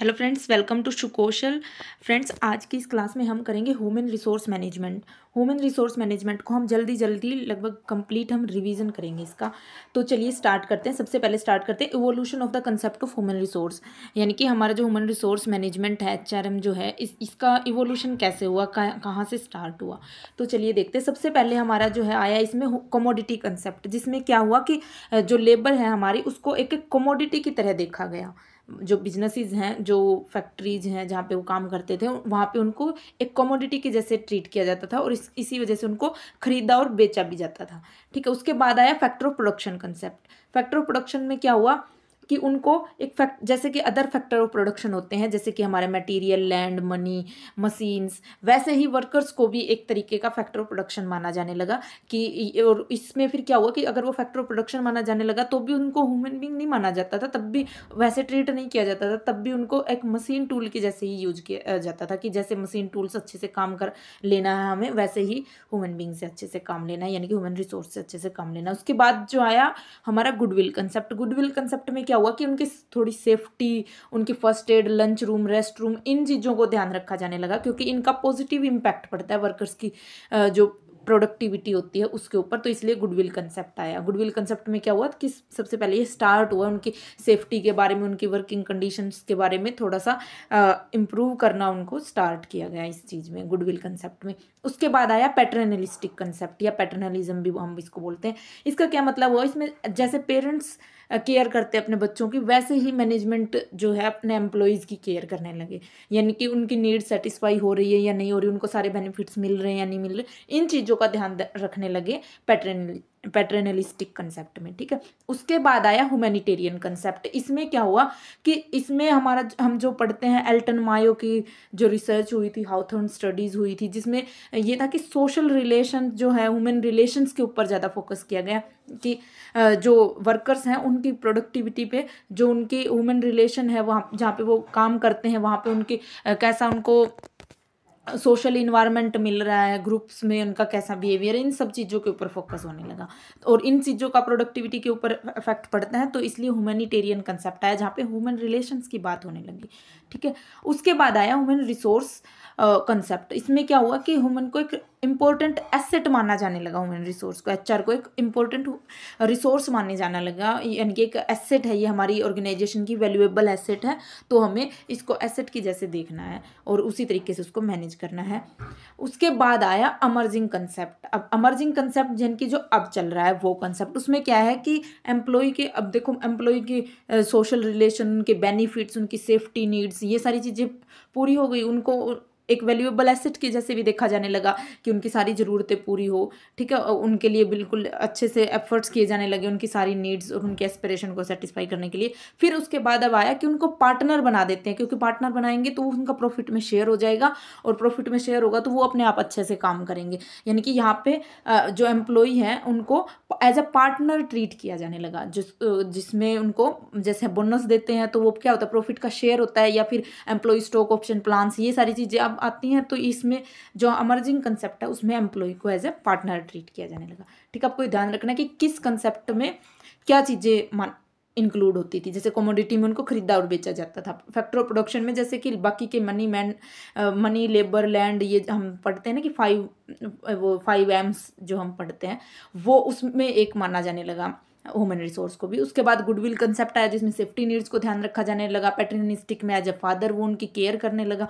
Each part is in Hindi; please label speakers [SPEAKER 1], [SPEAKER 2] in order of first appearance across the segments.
[SPEAKER 1] हेलो फ्रेंड्स वेलकम टू शुकोशल फ्रेंड्स आज की इस क्लास में हम करेंगे human resource management human resource management को हम जल्दी जल्दी लगभग कंप्लीट हम रिवीजन करेंगे इसका तो चलिए स्टार्ट करते हैं सबसे पहले स्टार्ट करते हैं evolution of the concept of human resource यानी कि हमारा जो ह्यूमन रिसोर्स मैनेजमेंट है एच जो है इस इसका इवोल्यूशन कैसे हुआ कहाँ से स्टार्ट हुआ तो चलिए देखते हैं सबसे पहले हमारा जो है आया इसमें कमोडिटी कंसेप्ट जिसमें क्या हुआ कि जो लेबर है हमारी उसको एक कमोडिटी की तरह देखा गया जो बिजनेसेस हैं जो फैक्ट्रीज हैं जहाँ पे वो काम करते थे वहाँ पे उनको एक कॉमोडिटी के जैसे ट्रीट किया जाता था और इस इसी वजह से उनको खरीदा और बेचा भी जाता था ठीक है उसके बाद आया factor of production concept factor of production में क्या हुआ कि उनको एक फैक्ट जैसे कि अदर फैक्टर ऑफ प्रोडक्शन होते हैं जैसे कि हमारे मटेरियल लैंड मनी मशीन्स वैसे ही वर्कर्स को भी एक तरीके का फैक्टर ऑफ प्रोडक्शन माना जाने लगा कि और इसमें फिर क्या हुआ कि अगर वो फैक्टर ऑफ प्रोडक्शन माना जाने लगा तो भी उनको ह्यूमन बींग नहीं माना जाता था तब भी वैसे ट्रीट नहीं किया जाता था तब भी उनको एक मशीन टूल के जैसे ही यूज किया जाता था कि जैसे मशीन टूल्स अच्छे से काम कर लेना है हमें वैसे ही ह्यूमन बींग से अच्छे से काम लेना है यानी कि ह्यूमन रिसोर्स से अच्छे से काम लेना उसके बाद जो आया हमारा गुडविल कंसेप्ट गुडविल कंसेप्ट में क्या हुआ कि उनकी थोड़ी सेफ्टी उनकी first aid lunch room rest room इन चीज़ों को ध्यान रखा जाने लगा क्योंकि इनका पॉजिटिव इम्पैक्ट पड़ता है वर्कर्स की जो प्रोडक्टिविटी होती है उसके ऊपर तो इसलिए गुडविल कंसेप्ट आया गुडविल कंसेप्ट में क्या हुआ कि सबसे पहले ये स्टार्ट हुआ उनकी सेफ्टी के बारे में उनकी वर्किंग कंडीशंस के बारे में थोड़ा सा इम्प्रूव करना उनको स्टार्ट किया गया इस चीज़ में गुडविल कंसेप्ट में उसके बाद आया पैटर्नलिस्टिक कंसेप्ट या पैटर्नलिज्म भी हम इसको बोलते हैं इसका क्या मतलब हुआ इसमें जैसे पेरेंट्स केयर करते अपने बच्चों की वैसे ही मैनेजमेंट जो है अपने एम्प्लॉयज़ की केयर करने लगे यानी कि उनकी नीड सेटिस्फाई हो रही है या नहीं हो रही उनको सारे बेनिफिट्स मिल रहे हैं या नहीं मिल रहे इन चीज़ों का ध्यान रखने लगे पैटर्नल पैटर्नलिस्टिक कंसेप्ट में ठीक है उसके बाद आया ह्यूमैनिटेरियन कंसेप्ट इसमें क्या हुआ कि इसमें हमारा हम जो पढ़ते हैं एल्टन मायो की जो रिसर्च हुई थी हाउथर्न स्टडीज़ हुई थी जिसमें ये था कि सोशल रिलेशन जो है ह्यूमन रिलेशंस के ऊपर ज़्यादा फोकस किया गया कि जो वर्कर्स हैं उनकी प्रोडक्टिविटी पे जो उनके ह्यूमन रिलेशन है वहाँ जहाँ पे वो काम करते हैं वहाँ पे उनके कैसा उनको सोशल इन्वायरमेंट मिल रहा है ग्रुप्स में उनका कैसा बिहेवियर है इन सब चीज़ों के ऊपर फोकस होने लगा और इन चीज़ों का प्रोडक्टिविटी के ऊपर इफेक्ट पड़ता है तो इसलिए ह्यूमैनिटेरियन कंसेप्ट आया जहाँ पे ह्यूमन रिलेशंस की बात होने लगी ठीक है उसके बाद आया ह्यूमन रिसोर्स कंसेप्ट इसमें क्या हुआ कि ह्यूमन को एक इम्पोर्टेंट एसेट माना जाने लगा ह्यूमन रिसोर्स को एचआर को एक इम्पोर्टेंट रिसोर्स माने जाना लगा यानी कि एक एसेट है ये हमारी ऑर्गेनाइजेशन की वैल्यूएबल एसेट है तो हमें इसको एसेट की जैसे देखना है और उसी तरीके से उसको मैनेज करना है उसके बाद आया अमर्जिंग कंसेप्ट अब अमर्जिंग कंसेप्ट जिनकी जो अब चल रहा है वो कंसेप्ट उसमें क्या है कि एम्प्लॉय के अब देखो एम्प्लॉय की सोशल रिलेशन उनके बेनिफिट्स उनकी सेफ्टी नीड्स ये सारी चीज़ें पूरी हो गई उनको एक वैल्यूएबल एसेट के जैसे भी देखा जाने लगा कि उनकी सारी ज़रूरतें पूरी हो ठीक है उनके लिए बिल्कुल अच्छे से एफर्ट्स किए जाने लगे उनकी सारी नीड्स और उनके एस्पिरेशन को सेटिस्फाई करने के लिए फिर उसके बाद अब आया कि उनको पार्टनर बना देते हैं क्योंकि पार्टनर बनाएंगे तो उनका प्रॉफिट में शेयर हो जाएगा और प्रॉफिट में शेयर होगा तो वो अपने आप अच्छे से काम करेंगे यानी कि यहाँ पर जो एम्प्लॉई हैं उनको एज अ पार्टनर ट्रीट किया जाने लगा जिस जिसमें उनको जैसे बोनस देते हैं तो वो क्या होता है प्रॉफिट का शेयर होता है या फिर एम्प्लॉय स्टॉक ऑप्शन प्लान्स ये सारी चीज़ें अब आती हैं तो इसमें जो अमर्जिंग कंसेप्ट है उसमें एम्प्लॉय को एज ए पार्टनर ट्रीट किया जाने लगा ठीक है आपको ध्यान रखना है कि किस कंसेप्ट में क्या चीज़ें मान इंक्लूड होती थी जैसे कमोडिटी में उनको खरीदा और बेचा जाता था फैक्ट्री ऑफ प्रोडक्शन में जैसे कि बाकी के money man money labour land ये हम पढ़ते हैं ना कि फाइव वो फाइव एम्स जो हम पढ़ते हैं वो उसमें एक माना जाने लगा ह्यूमन रिसोर्स को भी उसके बाद गुडविल कंसेप्ट आया जिसमें सेफ्टी नीड्स को ध्यान रखा जाने लगा पैटर्निस्टिक में एज अ फादर वो उनकी केयर करने लगा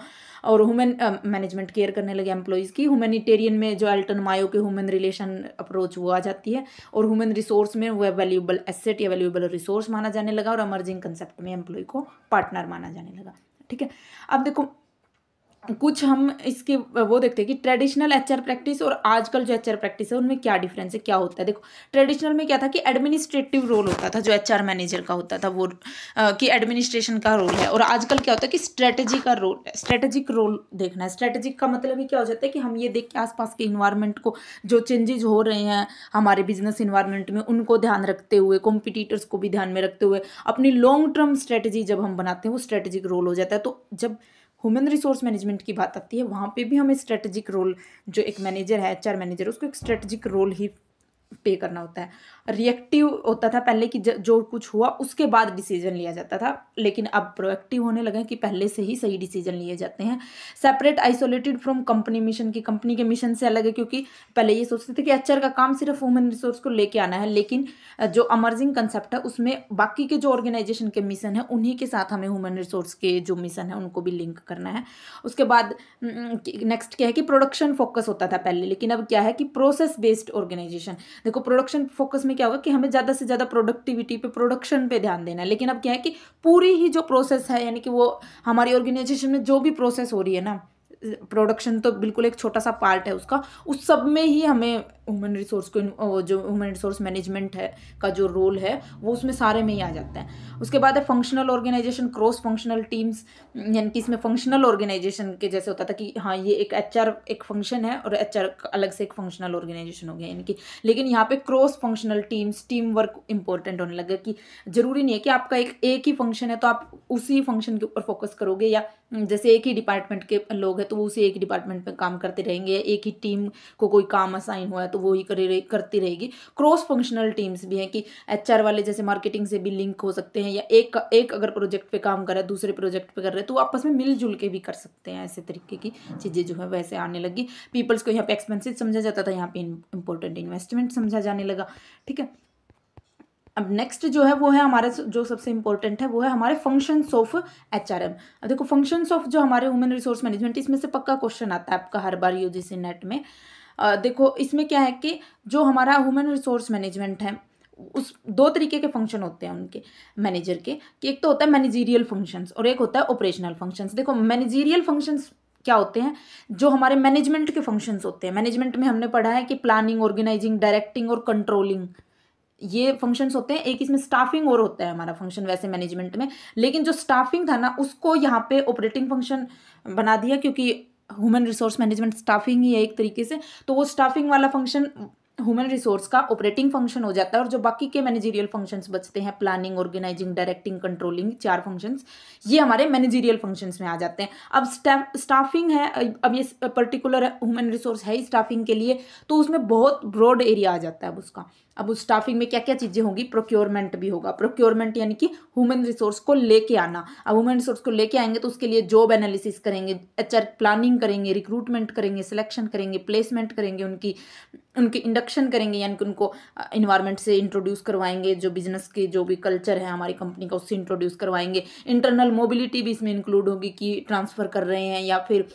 [SPEAKER 1] और ह्यूमन मैनेजमेंट केयर करने लगे एम्प्लॉयज़ की ह्यूमैनिटेरियन में जो एल्टन मायो के ह्यूमन रिलेशन अप्रोच वो आ जाती है और ह्यूमन रिसोर्स में वह वैल्यूबल एसेट या वैल्यूबल रिसोर्स माना जाने लगा और एमर्जिंग कंसेप्ट में एम्प्लॉय को पार्टनर माना जाने लगा ठीक है अब देखो कुछ हम इसके वो देखते हैं कि ट्रेडिशनल एचआर प्रैक्टिस और आजकल जो एचआर प्रैक्टिस है उनमें क्या डिफरेंस है क्या होता है देखो ट्रेडिशनल में क्या था कि एडमिनिस्ट्रेटिव रोल होता था जो एचआर मैनेजर का होता था वो आ, कि एडमिनिस्ट्रेशन का रोल है और आजकल क्या होता है कि स्ट्रेटेजी का रोल स्ट्रेटेजिक रोल देखना है स्ट्रेटेजिक का मतलब ही क्या हो जाता है कि हम ये देख के आसपास के इन्वायरमेंट को जो चेंजेज हो रहे हैं हमारे बिजनेस इन्वायरमेंट में उनको ध्यान रखते हुए कॉम्पिटिटर्स को भी ध्यान में रखते हुए अपनी लॉन्ग टर्म स्ट्रेटेजी जब हम बनाते हैं वो स्ट्रेटेजिक रोल हो जाता है तो जब ह्यूमन रिसोर्स मैनेजमेंट की बात आती है वहाँ पे भी हमें स्ट्रेटजिक रोल जो एक मैनेजर है एच मैनेजर उसको एक स्ट्रेटजिक रोल ही पे करना होता है रिएक्टिव होता था पहले कि जो कुछ हुआ उसके बाद डिसीजन लिया जाता था लेकिन अब प्रोएक्टिव होने लगे कि पहले से ही सही डिसीजन लिए जाते हैं separate isolated from company mission की कंपनी के मिशन से अलग है क्योंकि पहले ये सोचते थे कि एचआर का काम सिर्फ ह्यूमन रिसोर्स को लेके आना है लेकिन जो अमर्जिंग कंसेप्ट है उसमें बाकी के जो ऑर्गेनाइजेशन के मिशन है उन्हीं के साथ हमें ह्यूमन रिसोर्स के जो मिशन है उनको भी लिंक करना है उसके बाद नेक्स्ट क्या है कि प्रोडक्शन फोकस होता था पहले लेकिन अब क्या है कि प्रोसेस बेस्ड ऑर्गेनाइजेशन देखो प्रोडक्शन फोकस में क्या होगा कि हमें ज़्यादा से ज़्यादा प्रोडक्टिविटी पे प्रोडक्शन पे ध्यान देना है लेकिन अब क्या है कि पूरी ही जो प्रोसेस है यानी कि वो हमारी ऑर्गेनाइजेशन में जो भी प्रोसेस हो रही है ना प्रोडक्शन तो बिल्कुल एक छोटा सा पार्ट है उसका उस सब में ही हमें ह्यूमन रिसोर्स को जो ह्यूमन रिसोर्स मैनेजमेंट है का जो रोल है वो उसमें सारे में ही आ जाता है उसके बाद है functional organisation cross functional teams यानी कि इसमें फंक्शनल ऑर्गेनाइजेशन के जैसे होता था कि हाँ ये एक एच एक फंक्शन है और एच अलग से एक फंक्शनल ऑर्गेनाइजेशन हो गया यानी कि लेकिन यहाँ पे cross functional teams team work important होने लगे कि जरूरी नहीं है कि आपका एक एक ही फंक्शन है तो आप उसी फंक्शन के ऊपर फोकस करोगे या जैसे एक ही डिपार्टमेंट के लोग हैं तो वो उसी एक डिपार्टमेंट में काम करते रहेंगे या एक ही टीम को कोई काम असाइन हुआ है तो तो वो ही करे रहे, करती रहेगी क्रॉस फंक्शनल टीम्स भी हैं कि एच वाले जैसे मार्केटिंग से भी लिंक हो सकते हैं या एक एक अगर प्रोजेक्ट पे काम कर रहा है दूसरे प्रोजेक्ट पे कर रहे हैं तो आपस में मिलजुल के भी कर सकते हैं ऐसे तरीके की चीज़ें जो है वैसे आने लगी पीपल्स को यहाँ पे एक्सपेंसिव समझा जाता था यहाँ पे इंपॉर्टेंट इन्वेस्टमेंट समझा जाने लगा ठीक है अब नेक्स्ट जो है वो है हमारे जो सबसे इंपॉर्टेंट है वो है हमारे functions of H R M अब देखो फंक्शंस ऑफ जो हमारे ह्यूमन रिसोर्स मैनेजमेंट इसमें से पक्का क्वेश्चन आता है आपका हर बार यूजीसी नेट में देखो इसमें क्या है कि जो हमारा ह्यूमन रिसोर्स मैनेजमेंट है उस दो तरीके के फंक्शन होते हैं उनके मैनेजर के कि एक तो होता है मैनेजीरियल फंक्शंस और एक होता है ऑपरेशनल फंक्शंस देखो मैनेजीरियल फंक्शंस क्या होते हैं जो हमारे मैनेजमेंट के फंक्शंस होते हैं मैनेजमेंट में हमने पढ़ा है कि प्लानिंग ऑर्गेनाइजिंग डायरेक्टिंग और कंट्रोलिंग ये फंक्शंस होते हैं एक इसमें स्टाफिंग और होता है हमारा फंक्शन वैसे मैनेजमेंट में लेकिन जो स्टाफिंग था ना उसको यहाँ पे ऑपरेटिंग फंक्शन बना दिया क्योंकि ह्यूमन रिसोर्स मैनेजमेंट स्टाफिंग ही है एक तरीके से तो वो स्टाफिंग वाला फंक्शन ह्यूमन रिसोर्स का ऑपरेटिंग फंक्शन हो जाता है और जो बाकी के मैनेजीरियल फंक्शंस बचते हैं प्लानिंग ऑर्गेनाइजिंग डायरेक्टिंग कंट्रोलिंग चार फंक्शंस ये हमारे मैनेजीरियल फंक्शंस में आ जाते हैं अब स्टाफ स्टाफिंग है अब ये पर्टिकुलर ह्यूमन रिसोर्स है स्टाफिंग के लिए तो उसमें बहुत ब्रॉड एरिया आ जाता है अब उसका अब उस स्टाफिंग में क्या क्या चीज़ें होंगी प्रोक्योरमेंट भी होगा प्रोक्योरमेंट यानी कि ह्यूमन रिसोर्स को लेके आना अब ह्यूमन रिसोर्स को लेके आएंगे तो उसके लिए जॉब एनालिसिस करेंगे एच प्लानिंग करेंगे रिक्रूटमेंट करेंगे सिलेक्शन करेंगे प्लेसमेंट करेंगे उनकी उनकी इंडक्शन करेंगे यानी कि उनको इन्वायरमेंट से इंट्रोड्यूस करवाएंगे जो बिजनेस के जो भी कल्चर है हमारी कंपनी का उससे इंट्रोड्यूस करवाएंगे इंटरनल मोबिलिटी भी इसमें इंक्लूड होगी कि ट्रांसफ़र कर रहे हैं या फिर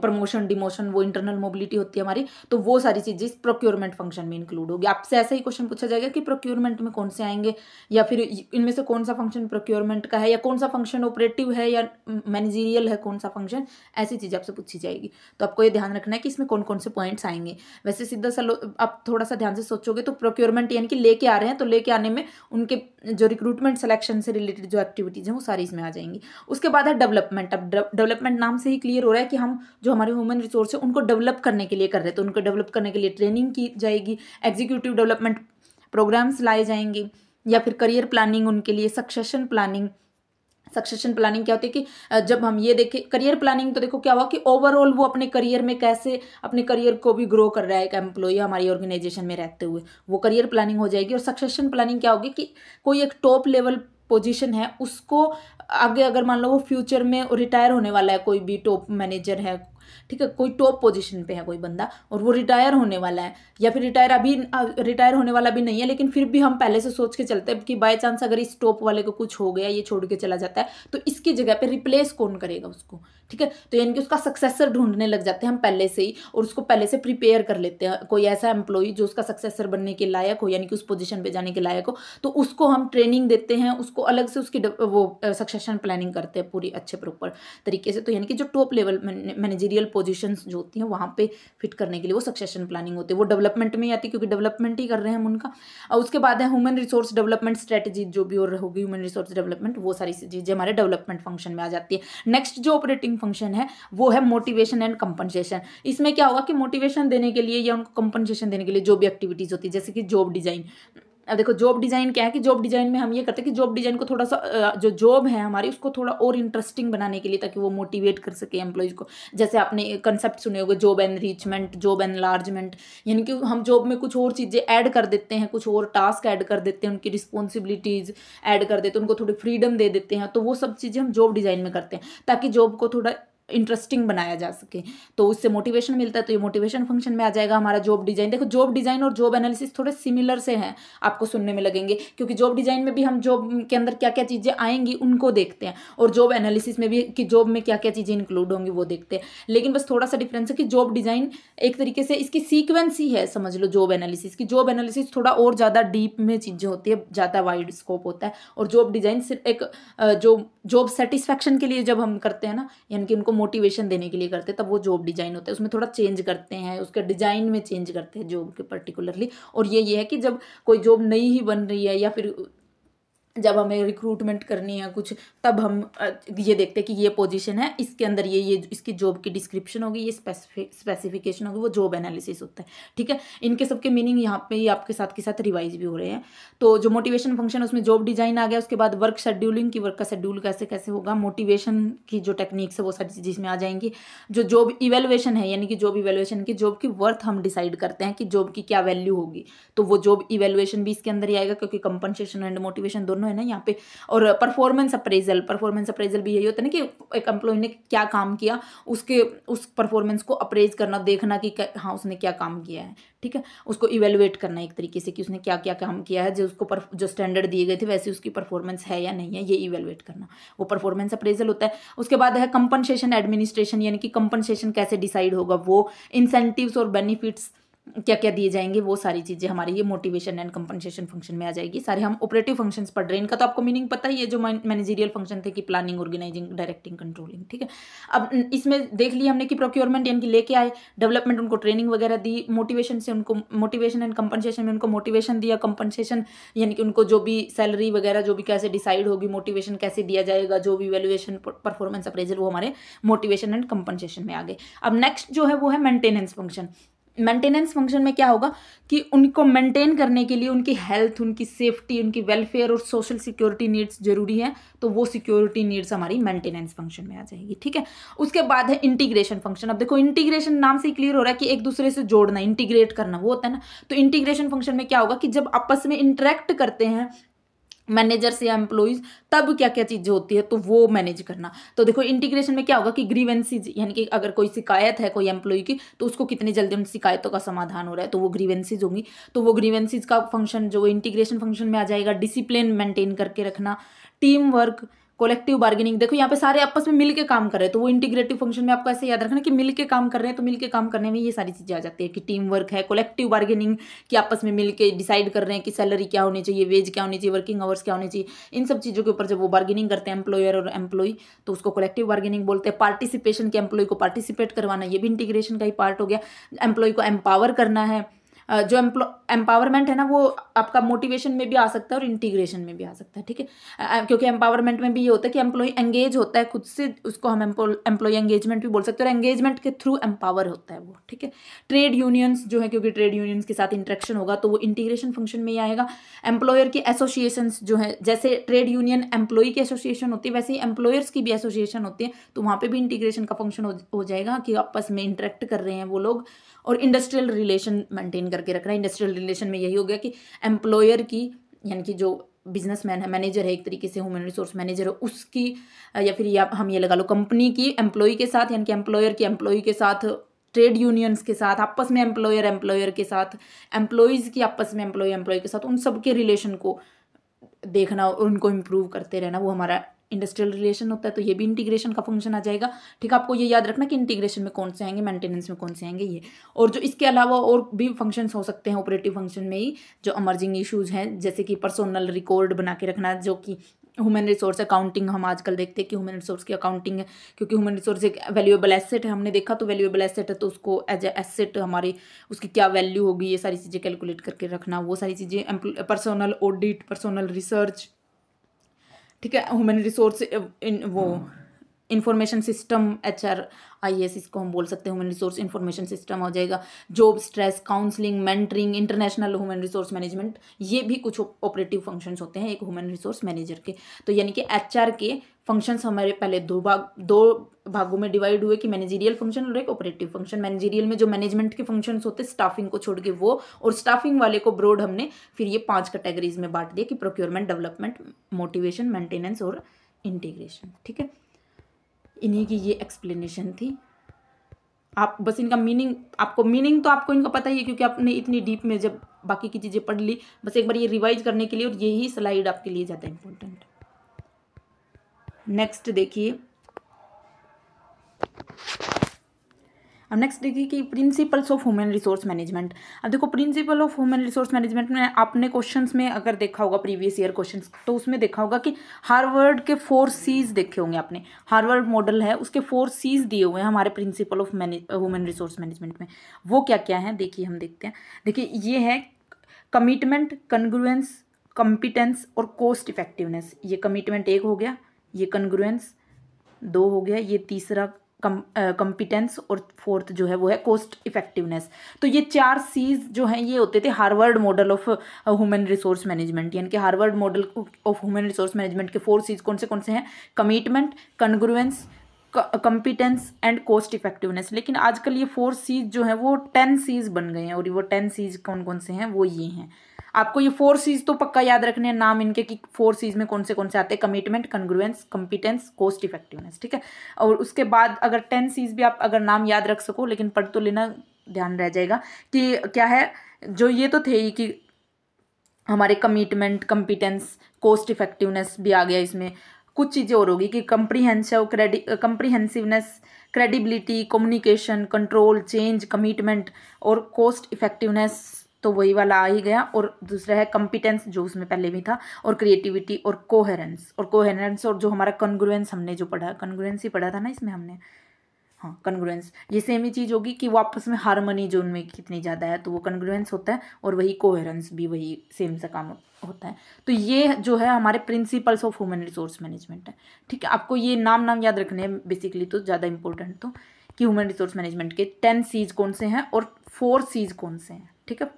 [SPEAKER 1] प्रमोशन डिमोशन वो इंटरनल मोबिलिटी होती है हमारी तो वो सारी चीज़ें इस प्रोक्योरमेंट फंक्शन में इंक्लूड होगी आपसे ऐसा ही क्वेश्चन पूछा जाएगा कि प्रोक्योरमेंट में कौन से आएंगे या फिर इनमें से कौन सा फंक्शन प्रोक्योरमेंट का है या कौन सा फंक्शन ऑपरेटिव है या मैनेजीरियल है कौन सा फंक्शन ऐसी चीज़ आपसे पूछी जाएगी तो आपको ये ध्यान रखना है कि इसमें कौन कौन से पॉइंट्स आएंगे वैसे सीधा सा आप थोड़ा सा ध्यान से सोचोगे तो प्रोक्योरमेंट यानी कि लेके आ रहे हैं तो लेके आने में उनके जो रिक्रूटमेंट सिलेक्शन से रिलेटेड जो एक्टिविटीज़ हैं वो सारी इसमें आ जाएंगी उसके बाद है डेवलपमेंट अब डेवलपमेंट नाम से ही क्लियर हो रहा है कि हम जो हमारे ह्यूमन रिसोर्स है उनको डेवलप करने के लिए कर रहे थे तो उनको डेवलप करने के लिए ट्रेनिंग की जाएगी एग्जीक्यूटिव डेवलपमेंट प्रोग्राम्स लाए जाएंगे या फिर करियर प्लानिंग उनके लिए सक्सेशन प्लानिंग सक्सेशन प्लानिंग क्या होती है कि जब हम ये देखें करियर प्लानिंग तो देखो क्या हुआ कि ओवरऑल वो अपने करियर में कैसे अपने करियर को भी ग्रो कर रहा है एक एम्प्लॉय हमारी ऑर्गेनाइजेशन में रहते हुए वो करियर प्लानिंग हो जाएगी और सक्सेशन प्लानिंग क्या होगी कि कोई एक टॉप लेवल पोजीशन है उसको आगे अगर मान लो वो फ्यूचर में रिटायर होने वाला है कोई भी टॉप मैनेजर है ठीक है कोई टॉप पोजीशन पे है कोई बंदा और वो रिटायर होने वाला है या फिर रिटायर अभी रिटायर होने वाला भी नहीं है लेकिन फिर भी हम पहले से सोच के चलते हैं कि बाय चांस अगर इस टॉप वाले को कुछ हो गया ये छोड़ के चला जाता है तो इसकी जगह पर रिप्लेस कौन करेगा उसको ठीक है तो यानी कि उसका सक्सेसर ढूंढने लग जाते हैं हम पहले से ही और उसको पहले से प्रिपेयर कर लेते हैं कोई ऐसा एम्प्लॉई जो उसका सक्सेसर बनने के लायक हो यानी कि उस पोजिशन पर जाने के लायक हो तो उसको हम ट्रेनिंग देते हैं उसको अलग से उसकी वो सक्सेशन प्लानिंग करते हैं पूरी अच्छे प्रॉपर तरीके से तो यानी कि जो top level managerial real positions जो होती हैं वहाँ पे फिट करने के लिए वो सक्सेशन प्लानिंग होती है वो डेवलपमेंट में ही आती है क्योंकि डेवलपमेंट ही कर रहे हैं हम उनका और उसके बाद है ह्यूमन रिसोर्स डेवलपमेंट स्ट्रेटेजी जो भी और होगी ह्यूमन रिसोर्स डेवलपमेंट वो सारी चीज़ें हमारे डेवलपमेंट फंक्शन में आ जाती है नेक्स्ट जो ऑपरेटिंग फंक्शन है वो है मोटिवेशन एंड कंपनसेशन इसमें क्या होगा कि मोटिवेशन देने के लिए या उनको कंपनसेशन देने के लिए जो भी एक्टिविटीज़ होती है जैसे कि जॉब डिज़ाइन अब देखो जॉब डिज़ाइन क्या है कि जॉब डिज़ाइन में हम ये करते हैं कि जॉब डिज़ाइन को थोड़ा सा जो जॉब है हमारी उसको थोड़ा और इंटरेस्टिंग बनाने के लिए ताकि वो मोटिवेट कर सके एम्प्लॉयज़ को जैसे आपने कंसेप्ट सुने होंगे जॉब एनरीचमेंट जॉब एनलार्जमेंट यानी कि हम जॉब में कुछ और चीज़ें ऐड कर देते हैं कुछ और टास्क ऐड कर देते हैं उनकी रिस्पॉन्सिबिलिटीज़ ऐड कर देते हैं उनको थोड़ी फ्रीडम दे देते हैं तो वो सब चीज़ें हम जॉब डिज़ाइन में करते हैं ताकि जॉब को थोड़ा इंटरेस्टिंग बनाया जा सके तो उससे मोटिवेशन मिलता है तो ये मोटिवेशन फंक्शन में आ जाएगा हमारा जॉब डिजाइन देखो जॉब डिजाइन और जॉब एनालिसिस थोड़े सिमिलर से हैं आपको सुनने में लगेंगे क्योंकि जॉब डिजाइन में भी हम जॉब के अंदर क्या क्या चीज़ें आएंगी उनको देखते हैं और जॉब एनालिसिस में भी कि जॉब में क्या क्या चीज़ें इंक्लूड होंगी वो देखते हैं लेकिन बस थोड़ा सा डिफरेंस है कि जॉब डिजाइन एक तरीके से इसकी सीक्वेंस ही है समझ लो जॉब एनालिसिस की जॉब एनालिसिस थोड़ा और ज़्यादा डीप में चीज़ें होती है ज़्यादा वाइड स्कोप होता है और जॉब डिजाइन सिर्फ एक जो जॉब सेटिस्फैक्शन के लिए जब हम करते हैं ना यानी कि उनको मोटिवेशन देने के लिए करते हैं तब वो जॉब डिजाइन होता है उसमें थोड़ा चेंज करते हैं उसके डिजाइन में चेंज करते हैं जॉब के पर्टिकुलरली और ये ये है कि जब कोई जॉब नई ही बन रही है या फिर जब हमें रिक्रूटमेंट करनी है कुछ तब हम ये देखते हैं कि ये पोजीशन है इसके अंदर ये ये इसकी जॉब की डिस्क्रिप्शन होगी ये स्पेसिफिकेशन होगी वो जॉब एनालिसिस होता है ठीक है इनके सबके मीनिंग यहाँ पे ही आपके साथ के साथ रिवाइज भी हो रहे हैं तो जो मोटिवेशन फंक्शन उसमें जॉब डिजाइन आ गया उसके बाद वर्क शेड्यूलिंग की वर्क का शेड्यूल कैसे कैसे होगा मोटिवेशन की जो टेक्निक्स है वो सारी चीज़ में आ जाएंगी जो जॉब इवेलुएशन है यानी कि जॉब इवेलुएशन की जॉब की वर्थ हम डिसाइड करते हैं कि जॉब की क्या वैल्यू होगी तो वो जॉब इवेलुएशन भी इसके अंदर ही आएगा क्योंकि कंपनसेशन एंड मोटिवेशन दोनों है ना यहाँ पे और परफॉर्मेंस अप्रेजल परफॉर्मेंस अप्रेजल भी यही होता है ना कि एक एम्प्लॉय ने क्या काम किया उसके उस परफॉर्मेंस को अप्रेज करना देखना कि हाँ उसने क्या काम किया है ठीक है उसको इवेलुएट करना एक तरीके से कि उसने क्या क्या काम किया है जो उसको जो स्टैंडर्ड दिए गए थे वैसे उसकी परफॉर्मेंस है या नहीं है ये इवेलुएट करना वो परफॉर्मेंस अप्रेजल होता है उसके बाद है कंपनसेशन एडमिनिस्ट्रेशन यानी कि कंपनसेशन कैसे डिसाइड होगा वो इंसेंटिव्स और बेनिफिट्स क्या क्या दिए जाएंगे वो सारी चीज़ें हमारी ये मोटिवेशन एंड कंपनसेशन फंक्शन में आ जाएगी सारे हम ऑपरेटिव फंक्शंस पढ़ रहे हैं इनका तो आपको मीनिंग पता ही है जो मैनेजरियल फंक्शन थे कि प्लानिंग ऑर्गेनाइजिंग डायरेक्टिंग कंट्रोलिंग ठीक है अब इसमें देख लिया हमने कि प्रोक्योरमेंट यानी कि लेके आए डेवलपमेंट उनको ट्रेनिंग वगैरह दी मोटिवेशन से उनको मोटिवेशन एंड कंपनसेशन में उनको मोटिवेशन दिया कंपनसेशन यानी कि उनको जो भी सैलरी वगैरह जो भी कैसे डिसाइड होगी मोटिवेशन कैसे दिया जाएगा जो भी वैल्यूएशन परफॉर्मेंस अप्रेजल वो हमारे मोटिवेशन एंड कंपनसेशन में आ गए अब नेक्स्ट जो है वो है मेंटेनेंस फंक्शन मेंटेनेंस फंक्शन में क्या होगा कि उनको मेंटेन करने के लिए उनकी हेल्थ उनकी सेफ्टी उनकी वेलफेयर और सोशल सिक्योरिटी नीड्स जरूरी है तो वो सिक्योरिटी नीड्स हमारी मेंटेनेंस फंक्शन में आ जाएगी ठीक है उसके बाद है इंटीग्रेशन फंक्शन अब देखो इंटीग्रेशन नाम से क्लियर हो रहा है कि एक दूसरे से जोड़ना इंटीग्रेट करना वो होता है ना तो इंटीग्रेशन फंक्शन में क्या होगा कि जब आपस में इंटरेक्ट करते हैं मैनेजर से या एम्प्लॉयज़ तब क्या क्या चीज़ें होती है तो वो मैनेज करना तो देखो इंटीग्रेशन में क्या होगा कि ग्रीवेंसीज यानी कि अगर कोई शिकायत है कोई एम्प्लॉय की तो उसको कितनी जल्दी उन शिकायतों का समाधान हो रहा है तो वो ग्रीवेंसीज होंगी तो वो ग्रीवेंसीज का फंक्शन जो इंटीग्रेशन फंक्शन में आ जाएगा डिसिप्लिन मेंटेन करके रखना टीम वर्क कोलेक्टिव बार्गेनिंग देखो यहाँ पे सारे आपस में मिलके काम कर रहे हैं तो वो इंटीग्रेटिव फंक्शन में आपको ऐसे याद रखना कि मिलके काम कर रहे हैं तो मिलके काम करने में ये सारी चीज़ें आ जाती है कि टीम वर्क है कोलेक्टिव बार्गेनिंग कि आपस में मिलके डिसाइड कर रहे हैं कि सैलरी क्या होनी चाहिए वेज क्या होनी चाहिए वर्किंग आवर्स क्या होनी चाहिए इन सब चीज़ों के ऊपर जब वो बार्गेनिंग करते हैं एम्प्लॉयर और एम्प्लॉय तो उसको कोलेक्टिव बार्गेनिंग बोलते हैं पार्टिसिपेशन के एम्प्लॉय को पार्टिसिपेट करवाना ये भी इंटीग्रेशन का ही पार्ट हो गया एम्प्लॉय को एम्पावर करना है जो एम्पावरमेंट है ना वो आपका मोटिवेशन में भी आ सकता है और इंटीग्रेशन में भी आ सकता है ठीक है क्योंकि एम्पावरमेंट में भी ये होता है कि एम्प्लॉय एंगेज होता है खुद से उसको हम एम्प्लॉय एंगेजमेंट भी बोल सकते हैं और एंगेजमेंट के थ्रू एम्पावर होता है वो ठीक है ट्रेड यूनियंस जो है क्योंकि ट्रेड यूनियंस के साथ इंट्रेक्शन होगा तो वो इंटीग्रेशन फंक्शन में ही आएगा एम्प्लॉयर की एसोसिएशन जो है जैसे ट्रेड यूनियन एम्प्लॉय की एसोसिएशन होती है वैसे ही एम्प्लॉयर्स की भी एसोसिएशन होती है तो वहाँ पर भी इंटीग्रेशन का फंक्शन हो जाएगा कि आपस में इंटरेक्ट कर रहे हैं वो लोग और इंडस्ट्रियल रिलेशन मेंटेन करके रखना इंडस्ट्रियल रिलेशन में यही हो गया कि एम्प्लॉयर की यानी कि जो बिजनेसमैन है मैनेजर है एक तरीके से ह्यूमन रिसोर्स मैनेजर है उसकी या फिर या हम ये लगा लो कंपनी की एम्प्लॉय के साथ यानी कि एम्प्लॉयर की एम्प्लॉय के साथ ट्रेड यूनियंस के साथ आपस में एम्प्लॉयर एम्प्लॉयर के साथ एम्प्लॉयज़ की आपस में एम्प्लॉय एम्प्लॉय के साथ उन सब के रिलेशन को देखना और उनको इम्प्रूव करते रहना वो हमारा इंडस्ट्रियल रिलेशन होता है तो ये भी इंटीग्रेशन का फंक्शन आ जाएगा ठीक है आपको ये याद रखना कि इंटीग्रेशन में कौन से आएंगे मेंटेनेंस में कौन से आएंगे ये और जो इसके अलावा और भी फंक्शंस हो सकते हैं ऑपरेटिव फंक्शन में ही जो अमर्जिंग इशूज़ हैं जैसे कि पर्सनल रिकॉर्ड बना के रखना जो कि ह्यूमन रिसोर्स अकाउंटिंग हम आजकल देखते हैं कि ह्यूमन रिसोर्स की अकाउंटिंग है क्योंकि ह्यूमन रिसोर्स एक वैल्यूएबल एसेट है हमने देखा तो वैल्यूएबल एसेट है तो उसको एज ए एसेट हमारी उसकी क्या वैल्यू होगी ये सारी चीज़ें कैलकुलेट करके रखना वो सारी चीज़ें पर्सनल ऑडिट पर्सनल रिसर्च ठीक है ह्यूमन रिसोर्स इन वो हाँ। Information system H R I S इसको हम बोल सकते हैं ह्यूमन रिसोर्स इन्फॉर्मेशन सिस्टम हो जाएगा job stress counselling mentoring international human resource management ये भी कुछ ऑपरेटिव फंक्शंस होते हैं एक ह्यूमन रिसोर्स मैनेजर के तो यानी कि एच आर के फंक्शंस हमारे पहले दो भाग दो भागों में डिवाइड हुए कि मैनेजीरियल फंक्शन और एक ऑपरेटिव फंक्शन मैनेजीरियल में जो मैनेजमेंट के फंक्शंस होते हैं स्टाफिंग को छोड़ के वो और स्टाफिंग वाले को ब्रॉड हमने फिर ये पांच कैटेगरीज में बांट दिया कि प्रोक्योरमेंट डेवलपमेंट मोटिवेशन मेंटेनेंस और इंटीग्रेशन ठीक है इन्हीं की ये एक्सप्लेनेशन थी आप बस इनका मीनिंग आपको मीनिंग तो आपको इनका पता ही है क्योंकि आपने इतनी डीप में जब बाकी की चीज़ें पढ़ ली बस एक बार ये रिवाइज करने के लिए और यही स्लाइड आपके लिए ज़्यादा इम्पोर्टेंट नेक्स्ट देखिए अब नेक्स्ट देखिए कि principles of human resource management अब देखो principle of human resource management में आपने क्वेश्चन में अगर देखा होगा प्रीवियस ईयर क्वेश्चन तो उसमें देखा होगा कि हार्वर्ड के फोर सीज देखे होंगे आपने हार्वर्ड मॉडल है उसके फोर सीज दिए हुए हैं हमारे principle of human resource management में वो क्या क्या है देखिए हम देखते हैं देखिए ये है कमिटमेंट कन्ग्रुएंस कम्पिटेंस और कॉस्ट इफेक्टिवनेस ये कमिटमेंट एक हो गया ये कन्ग्रुएंस दो हो गया ये तीसरा कम्पिटेंस और फोर्थ जो है वो है कोस्ट इफेक्टिवनेस तो ये चार सीज जो हैं ये होते थे Harvard model of human resource management यानी कि Harvard model of human resource management के फोर सीज कौन से कौन से हैं commitment congruence competence and cost effectiveness लेकिन आजकल ये फोर सीज जो हैं वो टेन सीज बन गए हैं और वो टेन सीज कौन कौन से हैं वो ये हैं आपको ये फोर सीज तो पक्का याद रखने हैं नाम इनके कि फोर सीज में कौन से कौन से आते हैं commitment congruence competence cost effectiveness ठीक है और उसके बाद अगर टेन सीज भी आप अगर नाम याद रख सको लेकिन पढ़ तो लेना ध्यान रह जाएगा कि क्या है जो ये तो थे ही कि हमारे कमिटमेंट कम्पिटेंस कोस्ट इफेक्टिवनेस भी आ गया इसमें कुछ चीज़ें और होगी कि comprehensive credi comprehensiveness credibility communication control change commitment और कोस्ट इफेक्टिवनेस तो वही वाला आ ही गया और दूसरा है कम्पिटेंस जो उसमें पहले भी था और क्रिएटिविटी और कोहेरेंस और कोहेरेंस और जो हमारा कन्ग्रुएंस हमने जो पढ़ा कन्ग्रुएंस ही पढ़ा था ना इसमें हमने हाँ कन्ग्रुएंस ये सेम ही चीज़ होगी कि वो आपस में हारमोनी जो उनमें कितनी ज़्यादा है तो वो कन्ग्रुएंस होता है और वही कोहेरेंस भी वही सेम सा काम होता है तो ये जो है हमारे principles of human resource management है ठीक है आपको ये नाम नाम याद रखने हैं बेसिकली तो ज़्यादा इंपॉर्टेंट तो कि ह्यूमन रिसोर्स मैनेजमेंट के टेन सीज कौन से हैं और फोर सीज कौन से हैं ठीक है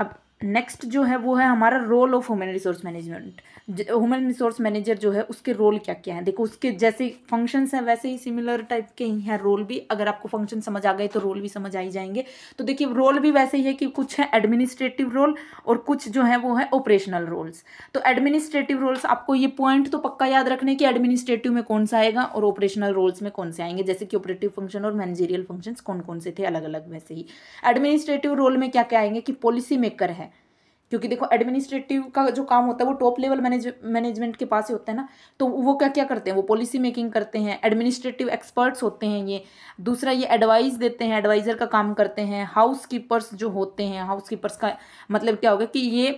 [SPEAKER 1] அப் नेक्स्ट जो है वो है हमारा role of human resource management human resource manager जो है उसके रोल क्या क्या है देखो उसके जैसे फंक्शंस हैं वैसे ही सिमिलर टाइप के ही हैं रोल भी अगर आपको फंक्शन समझ आ गए तो रोल भी समझ आ ही जाएंगे तो देखिए रोल भी वैसे ही है कि कुछ है एडमिनिस्ट्रेटिव रोल और कुछ जो है वो है ऑपरेशनल रोल्स तो एडमिनिस्ट्रेटिव रोल्स आपको ये पॉइंट तो पक्का याद रखने कि एडमिनिस्ट्रेटिव में कौन सा आएगा और ऑपरेशनल रोल्स में कौन से आएंगे जैसे कि ऑपरेटिव फंक्शन और मैनेजेरियल फंक्शन कौन कौन से थे अलग अलग वैसे ही एडमिनिस्ट्रेटिव रोल में क्या क्या आएंगे कि पॉलिसी मेकर है क्योंकि देखो एडमिनिस्ट्रेटिव का जो काम होता है वो टॉप लेवल मैनेज मैनेजमेंट के पास ही होता है ना तो वो क्या क्या करते हैं वो पॉलिसी मेकिंग करते हैं एडमिनिस्ट्रेटिव एक्सपर्ट्स होते हैं ये दूसरा ये एडवाइस देते हैं एडवाइज़र का काम करते हैं हाउस कीपर्स जो होते हैं हाउस कीपर्स का मतलब क्या होगा कि ये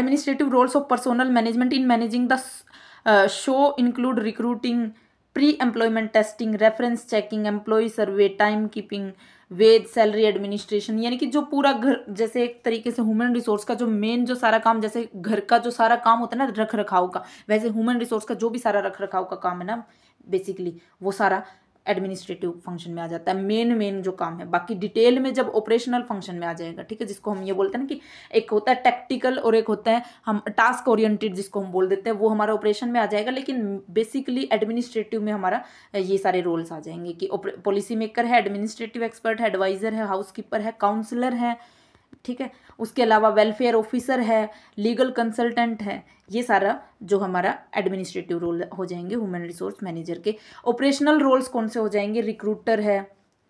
[SPEAKER 1] administrative roles of personal management in managing the show include recruiting pre employment testing reference checking employee survey timekeeping wage salary administration यानी कि जो पूरा घर जैसे एक तरीके से ह्यूमन रिसोर्स का जो मेन जो सारा काम जैसे घर का जो सारा काम होता है ना रख रखाव का वैसे ह्यूमन रिसोर्स का जो भी सारा रख रखाव का काम है ना बेसिकली वो सारा एडमिनिस्ट्रेटिव फंक्शन में आ जाता है मेन मेन जो काम है बाकी डिटेल में जब ऑपरेशनल फंक्शन में आ जाएगा ठीक है जिसको हम ये बोलते हैं ना कि एक होता है टैक्टिकल और एक होता है हम टास्क ओरिएंटेड जिसको हम बोल देते हैं वो हमारा ऑपरेशन में आ जाएगा लेकिन बेसिकली एडमिनिस्ट्रेटिव में हमारा ये सारे रोल्स आ जाएंगे कि पॉलिसी मेकर है एडमिनिस्ट्रेटिव एक्सपर्ट है एडवाइज़र है हाउस कीपर है काउंसिलर है ठीक है उसके अलावा वेलफेयर ऑफिसर है लीगल कंसल्टेंट है ये सारा जो हमारा एडमिनिस्ट्रेटिव रोल हो जाएंगे ह्यूमन रिसोर्स मैनेजर के ऑपरेशनल रोल्स कौन से हो जाएंगे रिक्रूटर है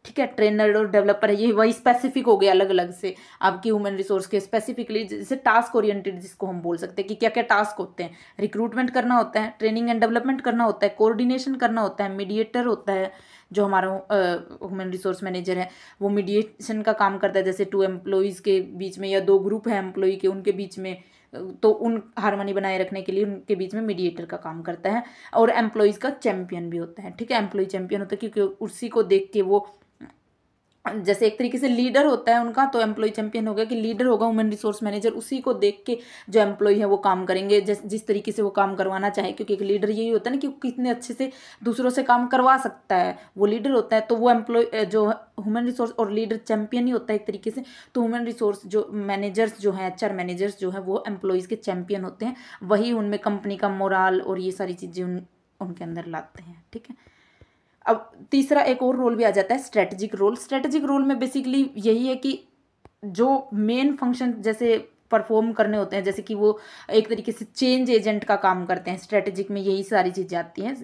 [SPEAKER 1] ठीक है ट्रेनर और डेवलपर है ये वही स्पेसिफिक हो गया अलग अलग से आपकी ह्यूमन रिसोर्स के स्पेसिफिकली जैसे टास्क ओरिएंटेड जिसको हम बोल सकते हैं कि क्या क्या टास्क होते हैं रिक्रूटमेंट करना होता है ट्रेनिंग एंड डेवलपमेंट करना होता है कोऑर्डिनेशन करना होता है मीडिएटर होता है जो हमारा ह्यूमन रिसोर्स मैनेजर है वो मीडिएशन का काम करता है जैसे टू एम्प्लॉयज़ के बीच में या दो ग्रुप है एम्प्लॉय के उनके बीच में तो उन हारमोनी बनाए रखने के लिए उनके बीच में मीडिएटर का काम करता है और एम्प्लॉयज़ का चैम्पियन भी होता है ठीक है एम्प्लॉय चैम्पियन होता है क्योंकि उसी को देख के वो जैसे एक तरीके से लीडर होता है उनका तो एम्प्लॉय चैंपियन होगा कि लीडर होगा ह्यूमन रिसोर्स मैनेजर उसी को देख के जो एम्प्लॉय है वो काम करेंगे जिस जिस तरीके से वो काम करवाना चाहे क्योंकि एक लीडर यही होता है ना कि कितने अच्छे से दूसरों से काम करवा सकता है वो लीडर होता है तो वो एम्प्लॉय जो ह्यूमन रिसोर्स और लीडर चैंपियन ही होता है एक तरीके से तो ह्यूमन रिसोर्स जो मैनेजर्स जो हैं एच मैनेजर्स जो हैं वो एम्प्लॉयज़ के चैंपियन होते हैं वही उनमें कंपनी का मोराल और ये सारी चीज़ें उन उनके अंदर लाते हैं ठीक है अब तीसरा एक और रोल भी आ जाता है स्ट्रेटजिक रोल स्ट्रेटजिक रोल में बेसिकली यही है कि जो मेन फंक्शन जैसे परफॉर्म करने होते हैं जैसे कि वो एक तरीके से चेंज एजेंट का काम करते हैं स्ट्रेटेजिक में यही सारी चीज़ें आती हैं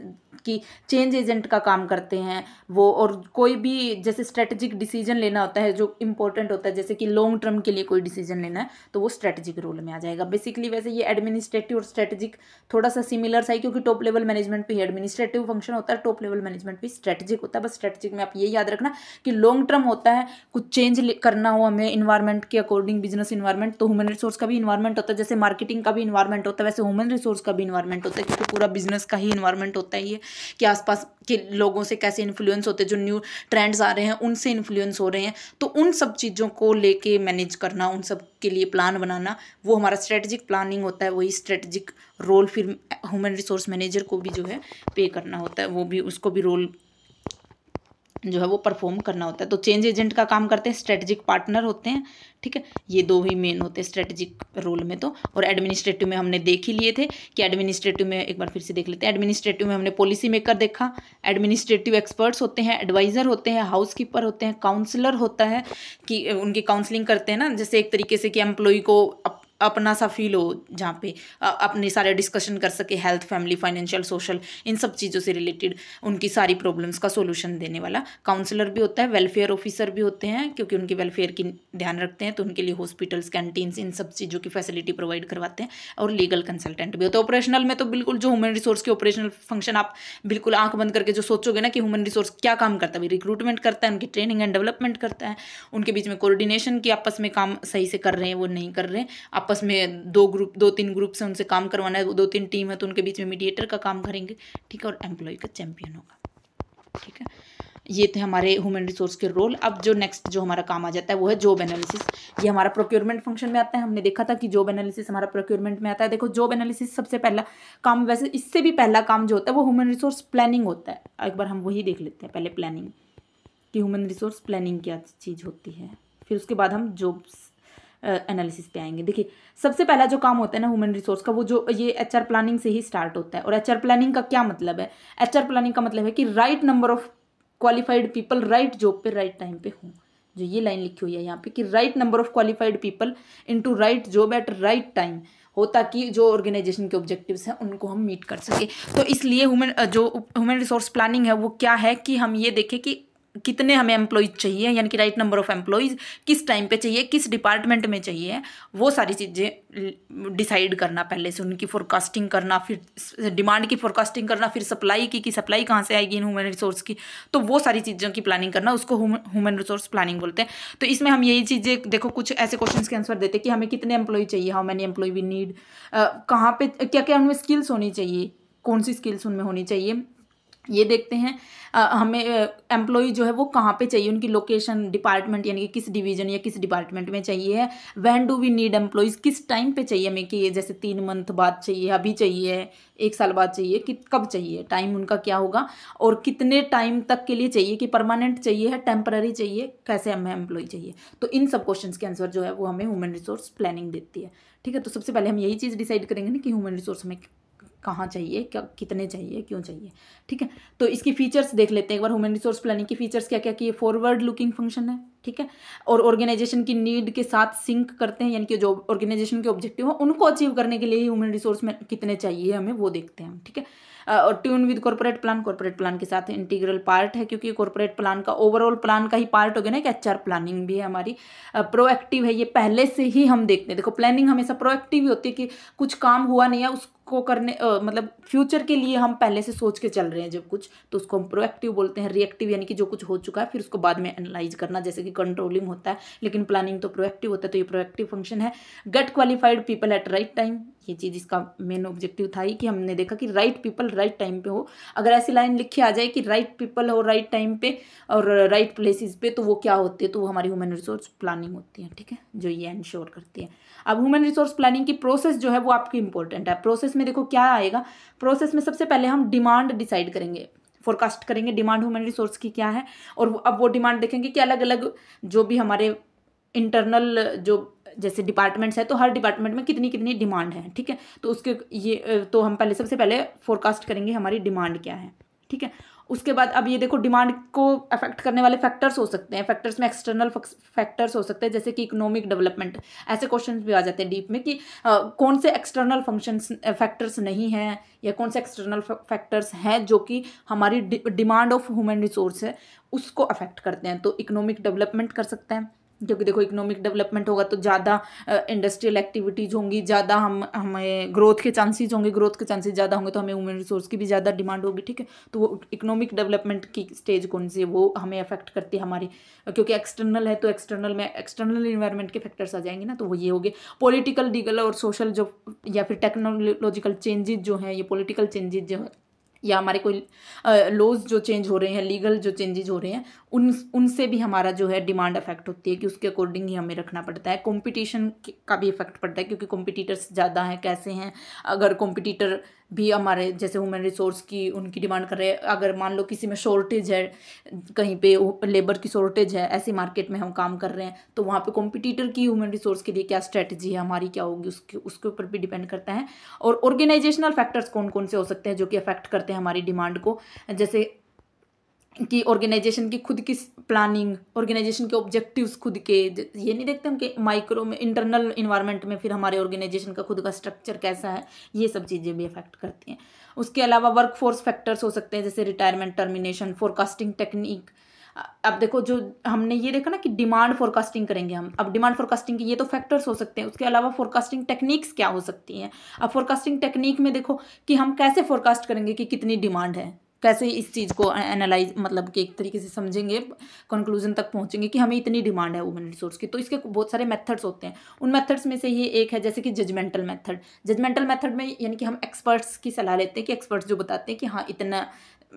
[SPEAKER 1] कि चेंज एजेंट का काम करते हैं वो और कोई भी जैसे स्ट्रेटेजिक डिसीजन लेना होता है जो इंपॉर्टेंट होता है जैसे कि लॉन्ग टर्म के लिए कोई डिसीजन लेना है तो वो स्ट्रेटेजिक रोल में आ जाएगा बेसिकली वैसे ये एडमिनिस्ट्रेटिव और स्ट्रेटेजिक थोड़ा सा सिमिलर सा है क्योंकि टॉप लेवल मैनेजमेंट पे एडमिनिस्ट्रेटिव फंक्शन होता है टॉप लेवल मैनेजमेंट भी स्ट्रेटेजिक होता है बस स्ट्रेटेजिक में आप ये याद रखना कि लॉन्ग टर्म होता है कुछ चेंज करना हो हमें इन्वायरमेंट के अकॉर्डिंग बिजनेस इन्वायरमेंट तो ह्यूमन रिसोर्स का भी इन्वायरमेंट होता है जैसे मार्केटिंग का भी इन्वायरमेंट होता है वैसे ह्यूमन रिसोर्स का भी इन्वायरमेंट होता है क्योंकि पूरा बिजनेस का ही इन्वायरमेंट होता है ये कि आसपास के लोगों से कैसे इन्फ्लुएंस होते हैं जो न्यू ट्रेंड्स आ रहे हैं उनसे इन्फ्लुएंस हो रहे हैं तो उन सब चीज़ों को लेके मैनेज करना उन सब के लिए प्लान बनाना वो हमारा स्ट्रेटजिक प्लानिंग होता है वही स्ट्रेटजिक रोल फिर ह्यूमन रिसोर्स मैनेजर को भी जो है पे करना होता है वो भी उसको भी रोल जो है वो परफॉर्म करना होता है तो चेंज एजेंट का काम करते हैं स्ट्रेटजिक पार्टनर होते हैं ठीक है ये दो ही मेन होते हैं स्ट्रेटजिक रोल में तो और एडमिनिस्ट्रेटिव में हमने देख ही लिए थे कि एडमिनिस्ट्रेटिव में एक बार फिर से देख लेते हैं एडमिनिस्ट्रेटिव में हमने पॉलिसी मेकर देखा एडमिनिस्ट्रेटिव एक्सपर्ट्स होते हैं एडवाइज़र होते हैं हाउस कीपर होते हैं काउंसलर होता है कि उनकी काउंसलिंग करते हैं ना जैसे एक तरीके से कि एम्प्लॉय को अपना सा फील हो जहाँ पे अपने सारे डिस्कशन कर सके हेल्थ फैमिली फाइनेंशियल सोशल इन सब चीज़ों से रिलेटेड उनकी सारी प्रॉब्लम्स का सोल्यूशन देने वाला काउंसलर भी होता है वेलफेयर ऑफिसर भी होते हैं क्योंकि उनके वेलफेयर की ध्यान रखते हैं तो उनके लिए हॉस्पिटल्स कैंटीन्स इन सब चीज़ों की फैसिलिटी प्रोवाइड करवाते हैं और लीगल कंसल्टेंट भी होते हैं ऑपरेशनल में तो बिल्कुल जो ह्यूमन रिसोर्स के ऑपरेशनल फंक्शन आप बिल्कुल आंख बंद करके जो सोचोगे ना कि ह्यूमन रिसोर्स क्या काम करता है रिक्रूटमेंट करता है उनकी ट्रेनिंग एंड डेवलपमेंट करता है उनके बीच में कोऑर्डिनेशन की आपस में काम सही से कर रहे हैं वो नहीं कर रहे हैं आप आपस में दो ग्रुप दो तीन ग्रुप से उनसे काम करवाना है दो तीन टीम है तो उनके बीच में मीडिएटर का काम करेंगे ठीक है और एम्प्लॉय का चैम्पियन होगा ठीक है ये थे हमारे ह्यूमन रिसोर्स के रोल अब जो नेक्स्ट जो हमारा काम आ जाता है वो है जॉब एनालिसिस ये हमारा प्रोक्योरमेंट फंक्शन में आता है हमने देखा था कि जॉब एनालिसिस हमारा प्रोक्योरमेंट में आता है देखो जॉब एनालिसिस सबसे पहला काम वैसे इससे भी पहला काम जो होता है वो ह्यूमन रिसोर्स प्लानिंग होता है एक बार हम वही देख लेते हैं पहले प्लानिंग कि ह्यूमन रिसोर्स प्लानिंग क्या चीज़ होती है फिर उसके बाद हम जॉब्स एनालिसिस पे आएंगे देखिए सबसे पहला जो काम होता है ना ह्यूमन रिसोर्स का वो जो ये एच प्लानिंग से ही स्टार्ट होता है और एच प्लानिंग का क्या मतलब है एच प्लानिंग का मतलब है कि right number of qualified people right job पे राइट टाइम पे हों जो ये लाइन लिखी हुई है यहाँ पे कि right number of qualified people into right job at right time हो ताकि जो ऑर्गेनाइजेशन के ऑब्जेक्टिव्स हैं उनको हम मीट कर सके तो इसलिए ह्यूमन जो ह्यूमन रिसोर्स प्लानिंग है वो क्या है कि हम ये देखें कि कितने हमें एम्प्लॉयज़ चाहिए यानी कि राइट नंबर ऑफ एम्प्लॉयज़ किस टाइम पे चाहिए किस डिपार्टमेंट में चाहिए वो सारी चीज़ें डिसाइड करना पहले से उनकी फोरकास्टिंग करना फिर डिमांड की फोरकास्टिंग करना फिर सप्लाई की कि सप्लाई कहाँ से आएगी इन ह्यूमन रिसोर्स की तो वो सारी चीज़ों की प्लानिंग करना उसको ह्यूमन रिसोर्स प्लानिंग बोलते हैं तो इसमें हम यही चीज़ें देखो कुछ ऐसे क्वेश्चन के आंसर देते कि हमें कितने एम्प्लॉय चाहिए how many employee we need कहाँ पर क्या क्या उनमें स्किल्स होनी चाहिए कौन सी स्किल्स उनमें होनी चाहिए ये देखते हैं हमें एम्प्लॉई जो है वो कहाँ पे चाहिए उनकी लोकेशन डिपार्टमेंट यानी कि किस डिवीजन या किस डिपार्टमेंट में चाहिए है when do we need employees किस टाइम पे चाहिए हमें कि जैसे तीन मंथ बाद चाहिए अभी चाहिए एक साल बाद चाहिए कि कब चाहिए टाइम उनका क्या होगा और कितने टाइम तक के लिए चाहिए कि परमानेंट चाहिए है टेम्पररी चाहिए कैसे हमें एम्प्लॉय चाहिए तो इन सब क्वेश्चन के आंसर जो है वो हमें ह्यूमन रिसोर्स प्लानिंग देती है ठीक है तो सबसे पहले हम यही चीज़ डिसाइड करेंगे ना कि ह्यूमन रिसोर्स हमें कहाँ चाहिए क्या कितने चाहिए क्यों चाहिए ठीक है तो इसकी फीचर्स देख लेते हैं एक बार ह्यूमन रिसोर्स प्लानिंग की फीचर्स क्या क्या कि ये फॉरवर्ड लुकिंग फंक्शन है ठीक है और ऑर्गेनाइजेशन की नीड के साथ सिंक करते हैं यानी कि जो ऑर्गेनाइजेशन के ऑब्जेक्टिव हैं उनको अचीव करने के लिए ह्यूमन रिसोर्स में कितने चाहिए हमें वो देखते हैं ठीक है और tune with corporate plan corporate plan के साथ इंटीग्रल पार्ट है क्योंकि कॉर्पोरेट प्लान का ओवरऑल प्लान का ही पार्ट हो गया ना कि एच प्लानिंग भी है हमारी प्रोएक्टिव है ये पहले से ही हम देखते हैं देखो प्लानिंग हमेशा प्रोएक्टिव ही होती है कि कुछ काम हुआ नहीं है उस को करने आ, मतलब फ्यूचर के लिए हम पहले से सोच के चल रहे हैं जब कुछ तो उसको हम प्रोएक्टिव बोलते हैं रिएक्टिव यानी कि जो कुछ हो चुका है फिर उसको बाद में एनालाइज करना जैसे कि कंट्रोलिंग होता है लेकिन प्लानिंग तो प्रोएक्टिव होता है तो ये प्रोएक्टिव फंक्शन है get qualified people at right time ये चीज़ इसका मेन ऑब्जेक्टिव था ही कि हमने देखा कि राइट पीपल राइट टाइम पे हो अगर ऐसी लाइन लिखी आ जाए कि राइट पीपल हो राइट टाइम पे और राइट प्लेसेस पे तो वो क्या होती है तो वो हमारी ह्यूमन रिसोर्स प्लानिंग होती है ठीक है जो ये इंश्योर करती है अब ह्यूमन रिसोर्स प्लानिंग की प्रोसेस जो है वो आपकी इंपॉर्टेंट है प्रोसेस में देखो क्या आएगा प्रोसेस में सबसे पहले हम डिमांड डिसाइड करेंगे फोरकास्ट करेंगे डिमांड ह्यूमन रिसोर्स की क्या है और अब वो डिमांड देखेंगे कि अलग अलग जो भी हमारे इंटरनल जो जैसे डिपार्टमेंट्स है तो हर डिपार्टमेंट में कितनी कितनी डिमांड है ठीक है तो उसके ये तो हम पहले सबसे पहले फोरकास्ट करेंगे हमारी डिमांड क्या है ठीक है उसके बाद अब ये देखो डिमांड को अफेक्ट करने वाले फैक्टर्स हो सकते हैं फैक्टर्स में एक्सटर्नल फैक्टर्स हो सकते हैं जैसे कि इकोनॉमिक डेवलपमेंट ऐसे क्वेश्चन भी आ जाते हैं डीप में कि आ, कौन से एक्सटर्नल फंक्शंस फैक्टर्स नहीं हैं या कौन से एक्सटर्नल फैक्टर्स हैं जो कि हमारी डिमांड ऑफ ह्यूमन रिसोर्स है उसको अफेक्ट करते हैं तो इकोनॉमिक डेवलपमेंट कर सकते हैं क्योंकि देखो इकोनॉमिक डेवलपमेंट होगा तो ज़्यादा इंडस्ट्रियल एक्टिविटीज़ होंगी ज़्यादा हम हमें ग्रोथ के चांसेस होंगे ग्रोथ के चांसेस ज़्यादा होंगे तो हमें ह्यूमन रिसोर्स की भी ज़्यादा डिमांड होगी ठीक है तो वो इकोनॉमिक डेवलपमेंट की स्टेज कौन सी है वो हमें अफेक्ट करती है हमारी क्योंकि एक्सटर्नल है तो एक्सटर्नल में एक्सटर्नल इन्वायरमेंट के फैक्टर्स आ जाएंगे ना तो वो ये हो गए पोलिटिकल लीगल और सोशल जो या फिर टेक्नोलॉजिकल चेंजेज जो हैं ये पोलिटिकल चेंजेज जो या हमारे कोई लॉज जो चेंज हो रहे हैं लीगल जो चेंजेज हो रहे हैं उन उनसे भी हमारा जो है डिमांड अफेक्ट होती है कि उसके अकॉर्डिंग ही हमें रखना पड़ता है कंपटीशन का भी इफेक्ट पड़ता है क्योंकि कॉम्पिटिटर्स ज़्यादा हैं कैसे हैं अगर कॉम्पिटिटर भी हमारे जैसे ह्यूमन रिसोर्स की उनकी डिमांड कर रहे हैं अगर मान लो किसी में शॉर्टेज है कहीं पे लेबर की शॉर्टेज है ऐसी मार्केट में हम काम कर रहे हैं तो वहाँ पे कॉम्पिटिटर की ह्यूमन रिसोर्स के लिए क्या स्ट्रैटेजी है हमारी क्या होगी उसके उसके ऊपर भी डिपेंड करता है और ऑर्गेनाइजेशनल फैक्टर्स कौन कौन से हो सकते हैं जो कि अफेक्ट करते हैं हमारी डिमांड को जैसे कि ऑर्गेनाइजेशन की खुद की प्लानिंग ऑर्गेनाइजेशन के ऑब्जेक्टिव्स खुद के ये नहीं देखते हम कि माइक्रो में इंटरनल इन्वायरमेंट में फिर हमारे ऑर्गेनाइजेशन का खुद का स्ट्रक्चर कैसा है ये सब चीज़ें भी अफेक्ट करती हैं उसके अलावा वर्क फोर्स फैक्टर्स हो सकते हैं जैसे रिटायरमेंट टर्मिनेशन फोरकास्टिंग टेक्निक अब देखो जो हमने ये देखा ना कि डिमांड फोरकास्टिंग करेंगे हम अब डिमांड फोरकास्टिंग के ये तो फैक्टर्स हो सकते हैं उसके अलावा फोरकास्टिंग टेक्निक्स क्या हो सकती हैं अब फोरकास्टिंग टेक्निक में देखो कि हम कैसे फोरकास्ट करेंगे कि कितनी डिमांड है कैसे इस चीज़ को एनालाइज मतलब कि एक तरीके से समझेंगे कंक्लूजन तक पहुंचेंगे कि हमें इतनी डिमांड है वुमेन रिसोर्स की तो इसके बहुत सारे मेथड्स होते हैं उन मेथड्स में से ये एक है जैसे कि जजमेंटल मेथड जजमेंटल मेथड में यानी कि हम एक्सपर्ट्स की सलाह लेते हैं कि एक्सपर्ट्स जो बताते हैं कि हाँ इतना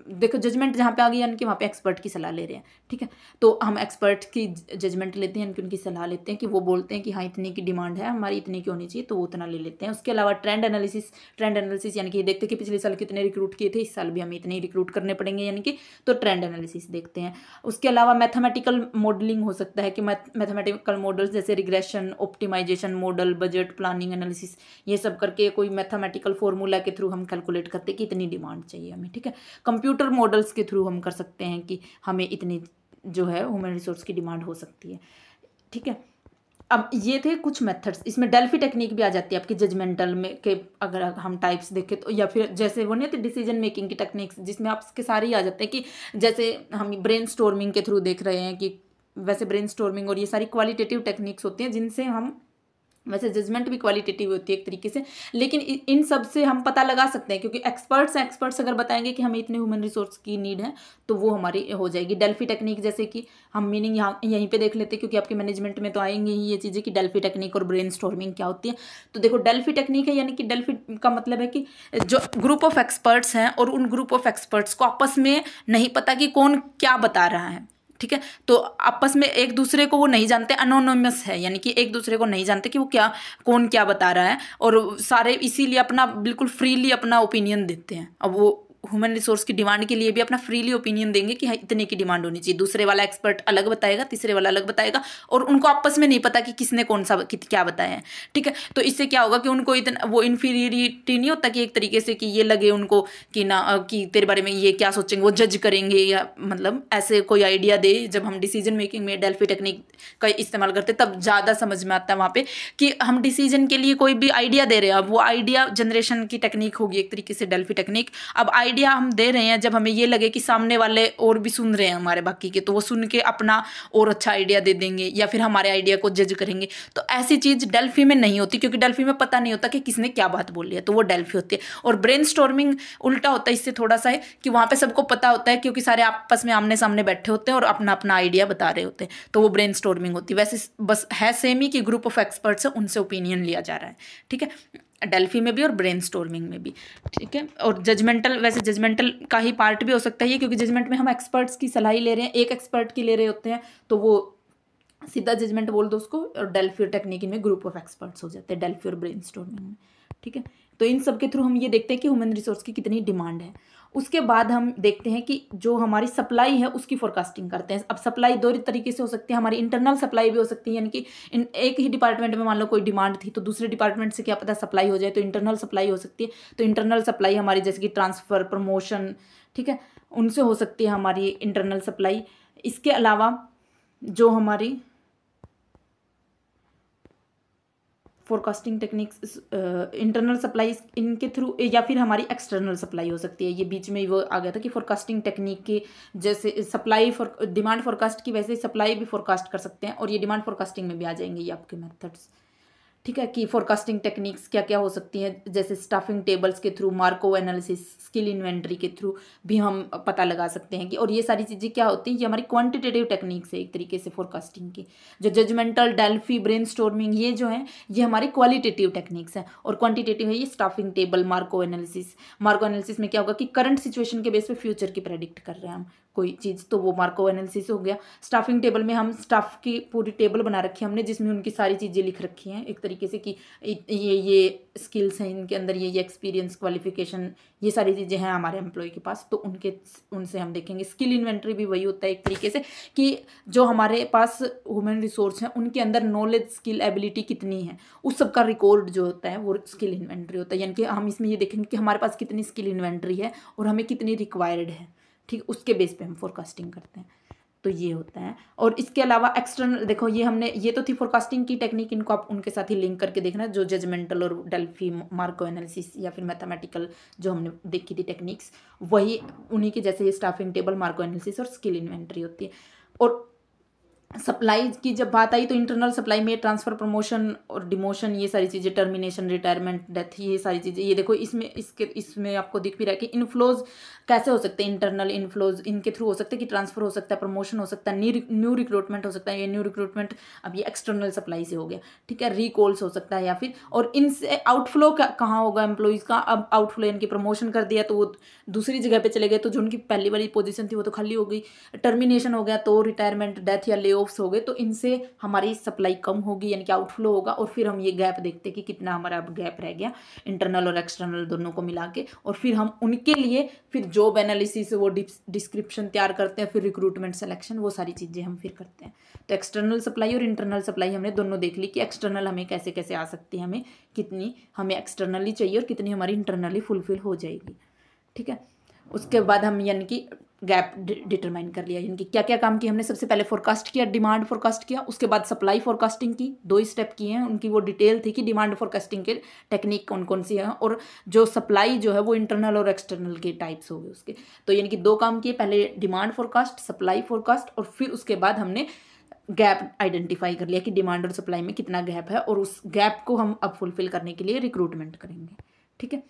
[SPEAKER 1] देखो जजमेंट जहाँ पे आ गई यानी कि वहाँ पे एक्सपर्ट की सलाह ले रहे हैं ठीक है तो हम एक्सपर्ट की जजमेंट लेते हैं यानी कि उनकी सलाह लेते हैं कि वो बोलते हैं कि हाँ इतनी की डिमांड है हमारी इतनी की होनी चाहिए तो वो उतना ले लेते हैं उसके अलावा ट्रेंड एनालिसिस ट्रेंड एनालिसिस यानी कि देखते कि पिछले साल कितने रिक्रूट किए थे इस साल भी हमें इतने ही रिक्रूट करने पड़ेंगे यानी कि तो ट्रेंड एनालिसिस देखते हैं उसके अलावा मैथमेटिकल मॉडलिंग हो सकता है कि मैथमेटिकल मॉडल्स जैसे regression optimization model budget planning analysis ये सब करके कोई मैथमेटिकल फॉर्मूला के थ्रू हम कैलकुलेट करते कि इतनी डिमांड चाहिए हमें ठीक है कंप्यूटर मॉडल्स के थ्रू हम कर सकते हैं कि हमें इतनी जो है ह्यूमन रिसोर्स की डिमांड हो सकती है ठीक है अब ये थे कुछ मेथड्स इसमें डेल्फी टेक्निक भी आ जाती है आपकी जजमेंटल में के अगर हम टाइप्स देखें तो या फिर जैसे वो नहीं आती डिसीजन मेकिंग की टेक्निक्स जिसमें आपके सारे ही आ जाते हैं कि जैसे हम ब्रेन के थ्रू देख रहे हैं कि वैसे ब्रेन और ये सारी क्वालिटेटिव टेक्निक्स होती हैं जिनसे हम वैसे जजमेंट भी क्वालिटेटिव होती है एक तरीके से लेकिन इन सब से हम पता लगा सकते हैं क्योंकि एक्सपर्ट्स एक्सपर्ट्स अगर बताएंगे कि हमें इतने ह्यूमन रिसोर्स की नीड है तो वो हमारी हो जाएगी डेल्फी टेक्निक जैसे कि हम मीनिंग यहाँ यहीं पे देख लेते हैं क्योंकि आपके मैनेजमेंट में तो आएंगे ही ये चीज़ें कि डेल्फी टेक्निक और ब्रेन क्या होती है तो देखो डेल्फी टेक्निक है यानी कि डेल्फी का मतलब है कि जो ग्रुप ऑफ एक्सपर्ट्स हैं और उन ग्रुप ऑफ एक्सपर्ट्स को आपस में नहीं पता कि कौन क्या बता रहा है ठीक है तो आपस में एक दूसरे को वो नहीं जानते अनोनोमस है यानी कि एक दूसरे को नहीं जानते कि वो क्या कौन क्या बता रहा है और सारे इसीलिए अपना बिल्कुल फ्रीली अपना ओपिनियन देते हैं अब वो ह्यूमन रिसोर्स की डिमांड के लिए भी अपना फ्रीली ओपिनियन देंगे कि हाँ इतने की डिमांड होनी चाहिए दूसरे वाला एक्सपर्ट अलग बताएगा तीसरे वाला अलग बताएगा और उनको आपस में नहीं पता कि किसने कौन सा क्या बताया है ठीक है तो इससे क्या होगा कि उनको इतना वो इन्फीरियरिटी नहीं होता कि एक तरीके से कि ये लगे उनको कि ना कि तेरे बारे में ये क्या सोचेंगे वो जज करेंगे या मतलब ऐसे कोई आइडिया दे जब हम डिसीजन मेकिंग में डेल्फी टेक्निक का इस्तेमाल करते तब ज़्यादा समझ में आता है वहाँ पर कि हम डिसीजन के लिए कोई भी आइडिया दे रहे हैं अब वो आइडिया जनरेशन की टेक्निक होगी एक तरीके से डेल्फी टेक्निक अब आई आइडिया हम दे रहे हैं जब हमें ये लगे कि सामने वाले और भी सुन रहे हैं हमारे बाकी के तो वो सुन के अपना और अच्छा आइडिया दे देंगे या फिर हमारे आइडिया को जज करेंगे तो ऐसी चीज़ डेल्फी में नहीं होती क्योंकि डेल्फी में पता नहीं होता कि किसने क्या बात बोली है तो वो डेल्फी होती है और ब्रेन उल्टा होता है इससे थोड़ा सा है कि वहाँ पर सबको पता होता है क्योंकि सारे आपस में आमने सामने बैठे होते हैं और अपना अपना आइडिया बता रहे होते हैं तो वो ब्रेन होती है वैसे बस है सेम ही कि ग्रुप ऑफ एक्सपर्ट्स है उनसे ओपिनियन लिया जा रहा है ठीक है डेल्फी में भी और ब्रेन में भी ठीक है और जजमेंटल वैसे जजमेंटल का ही पार्ट भी हो सकता है क्योंकि जजमेंट में हम एक्सपर्ट्स की सलाह ले रहे हैं एक एक्सपर्ट की ले रहे होते हैं तो वो सीधा जजमेंट बोल दो उसको और डेल्फी टेक्निक में ग्रुप ऑफ एक्सपर्ट्स हो जाते हैं डेल्फी और ब्रेन में ठीक है तो इन सब के थ्रू हम ये देखते हैं कि ह्यूमन रिसोर्स की कितनी डिमांड है उसके बाद हम देखते हैं कि जो हमारी सप्लाई है उसकी फोरकास्टिंग करते हैं अब सप्लाई दो तरीके से हो सकती है हमारी इंटरनल सप्लाई भी हो सकती है यानी कि एक ही डिपार्टमेंट में मान लो कोई डिमांड थी तो दूसरे डिपार्टमेंट से क्या पता सप्लाई हो जाए तो इंटरनल सप्लाई हो सकती है तो इंटरनल सप्लाई हमारी जैसे कि ट्रांसफ़र प्रमोशन ठीक है उनसे हो सकती है हमारी इंटरनल सप्लाई इसके अलावा जो हमारी फोरकास्टिंग टेक्निक्स इंटरनल सप्लाई इनके थ्रू या फिर हमारी एक्सटर्नल सप्लाई हो सकती है ये बीच में वो आ गया था कि फोरकास्टिंग टेक्निक के जैसे सप्लाई फॉर डिमांड फोरकास्ट की वैसे सप्लाई भी फोरकास्ट कर सकते हैं और ये डिमांड फोरकास्टिंग में भी आ जाएंगे ये आपके मेथड्स ठीक है कि फोरकास्टिंग टेक्निक्स क्या क्या हो सकती हैं जैसे स्टाफिंग टेबल्स के through Markov analysis skill inventory के थ्रू भी हम पता लगा सकते हैं कि और ये सारी चीज़ें क्या होती हैं ये हमारी क्वांटिटेटिव टेक्निक्स है एक तरीके से फोरकास्टिंग की जो जजमेंटल डेल्फी ब्रेन स्टोरमिंग ये जो है ये हमारी क्वालिटेटिव टेक्निक्स हैं और क्वान्टिटेटिव है ये staffing table Markov analysis Markov analysis में क्या होगा कि करंट सिचुएशन के बेस पर फ्यूचर की प्रेडिक्ट कर रहे हैं हम कोई चीज़ तो वो मार्को एनालिसिस हो गया स्टाफिंग टेबल में हम स्टाफ की पूरी टेबल बना रखी है हमने जिसमें उनकी सारी चीज़ें लिख रखी हैं एक तरीके से कि ये ये स्किल्स हैं इनके अंदर ये ये एक्सपीरियंस क्वालिफिकेशन ये सारी चीज़ें हैं हमारे एम्प्लॉय के पास तो उनके उनसे हम देखेंगे स्किल इन्वेंट्री भी वही होता है एक तरीके से कि जो हमारे पास ह्यूमन रिसोर्स हैं उनके अंदर नॉलेज स्किल एबिलिटी कितनी है उस सब का रिकॉर्ड जो होता है वो स्किल इन्वेंट्री होता है यानी कि हम इसमें ये देखेंगे कि हमारे पास कितनी स्किल इन्वेंट्री है और हमें कितनी रिक्वायर्ड है ठीक उसके बेस पे हम फोरकास्टिंग करते हैं तो ये होता है और इसके अलावा एक्सटर्नल देखो ये हमने ये तो थी फोरकास्टिंग की टेक्निक इनको आप उनके साथ ही लिंक करके देखना जो जजमेंटल और डेल्फी मार्को एनालिसिस या फिर मैथमेटिकल जो हमने देखी थी टेक्निक्स वही उन्हीं के जैसे ये स्टाफिंग टेबल मार्को एनालिसिस और स्किल इन्वेंट्री होती है और सप्लाई की जब बात आई तो इंटरनल सप्लाई में ट्रांसफ़र प्रमोशन और डिमोशन ये सारी चीज़ें टर्मिनेशन रिटायरमेंट डेथ ये सारी चीज़ें ये देखो इसमें इसके इसमें आपको दिख भी रहा है कि इनफ्लोज कैसे हो सकते हैं इंटरनल इनफ्लोज इनके थ्रू हो सकते हैं कि ट्रांसफ़र हो सकता है प्रमोशन हो सकता है न्यू न्यू रिक्रूटमेंट हो सकता है ये न्यू रिक्रूटमेंट अब ये एक्सटर्नल सप्लाई से हो गया ठीक है रिकॉल्स हो सकता है या फिर और इनसे आउटफ्लो कहाँ होगा एम्प्लॉयज़ का अब आउटफ्लो इनकी प्रमोशन कर दिया तो वो दूसरी जगह पे चले गए तो जो उनकी पहली वाली पोजीशन थी वो तो खाली हो गई टर्मिनेशन हो गया तो रिटायरमेंट डेथ या ले हो गए तो इनसे हमारी सप्लाई कम होगी यानी कि आउटफ्लो होगा और फिर हम ये गैप देखते कि कितना हमारा अब गैप रह गया इंटरनल और एक्सटर्नल दोनों को मिला के और फिर हम उनके लिए फिर जॉब एनालिसिस वो डिस्क्रिप्शन तैयार करते हैं फिर रिक्रूटमेंट सेलेक्शन वो सारी चीज़ें हम फिर करते हैं तो एक्सटर्नल सप्लाई और इंटरनल सप्लाई हमने दोनों देख ली कि एक्सटर्नल हमें कैसे कैसे आ सकती है हमें कितनी हमें एक्सटर्नली चाहिए और कितनी हमारी इंटरनली फुलफिल हो जाएगी ठीक है उसके बाद हम यानी कि गैप डिटरमाइन कर लिया यानी कि क्या क्या काम किया हमने सबसे पहले फोरकास्ट किया डिमांड फोरकास्ट किया उसके बाद सप्लाई फोरकास्टिंग की दो ही स्टेप किए हैं उनकी वो डिटेल थी कि डिमांड फोरकास्टिंग के टेक्निक कौन कौन सी हैं और जो सप्लाई जो है वो इंटरनल और एक्सटर्नल के टाइप्स हो गए उसके तो यानी कि दो काम किए पहले डिमांड फोरकास्ट सप्लाई फोरकास्ट और फिर उसके बाद हमने गैप आइडेंटिफाई कर लिया कि डिमांड और सप्लाई में कितना गैप है और उस गैप को हम अब फुलफिल करने के लिए रिक्रूटमेंट करेंगे ठीक है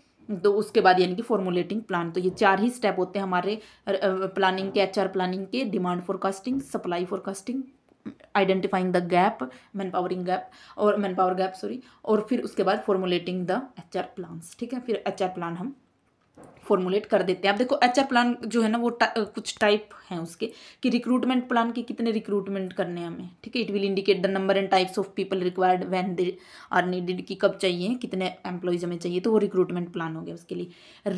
[SPEAKER 1] तो उसके बाद यानी कि फॉर्मुलेटिंग प्लान तो ये चार ही स्टेप होते हैं हमारे प्लानिंग के एच प्लानिंग के demand forecasting supply forecasting identifying the gap manpowering gap और मैन पावर गैप सॉरी और फिर उसके बाद formulating the H R plan ठीक है फिर एच आर प्लान हम फॉर्मुलेट कर देते हैं आप देखो एच प्लान जो है ना वो टा, कुछ टाइप हैं उसके कि रिक्रूटमेंट प्लान के कितने रिक्रूटमेंट करने हैं हमें ठीक है it will indicate the number and types of people required when they are needed कि कब चाहिए कितने एम्प्लॉयज हमें चाहिए तो वो रिक्रूटमेंट प्लान हो गया उसके लिए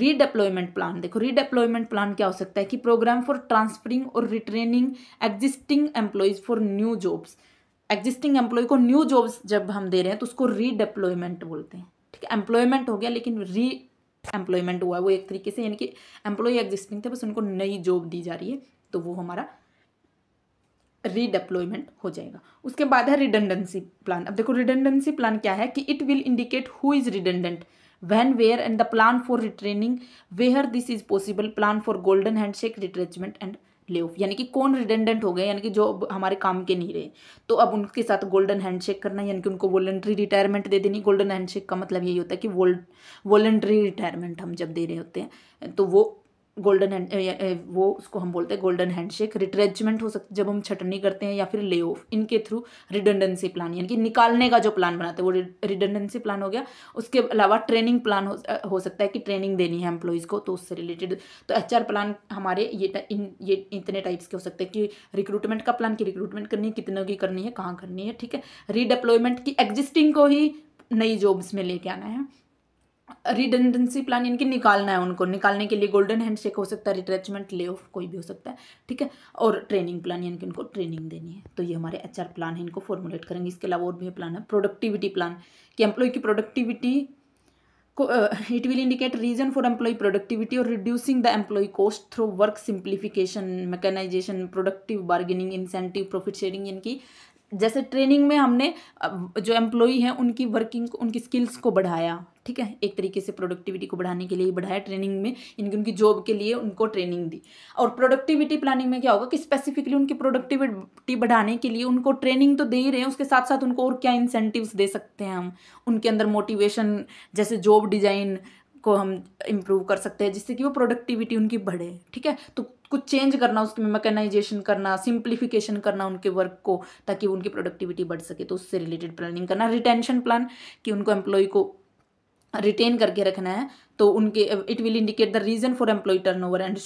[SPEAKER 1] रीडेप्लॉयमेंट प्लान देखो रीडेप्लॉयमेंट प्लान क्या हो सकता है कि प्रोग्राम फॉर ट्रांसफरिंग और retraining existing employees for new jobs existing employee को न्यू जॉब्स जब हम दे रहे हैं तो उसको रीडेप्लॉयमेंट बोलते हैं ठीक है एम्प्लॉयमेंट हो गया लेकिन री एम्प्लॉयमेंट हुआ है वो एक तरीके से यानी कि एम्प्लॉय एग्जिस्टिंग थे बस उनको नई जॉब दी जा रही है तो वो हमारा रीडेप्लॉयमेंट हो जाएगा उसके बाद है रिडेंडेंसी प्लान अब देखो रिडेंडेंसी प्लान क्या है कि it will indicate who is redundant when where and the plan for retraining where this is possible plan for golden handshake retrenchment and lay off यानी कि कौन रिडेंडेंट हो गए यानी कि जो हमारे काम के नहीं रहे तो अब उनके साथ गोल्डन हैंडशेक करना यानी कि उनको वॉलेंट्री रिटायरमेंट दे देनी गोल्डन हैंडशेक का मतलब यही होता है कि वॉल वॉलेंट्री रिटायरमेंट हम जब दे रहे होते हैं तो वो golden hand eh, eh, eh, वो उसको हम बोलते हैं गोल्डन हैंडशेक रिट्रेचमेंट हो सकता है जब हम छटनी करते हैं या फिर ले ऑफ इनके थ्रू रिडंडेंसी प्लान यानी कि निकालने का जो प्लान बनाते हैं वो रिडंडेंसी प्लान हो गया उसके अलावा ट्रेनिंग प्लान हो, हो सकता है कि ट्रेनिंग देनी है एम्प्लॉयज़ को तो उससे रिलेटेड तो एच प्लान हमारे ये इन ये इतने टाइप्स के हो सकते हैं कि रिक्रूटमेंट का प्लान कि रिक्रूटमेंट करनी है कितने की करनी है कहाँ करनी है ठीक है रीडेप्लॉयमेंट की एग्जिस्टिंग को ही नई जॉब्स में लेके आना है रिडेंडेंसी प्लान यानी कि निकालना है उनको निकालने के लिए गोल्डन हैंडशेक हो सकता है रिट्रेचमेंट ले ऑफ कोई भी हो सकता है ठीक है और ट्रेनिंग प्लान यानी कि उनको ट्रेनिंग देनी है तो ये हमारे एच प्लान है इनको फॉर्मुलेट करेंगे इसके अलावा और भी प्लान है प्रोडक्टिविटी प्लान कि एम्प्लॉय की प्रोडक्टिविटी को it will indicate reason for employee productivity और reducing the employee cost through work simplification mechanisation productive bargaining incentive profit sharing यानी जैसे ट्रेनिंग में हमने जो एम्प्लॉई हैं उनकी वर्किंग उनकी स्किल्स को बढ़ाया ठीक है एक तरीके से प्रोडक्टिविटी को बढ़ाने के लिए बढ़ाया ट्रेनिंग में इनकी उनकी जॉब के लिए उनको ट्रेनिंग दी और प्रोडक्टिविटी प्लानिंग में क्या होगा कि स्पेसिफिकली उनकी प्रोडक्टिविटी बढ़ाने के लिए उनको ट्रेनिंग तो दे ही रहे हैं उसके साथ साथ उनको और क्या इंसेंटिव्स दे सकते हैं हम उनके अंदर मोटिवेशन जैसे जॉब डिजाइन को हम इम्प्रूव कर सकते हैं जिससे कि वो प्रोडक्टिविटी उनकी बढ़े ठीक है तो कुछ चेंज करना उसमें मैकेनाइजेशन करना सिंप्लीफिकेशन करना उनके वर्क को ताकि उनकी प्रोडक्टिविटी बढ़ सके तो उससे रिलेटेड प्लानिंग करना रिटेंशन प्लान कि उनको एम्प्लॉय को रिटेन करके रखना है तो उनके it will indicate the reason for employee turnover and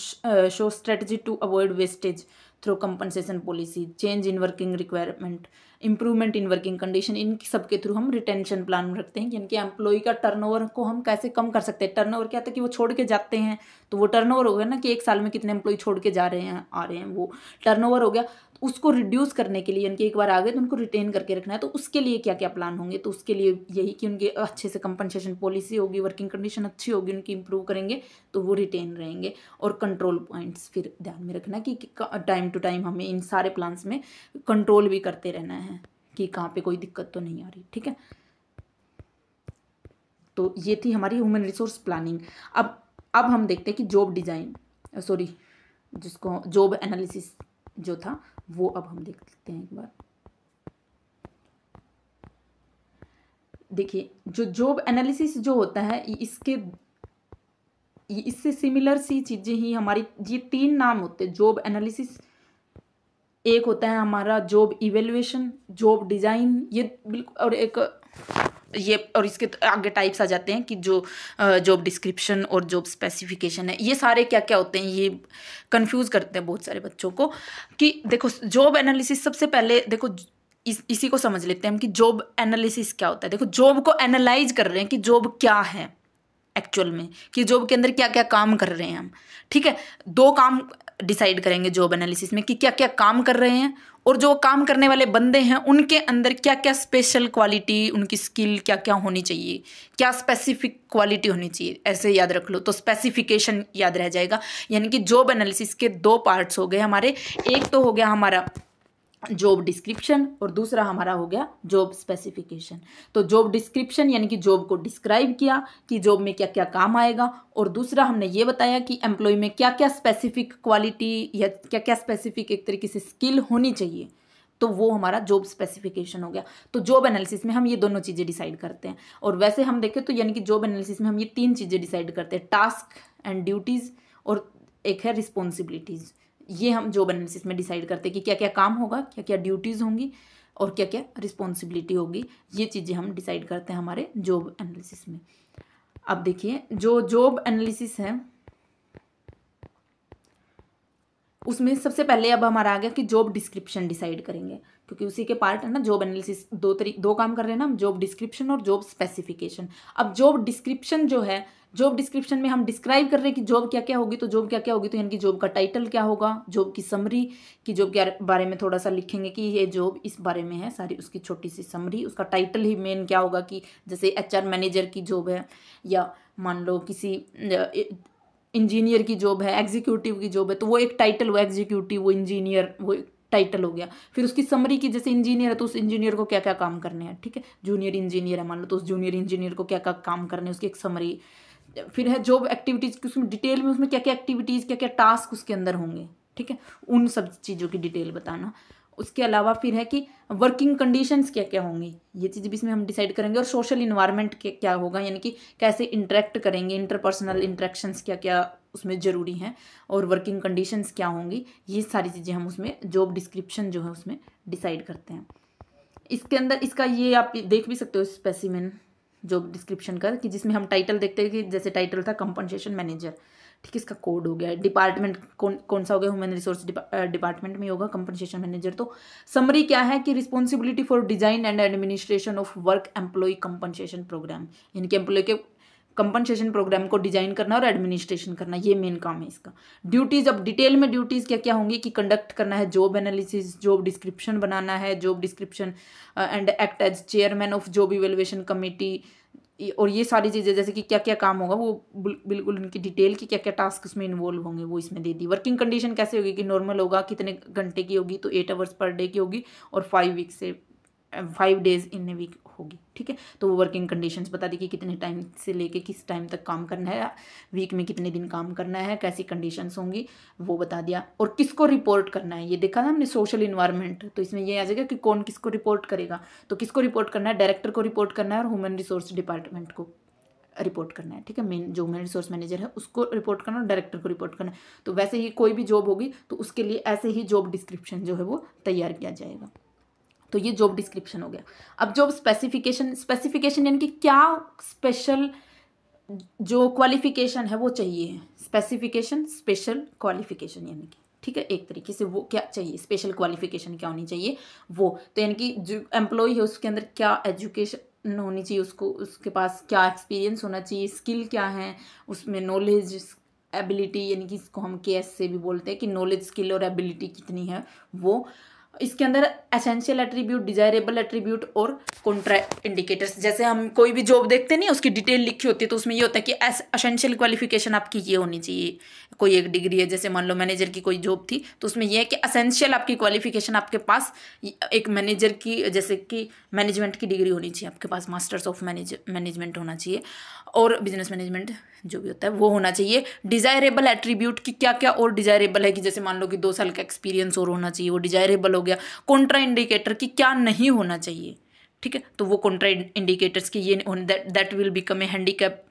[SPEAKER 1] show strategy to avoid wastage through compensation policy change in working requirement improvement in working condition इन सब के थ्रू हम रिटेंशन प्लान रखते हैं कि एम्प्लॉई का टर्नओवर को हम कैसे कम कर सकते हैं टर्नओवर क्या था कि वो छोड़ के जाते हैं तो वो टर्नओवर हो गया ना कि एक साल में कितने एम्प्लॉई छोड़ के जा रहे हैं आ रहे हैं वो टर्नओवर हो गया तो उसको रिड्यूस करने के लिए यानी कि एक बार आ गए तो उनको रिटेन करके रखना है तो उसके लिए क्या क्या प्लान होंगे तो उसके लिए यही कि उनके अच्छे से कंपनसेशन पॉलिसी होगी वर्किंग कंडीशन अच्छी होगी उनकी इंप्रूव करेंगे तो वो रिटेन रहेंगे और कंट्रोल पॉइंट्स फिर ध्यान में रखना कि टाइम टू टाइम हमें इन सारे प्लान्स में कंट्रोल भी करते रहना है कि कहाँ पे कोई दिक्कत तो नहीं आ रही ठीक है तो ये थी हमारी ह्यूमन रिसोर्स प्लानिंग अब अब हम देखते हैं कि जॉब डिज़ाइन सॉरी जिसको जॉब एनालिसिस जो था वो अब हम देख लेते हैं एक बार देखिए जो जॉब एनालिसिस जो होता है इसके इससे सिमिलर सी चीज़ें ही हमारी ये तीन नाम होते हैं जॉब एनालिसिस एक होता है हमारा जॉब इवेल्युएशन जॉब डिज़ाइन ये बिल्कुल और एक ये और इसके तो आगे टाइप्स आ जाते हैं कि जो जॉब डिस्क्रिप्शन और जॉब स्पेसिफिकेशन है ये सारे क्या क्या होते हैं ये कंफ्यूज करते हैं बहुत सारे बच्चों को कि देखो जॉब एनालिसिस सबसे पहले देखो इस इसी को समझ लेते हैं हम कि जॉब एनालिसिस क्या होता है देखो जॉब को एनालाइज कर रहे हैं कि जॉब क्या है एक्चुअल में कि जॉब के अंदर क्या क्या काम कर रहे हैं हम ठीक है दो काम डिसाइड करेंगे जॉब एनालिसिस में कि क्या क्या काम कर रहे हैं और जो काम करने वाले बंदे हैं उनके अंदर क्या क्या स्पेशल क्वालिटी उनकी स्किल क्या क्या होनी चाहिए क्या स्पेसिफिक क्वालिटी होनी चाहिए ऐसे याद रख लो तो स्पेसिफिकेशन याद रह जाएगा यानी कि जॉब एनालिसिस के दो पार्ट्स हो गए हमारे एक तो हो गया हमारा जॉब डिस्क्रिप्शन और दूसरा हमारा हो गया जॉब स्पेसिफिकेशन तो जॉब डिस्क्रिप्शन यानी कि जॉब को डिस्क्राइब किया कि जॉब में क्या क्या काम आएगा और दूसरा हमने ये बताया कि एम्प्लॉय में क्या क्या स्पेसिफिक क्वालिटी या क्या क्या स्पेसिफिक एक तरीके से स्किल होनी चाहिए तो वो हमारा जॉब स्पेसिफिकेशन हो गया तो जॉब एनालिसिस में हम ये दोनों चीज़ें डिसाइड करते हैं और वैसे हम देखें तो यानी कि जॉब एनालिसिस में हम ये तीन चीज़ें डिसाइड करते हैं टास्क एंड ड्यूटीज़ और एक है रिस्पॉन्सिबिलिटीज़ ये हम जॉब एनालिसिस में डिसाइड करते हैं कि क्या क्या काम होगा क्या क्या ड्यूटीज़ होंगी और क्या क्या रिस्पॉन्सिबिलिटी होगी ये चीज़ें हम डिसाइड करते हैं हमारे जॉब एनालिसिस में अब देखिए जो जॉब एनालिसिस है उसमें सबसे पहले अब हमारा आ गया कि जॉब डिस्क्रिप्शन डिसाइड करेंगे क्योंकि उसी के पार्ट है ना जॉब एनालिसिस दो तरी दो काम कर रहे हैं ना हम जॉब डिस्क्रिप्शन और जॉब स्पेसिफिकेशन अब जॉब डिस्क्रिप्शन जो है जॉब डिस्क्रिप्शन में हम डिस्क्राइब कर रहे हैं कि जॉब क्या क्या होगी तो जॉब क्या क्या होगी तो यानी कि जॉब का टाइटल क्या होगा जॉब की समरी की जॉब के बारे में थोड़ा सा लिखेंगे कि ये जॉब इस बारे में है सारी उसकी छोटी सी समरी उसका टाइटल ही मेन क्या होगा कि जैसे एच मैनेजर की जॉब है या मान लो किसी इंजीनियर की जॉब है एग्जीक्यूटिव की जॉब है तो वो एक टाइटल वो एग्जीक्यूटिव वो इंजीनियर वो एक टाइटल हो गया फिर उसकी समरी की जैसे इंजीनियर है तो उस इंजीनियर को क्या क्या काम करने हैं ठीक है जूनियर इंजीनियर है मान लो तो उस जूनियर इंजीनियर को क्या क्या काम करने हैं उसकी एक समरी फिर है जॉब एक्टिविटीज़ की उसमें डिटेल में उसमें क्या क्या एक्टिविटीज़ क्या क्या टास्क उसके अंदर होंगे ठीक है उन सब चीज़ों की डिटेल बताना उसके अलावा फिर है कि वर्किंग कंडीशंस क्या क्या होंगी ये चीज़ भी इसमें हम डिसाइड करेंगे और सोशल इन्वायरमेंट क्या क्या होगा यानी कि कैसे इंटरेक्ट करेंगे इंटरपर्सनल इंट्रैक्शंस क्या क्या उसमें ज़रूरी हैं और वर्किंग कंडीशंस क्या होंगी ये सारी चीज़ें हम उसमें जॉब डिस्क्रिप्शन जो है उसमें डिसाइड करते हैं इसके अंदर इसका ये आप देख भी सकते हो स्पेसिमिन जॉब डिस्क्रिप्शन का कि जिसमें हम टाइटल देखते हैं कि जैसे टाइटल था कंपनसेशन मैनेजर ठीक है इसका कोड हो गया डिपार्टमेंट कौन कौन सा हो गया ह्यूमन रिसोर्स डिपार्टमेंट में होगा कंपनसेशन मैनेजर तो समरी क्या है कि responsibility for design and administration of work employee compensation programme यानी कि एम्प्लॉय के कंपनसेशन प्रोग्राम को डिजाइन करना और एडमिनिस्ट्रेशन करना ये मेन काम है इसका ड्यूटीज़ अब डिटेल में ड्यूटीज़ क्या क्या होंगी कि कंडक्ट करना है जॉब एनालिसिस जॉब डिस्क्रिप्शन बनाना है job description and act as chairman of job evaluation committee और ये सारी चीज़ें जैसे कि क्या क्या काम होगा वो बिल्कुल उनकी डिटेल की क्या क्या टास्क उसमें इन्वॉल्व होंगे वो इसमें दे दी वर्किंग कंडीशन कैसे होगी कि नॉर्मल होगा कितने घंटे की होगी तो एट आवर्स पर डे की होगी और फाइव वीक से five days in a week होगी ठीक है तो वो वर्किंग कंडीशंस बता दी कि कितने टाइम से लेके किस टाइम तक काम करना है वीक में कितने दिन काम करना है कैसी कंडीशंस होंगी वो बता दिया और किसको रिपोर्ट करना है ये देखा था हमने सोशल इन्वायरमेंट तो इसमें ये आ जाएगा कि कौन किसको रिपोर्ट करेगा तो किसको रिपोर्ट करना है डायरेक्टर को रिपोर्ट करना है और ह्यूमन रिसोर्स डिपार्टमेंट को रिपोर्ट करना है ठीक है मेन जो ह्यूमन रिसोर्स मैनेजर है उसको रिपोर्ट करना और डायरेक्टर को रिपोर्ट करना है तो वैसे ही कोई भी जॉब होगी तो उसके लिए ऐसे ही जॉब डिस्क्रिप्शन जो है वो तैयार किया जाएगा तो ये जॉब डिस्क्रिप्शन हो गया अब जॉब स्पेसिफिकेशन स्पेसिफिकेशन यानी कि क्या स्पेशल जो क्वालिफिकेशन है वो चाहिए स्पेसिफिकेशन स्पेशल क्वालिफिकेशन यानी कि ठीक है एक तरीके से वो क्या चाहिए स्पेशल क्वालिफिकेशन क्या होनी चाहिए वो तो यानी कि जो एम्प्लॉय है उसके अंदर क्या एजुकेशन होनी चाहिए उसको उसके पास क्या एक्सपीरियंस होना चाहिए स्किल क्या है उसमें नॉलेज एबिलिटी यानी कि इसको हम के एस से भी बोलते हैं कि नॉलेज स्किल और एबिलिटी कितनी है वो इसके अंदर एसेंशियल एट्रीब्यूट डिजायरेबल एट्रीब्यूट और कॉन्ट्रा इंडिकेटर्स जैसे हम कोई भी जॉब देखते नहीं उसकी डिटेल लिखी होती है तो उसमें ये होता है कि एसेंशियल क्वालिफिकेशन आपकी ये होनी चाहिए कोई एक डिग्री है जैसे मान लो मैनेजर की कोई जॉब थी तो उसमें यह है कि असेंशियल आपकी क्वालिफिकेशन आपके पास एक मैनेजर की जैसे कि मैनेजमेंट की डिग्री होनी चाहिए आपके पास मास्टर्स ऑफ मैनेज मैनेजमेंट होना चाहिए और बिजनेस मैनेजमेंट जो भी होता है वो होना चाहिए डिज़ायरेबल एट्रीब्यूट कि क्या क्या और डिज़ायरेबल है कि जैसे मान लो कि दो साल का एक्सपीरियंस और होना चाहिए वो डिज़ायरेबल हो गया कॉन्ट्रा इंडिकेटर की क्या नहीं होना चाहिए ठीक है तो वो कॉन्ट्रा इंडिकेटर्स की ये that will become a handicap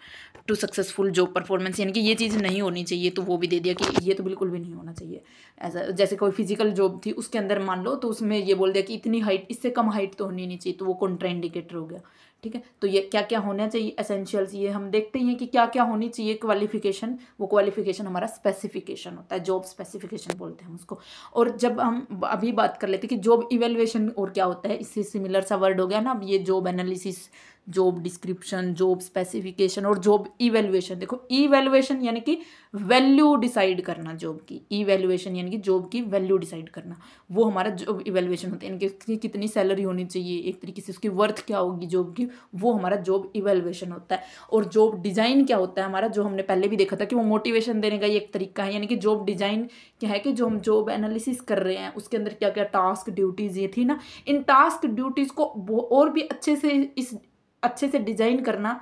[SPEAKER 1] to successful job performance यानी कि ये चीज़ नहीं होनी चाहिए तो वो भी दे दिया कि ये तो बिल्कुल भी नहीं होना चाहिए ऐसा जैसे कोई फिजिकल जॉब थी उसके अंदर मान लो तो उसमें ये बोल दिया कि इतनी हाइट इससे कम हाइट तो होनी नहीं चाहिए तो वो कॉन्ट्रा इंडिकेटर हो गया ठीक है तो ये क्या क्या होना चाहिए एसेंशियल्स ये हम देखते हैं कि क्या क्या होनी चाहिए क्वालिफिकेशन वो क्वालिफिकेशन हमारा स्पेसिफिकेशन होता है जॉब स्पेसिफिकेशन बोलते हैं उसको और जब हम अभी बात कर लेते हैं कि जॉब इवेल्युएशन और क्या होता है इससे सिमिलर सा वर्ड हो गया ना अब ये job analysis job description job specification और जॉब इवेल्युएशन देखो इवेल्युएशन यानी कि वैल्यू डिसाइड करना जॉब की इवेल्युएशन यानी कि जॉब की वैल्यू डिसाइड करना वो हमारा जॉब इवेल्युएशन होता है यानी कि उसकी कितनी सैलरी होनी चाहिए एक तरीके से उसकी वर्थ क्या होगी जॉब की वो हमारा जॉब इवेल्युएशन होता है और जॉब डिज़ाइन क्या होता है हमारा जो हमने पहले भी देखा था कि वो मोटिवेशन देने का एक तरीका है यानी कि जॉब डिज़ाइन क्या है कि जो हम जॉब एनालिसिस कर रहे हैं उसके अंदर क्या क्या टास्क ड्यूटीज़ ये थी ना इन टास्क ड्यूटीज़ को और भी अच्छे से इस अच्छे से डिजाइन करना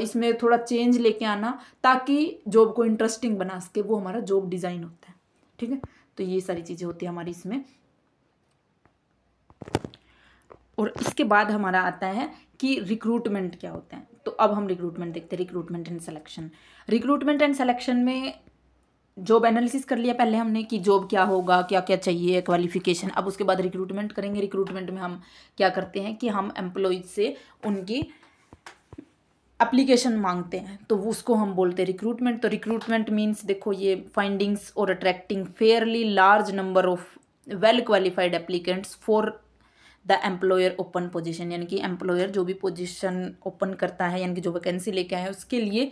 [SPEAKER 1] इसमें थोड़ा चेंज लेके आना ताकि जॉब को इंटरेस्टिंग बना सके वो हमारा जॉब डिज़ाइन होता है ठीक है तो ये सारी चीज़ें होती है हमारी इसमें और इसके बाद हमारा आता है कि रिक्रूटमेंट क्या होता है तो अब हम रिक्रूटमेंट देखते हैं recruitment and selection recruitment and selection में जॉब एनालिसिस कर लिया पहले हमने कि जॉब क्या होगा क्या क्या चाहिए क्वालिफिकेशन अब उसके बाद रिक्रूटमेंट करेंगे रिक्रूटमेंट में हम क्या करते हैं कि हम एम्प्लॉयज से उनकी एप्लीकेशन मांगते हैं तो उसको हम बोलते हैं रिक्रूटमेंट तो रिक्रूटमेंट मीन्स देखो ये फाइंडिंग्स और attracting fairly large number of well qualified applicants for the employer open position यानी कि एम्प्लॉयर जो भी पोजिशन ओपन करता है यानी कि जो वैकेंसी लेके आए उसके लिए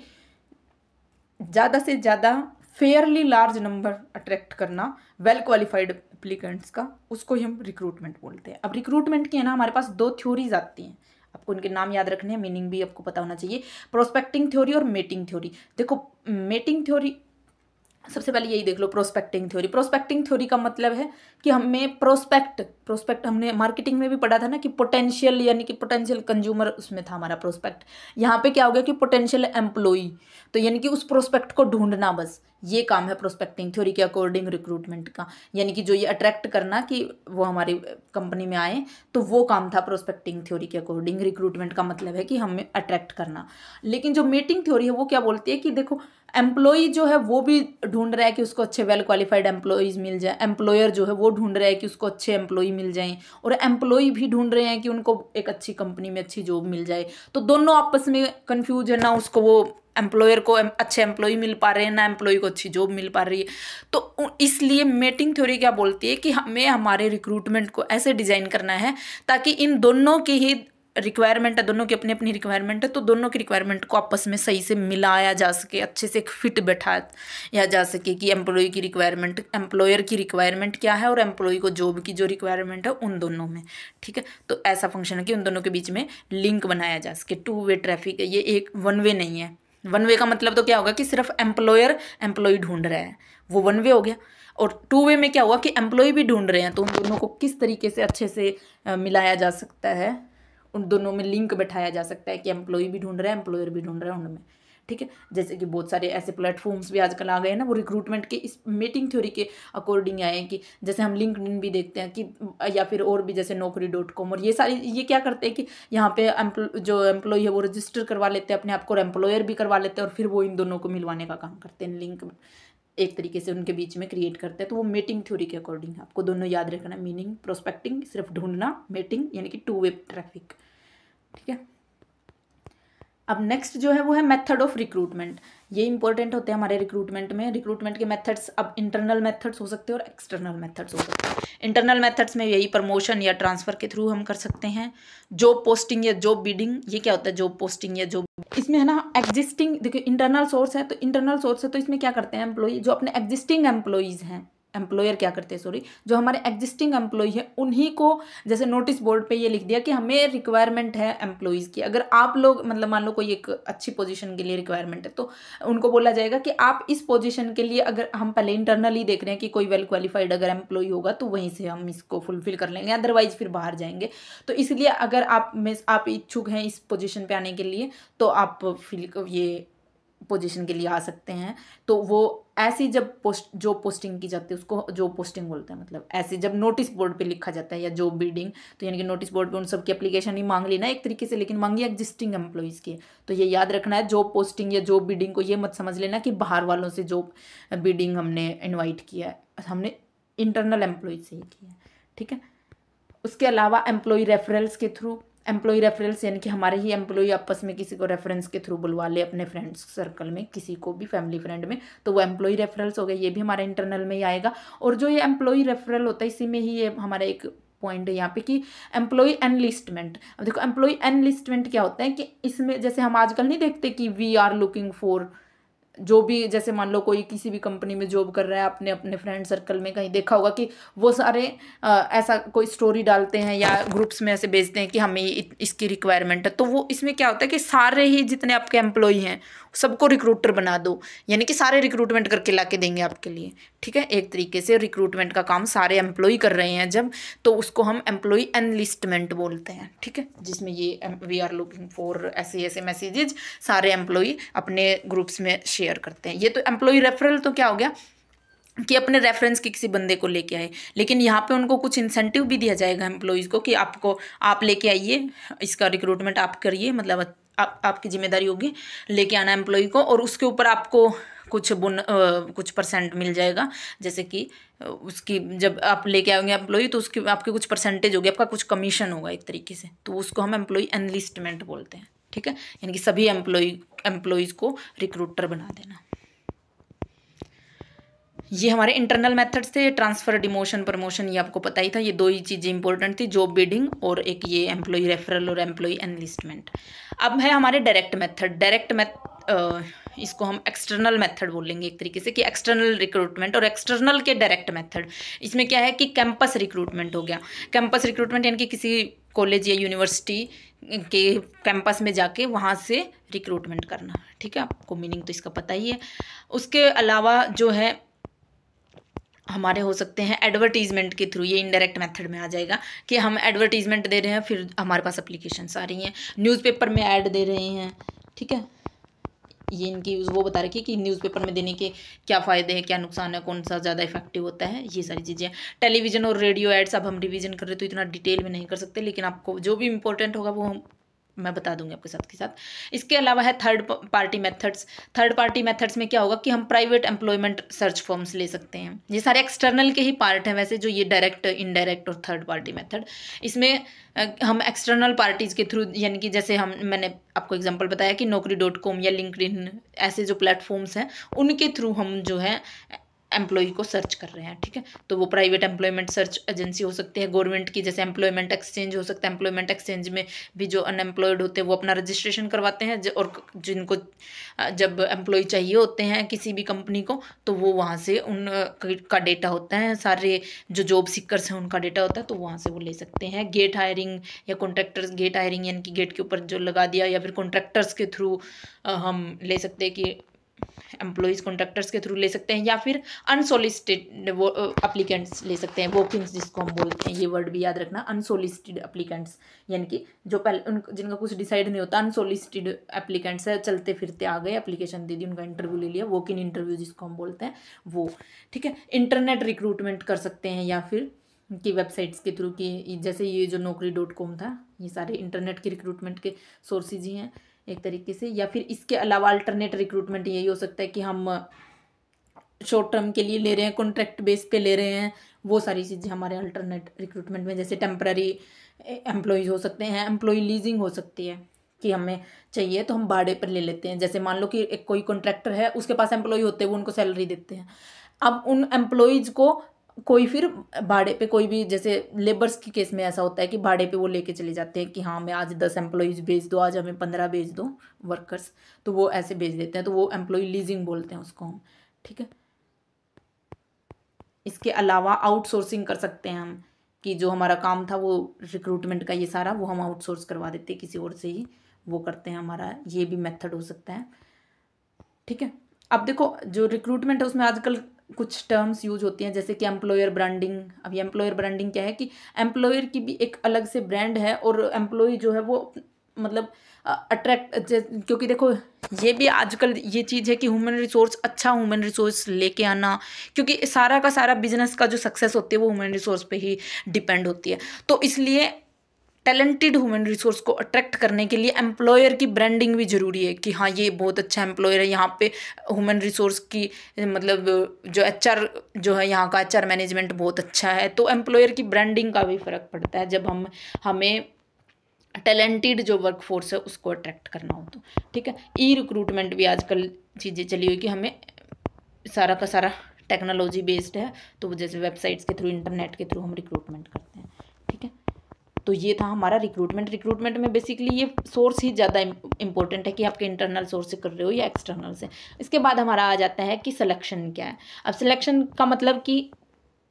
[SPEAKER 1] ज़्यादा से ज़्यादा फेयरली लार्ज नंबर अट्रैक्ट करना वेल क्वालिफाइड अप्लीकेंट्स का उसको ही हम रिक्रूटमेंट बोलते हैं अब रिक्रूटमेंट की है ना हमारे पास दो थ्योरीज आती हैं आपको उनके नाम याद रखने हैं मीनिंग भी आपको पता होना चाहिए प्रोस्पेक्टिंग थ्योरी और मेटिंग थ्योरी देखो मेटिंग थ्योरी सबसे पहले यही देख लो प्रोस्पेक्टिंग थ्योरी प्रोस्पेक्टिंग थ्योरी का मतलब है कि हमें प्रोस्पेक्ट प्रोस्पेक्ट हमने मार्केटिंग में भी पढ़ा था ना कि पोटेंशियल यानी कि पोटेंशियल कंज्यूमर उसमें था हमारा प्रोस्पेक्ट यहाँ पे क्या हो गया कि पोटेंशियल एम्प्लॉई तो यानी कि उस प्रोस्पेक्ट को ढूंढना बस ये काम है प्रोस्पेक्टिंग थ्योरी के अकॉर्डिंग रिक्रूटमेंट का यानी कि जो ये अट्रैक्ट करना कि वो हमारी कंपनी में आए तो वो काम था प्रोस्पेक्टिंग थ्योरी के अकॉर्डिंग रिक्रूटमेंट का मतलब है कि हमें अट्रैक्ट करना लेकिन जो मीटिंग थ्योरी है वो क्या बोलती है कि देखो एम्प्लॉई जो है वो भी ढूंढ रहा है कि उसको अच्छे वेल क्वालिफाइड एम्प्लॉयज़ मिल जाए एम्प्लॉयर जो है वो ढूंढ रहा है कि उसको अच्छे एम्प्लॉई मिल जाएं और एम्प्लॉई भी ढूंढ रहे हैं कि उनको एक अच्छी कंपनी में अच्छी जॉब मिल जाए तो दोनों आपस में कन्फ्यूज है ना उसको वो एम्प्लॉयर को अच्छे एम्प्लॉई मिल पा रहे हैं ना एम्प्लॉय को अच्छी जॉब मिल पा रही है तो इसलिए मेटिंग थ्योरी क्या बोलती है कि हमें हमारे रिक्रूटमेंट को ऐसे डिज़ाइन करना है ताकि इन दोनों के ही रिक्वायरमेंट है दोनों की अपनी अपनी रिक्वायरमेंट है तो दोनों की रिक्वायरमेंट को आपस में सही से मिलाया जा सके अच्छे से एक फिट बैठाया जा सके कि एम्प्लॉय की रिक्वायरमेंट एम्प्लॉयर की रिक्वायरमेंट क्या है और एम्प्लॉय को जॉब की जो रिक्वायरमेंट है उन दोनों में ठीक है तो ऐसा फंक्शन है कि उन दोनों के बीच में लिंक बनाया जा सके टू वे ट्रैफिक है ये एक वन वे नहीं है वन वे का मतलब तो क्या होगा कि सिर्फ एम्प्लॉयर एम्प्लॉय ढूंढ रहा है वो वन वे हो गया और टू वे में क्या हुआ कि एम्प्लॉय भी ढूंढ रहे हैं तो उन दोनों को किस तरीके से अच्छे से मिलाया जा सकता है उन दोनों में लिंक बैठाया जा सकता है कि एम्प्लॉई भी ढूंढ रहे हैं एम्प्लॉयर भी ढूंढ रहे हैं उनमें ठीक है जैसे कि बहुत सारे ऐसे प्लेटफॉर्म्स भी आजकल आ गए हैं ना वो रिक्रूटमेंट के इस मीटिंग थ्योरी के अकॉर्डिंग आए हैं कि जैसे हम लिंक भी देखते हैं कि या फिर और भी जैसे नौकरी डॉट कॉम और ये सारी ये क्या करते हैं कि यहाँ पे जो एम्प्लॉई है वो रजिस्टर करवा लेते हैं अपने आप को एम्प्लॉयर भी करवा लेते हैं और फिर वो इन दोनों को मिलवाने का काम करते हैं लिंक में एक तरीके से उनके बीच में क्रिएट करते हैं तो वो मेटिंग थ्योरी के अकॉर्डिंग आपको दोनों याद रखना मीनिंग प्रोस्पेक्टिंग सिर्फ ढूंढना मेटिंग यानी कि टू वे ट्रैफिक ठीक है अब नेक्स्ट जो है वो है मेथड ऑफ रिक्रूटमेंट ये इंपॉर्टेंट होते हैं हमारे रिक्रूटमेंट में रिक्रूटमेंट के मेथड्स अब इंटरनल मेथड्स हो सकते हैं और एक्सटर्नल मेथड्स हो सकते हैं इंटरनल मेथड्स में यही प्रमोशन या ट्रांसफर के थ्रू हम कर सकते हैं जॉब पोस्टिंग या जॉब बीडिंग ये क्या होता है जॉब पोस्टिंग या जॉब इसमें है ना एग्जिस्टिंग देखिए इंटरनल सोर्स है तो इंटरनल सोर्स है तो इसमें क्या करते हैं एम्प्लॉई जो अपने एग्जिस्टिंग एम्प्लॉयज़ हैं एम्प्लॉयर क्या करते हैं सॉरी जो हमारे एग्जिस्टिंग एम्प्लॉय है उन्हीं को जैसे नोटिस बोर्ड पे ये लिख दिया कि हमें रिक्वायरमेंट है एम्प्लॉयज़ की अगर आप लोग मतलब मान लो कोई एक अच्छी पोजीशन के लिए रिक्वायरमेंट है तो उनको बोला जाएगा कि आप इस पोजीशन के लिए अगर हम पहले इंटरनली देख रहे हैं कि कोई वेल क्वालिफाइड अगर एम्प्लॉय होगा तो वहीं से हम इसको फुलफिल कर लेंगे अदरवाइज फिर बाहर जाएंगे तो इसलिए अगर आप मिस आप इच्छुक हैं इस पोजिशन पर आने के लिए तो आप फिल ये पोजीशन के लिए आ सकते हैं तो वो ऐसी जब पोस्ट जो पोस्टिंग की जाती है उसको जो पोस्टिंग बोलते हैं मतलब ऐसे जब नोटिस बोर्ड पे लिखा जाता है या जॉब बीडिंग तो यानी कि नोटिस बोर्ड पे उन सबकी अप्लीकेशन ही मांग ली ना एक तरीके से लेकिन मांगी एग्जिस्टिंग एम्प्लॉयज़ की तो ये याद रखना है जॉब पोस्टिंग या जॉब बीडिंग को ये मत समझ लेना कि बाहर वालों से जॉब बीडिंग हमने इन्वाइट किया है हमने इंटरनल एम्प्लॉयज से ही किया है ठीक है उसके अलावा एम्प्लॉय रेफरेंस के थ्रू एम्प्लॉय रेफरेंस यानी कि हमारे ही एम्प्लॉय आपस में किसी को रेफरेंस के थ्रू बुलवा ले अपने फ्रेंड्स सर्कल में किसी को भी फैमिली फ्रेंड में तो वो एम्प्लॉय रेफरेंस हो गया ये भी हमारे इंटरनल में ही आएगा और जो ये एम्प्लॉय रेफरल होता है इसी में ही ये हमारा एक पॉइंट है यहाँ पे कि एम्प्लॉय एनलिस्टमेंट अब देखो एम्प्लॉय एनलिस्टमेंट क्या होता है कि इसमें जैसे हम आजकल नहीं देखते कि वी आर लुकिंग फॉर जो भी जैसे मान लो कोई किसी भी कंपनी में जॉब कर रहा है अपने अपने फ्रेंड सर्कल में कहीं देखा होगा कि वो सारे आ, ऐसा कोई स्टोरी डालते हैं या ग्रुप्स में ऐसे भेजते हैं कि हमें इसकी रिक्वायरमेंट है तो वो इसमें क्या होता है कि सारे ही जितने आपके एम्प्लॉई हैं सबको रिक्रूटर बना दो यानी कि सारे रिक्रूटमेंट करके ला के देंगे आपके लिए ठीक है एक तरीके से रिक्रूटमेंट का काम सारे एम्प्लॉय कर रहे हैं जब तो उसको हम एम्प्लॉय एनलिस्टमेंट बोलते हैं ठीक है जिसमें ये वी आर लुकिंग फॉर ऐसे ऐसे मैसेजेज सारे एम्प्लॉय अपने ग्रुप्स में शेयर करते हैं ये तो एम्प्लॉय रेफरल तो क्या हो गया कि अपने रेफरेंस के किसी बंदे को लेके आए लेकिन यहाँ पे उनको कुछ इंसेंटिव भी दिया जाएगा एम्प्लॉयज़ को कि आपको आप लेके आइए इसका रिक्रूटमेंट आप करिए मतलब आप आपकी जिम्मेदारी होगी लेके आना एम्प्लॉय को और उसके ऊपर आपको कुछ बुन कुछ परसेंट मिल जाएगा जैसे कि उसकी जब आप लेके आओगे एम्प्लॉई तो उसकी आपके कुछ परसेंटेज होगी आपका कुछ कमीशन होगा एक तरीके से तो उसको हम एम्प्लॉई एनलिस्टमेंट बोलते हैं ठीक है यानी कि सभी एम्प्लॉय एम्प्लॉयज़ को रिक्रूटर बना देना ये हमारे इंटरनल मेथड्स थे ट्रांसफर डिमोशन प्रमोशन ये आपको पता ही था ये दो ही चीज़ें इंपॉर्टेंट थी जॉब बिडिंग और एक ये एम्प्लॉई रेफरल और एम्प्लॉई एनलिस्टमेंट अब है हमारे डायरेक्ट मेथड डायरेक्ट मेथ इसको हम एक्सटर्नल मेथड बोलेंगे एक तरीके से कि एक्सटर्नल रिक्रूटमेंट और एक्सटर्नल के डायरेक्ट मेथड इसमें क्या है कि कैंपस रिक्रूटमेंट हो गया कैंपस रिक्रूटमेंट यानी कि किसी कॉलेज या यूनिवर्सिटी के कैंपस में जाके वहाँ से रिक्रूटमेंट करना ठीक है आपको मीनिंग तो इसका पता ही है उसके अलावा जो है हमारे हो सकते हैं एडवर्टीज़मेंट के थ्रू ये इनडायरेक्ट मेथड में आ जाएगा कि हम एडवर्टीज़मेंट दे रहे हैं फिर हमारे पास अप्लीकेशन आ रही हैं न्यूज़पेपर में ऐड दे रहे हैं ठीक है ये इनकी वो बता रखी है कि न्यूज़पेपर में देने के क्या फ़ायदे हैं क्या नुकसान है कौन सा ज़्यादा इफेक्टिव होता है ये सारी चीज़ें टेलीविज़न और रेडियो एड्स अब हम रिविज़न कर रहे तो इतना डिटेल में नहीं कर सकते लेकिन आपको जो भी इंपॉर्टेंट होगा वो हम मैं बता दूंगी आपके साथ के साथ इसके अलावा है third party methods third party methods में क्या होगा कि हम प्राइवेट एम्प्लॉयमेंट सर्च फॉर्म्स ले सकते हैं ये सारे एक्सटर्नल के ही पार्ट हैं वैसे जो ये डायरेक्ट इनडायरेक्ट और थर्ड पार्टी मेथड इसमें हम एक्सटर्नल पार्टीज़ के थ्रू यानी कि जैसे हम मैंने आपको एग्जांपल बताया कि नौकरी डॉट कॉम या लिंकड ऐसे जो प्लेटफॉर्म्स हैं उनके थ्रू हम जो है एम्प्लॉय को सर्च कर रहे हैं ठीक है तो वो प्राइवेट एम्प्लॉयमेंट सर्च एजेंसी हो सकती है गवर्नमेंट की जैसे एम्प्लॉयमेंट एक्सचेंज हो सकता है एम्प्लॉयमेंट एक्सचेंज में भी जो अनएम्प्लॉयड होते हैं वो अपना रजिस्ट्रेशन करवाते हैं और जिनको जब एम्प्लॉय चाहिए होते हैं किसी भी कंपनी को तो वो वहाँ से उन का डेटा होता है सारे जो जॉब सिक्कर्स हैं उनका डेटा होता है तो वहाँ से वो ले सकते हैं गेट हायरिंग या कॉन्ट्रैक्टर्स गेट हायरिंग यानी कि गेट के ऊपर जो लगा दिया या फिर कॉन्ट्रैक्टर्स के थ्रू हम ले सकते हैं कि एम्प्लॉयज़ कॉन्ट्रैक्टर्स के थ्रू ले सकते हैं या फिर अनसोलिसिटेड वो अप्लीकेंट्स ले सकते हैं वोकिंग्स जिसको हम बोलते हैं ये वर्ड भी याद रखना अनसोलिसिटेड अप्लीकेंट्स यानी कि जो पहले उन जिनका कुछ डिसाइड नहीं होता अनसोलिसिटेड अप्लीकेंट्स है चलते फिरते आ गए अप्लीकेशन दे दी उनका इंटरव्यू ले लिया वोकिंग इंटरव्यू जिसको हम बोलते हैं वो ठीक है इंटरनेट रिक्रूटमेंट कर सकते हैं या फिर की वेबसाइट्स के थ्रू कि जैसे ये जो नौकरी डॉट कॉम था ये सारे इंटरनेट के रिक्रूटमेंट के सोर्सेज ही हैं एक तरीके से या फिर इसके अलावा अल्टरनेट रिक्रूटमेंट यही हो सकता है कि हम शॉर्ट टर्म के लिए ले रहे हैं कॉन्ट्रैक्ट बेस पे ले रहे हैं वो सारी चीज़ें हमारे अल्टरनेट रिक्रूटमेंट में जैसे टेम्प्ररी एम्प्लॉयज़ हो सकते हैं एम्प्लॉय लीजिंग हो सकती है कि हमें चाहिए तो हम भाड़े पर ले लेते हैं जैसे मान लो कि एक कोई कॉन्ट्रैक्टर है उसके पास एम्प्लॉय होते हैं वो उनको सैलरी देते हैं अब उन एम्प्लॉयज़ को कोई फिर भाड़े पे कोई भी जैसे लेबर्स के केस में ऐसा होता है कि भाड़े पे वो लेके चले जाते हैं कि हाँ मैं आज दस एम्प्लॉयज़ भेज दो आज हमें पंद्रह भेज दो वर्कर्स तो वो ऐसे भेज देते हैं तो वो एम्प्लॉय लीजिंग बोलते हैं उसको हम ठीक है इसके अलावा आउटसोर्सिंग कर सकते हैं हम कि जो हमारा काम था वो रिक्रूटमेंट का ये सारा वो हम आउटसोर्स करवा देते हैं किसी और से ही वो करते हैं हमारा ये भी मेथड हो सकता है ठीक है अब देखो जो रिक्रूटमेंट है उसमें आजकल कुछ टर्म्स यूज होती हैं जैसे कि एम्प्लॉयर ब्रांडिंग अभी एम्प्लॉयर ब्रांडिंग क्या है कि एम्प्लॉयर की भी एक अलग से ब्रांड है और एम्प्लॉय जो है वो मतलब अट्रैक्ट क्योंकि देखो ये भी आजकल ये चीज़ है कि ह्यूमन रिसोर्स अच्छा ह्यूमन रिसोर्स लेके आना क्योंकि सारा का सारा बिजनेस का जो सक्सेस होती है वो ह्यूमन रिसोर्स पे ही डिपेंड होती है तो इसलिए टैलेंटेड ह्यूमन रिसोर्स को अट्रैक्ट करने के लिए एम्प्लॉयर की ब्रांडिंग भी ज़रूरी है कि हाँ ये बहुत अच्छा एम्प्लॉयर है यहाँ पे ह्यूमन रिसोर्स की मतलब जो एच जो है यहाँ का एच मैनेजमेंट बहुत अच्छा है तो एम्प्लॉयर की ब्रांडिंग का भी फ़र्क पड़ता है जब हम हमें टैलेंटेड जो वर्कफोर्स है उसको अट्रैक्ट करना हो तो ठीक है ई रिक्रूटमेंट भी आजकल चीज़ें चली हुई कि हमें सारा का सारा टेक्नोलॉजी बेस्ड है तो जैसे वेबसाइट्स के थ्रू इंटरनेट के थ्रू हम रिक्रूटमेंट करते हैं तो ये था हमारा रिक्रूटमेंट रिक्रूटमेंट में बेसिकली ये सोर्स ही ज़्यादा इंपॉर्टेंट है कि आपके इंटरनल सोर्स से कर रहे हो या एक्सटर्नल से इसके बाद हमारा आ जाता है कि सिलेक्शन क्या है अब सिलेक्शन का मतलब कि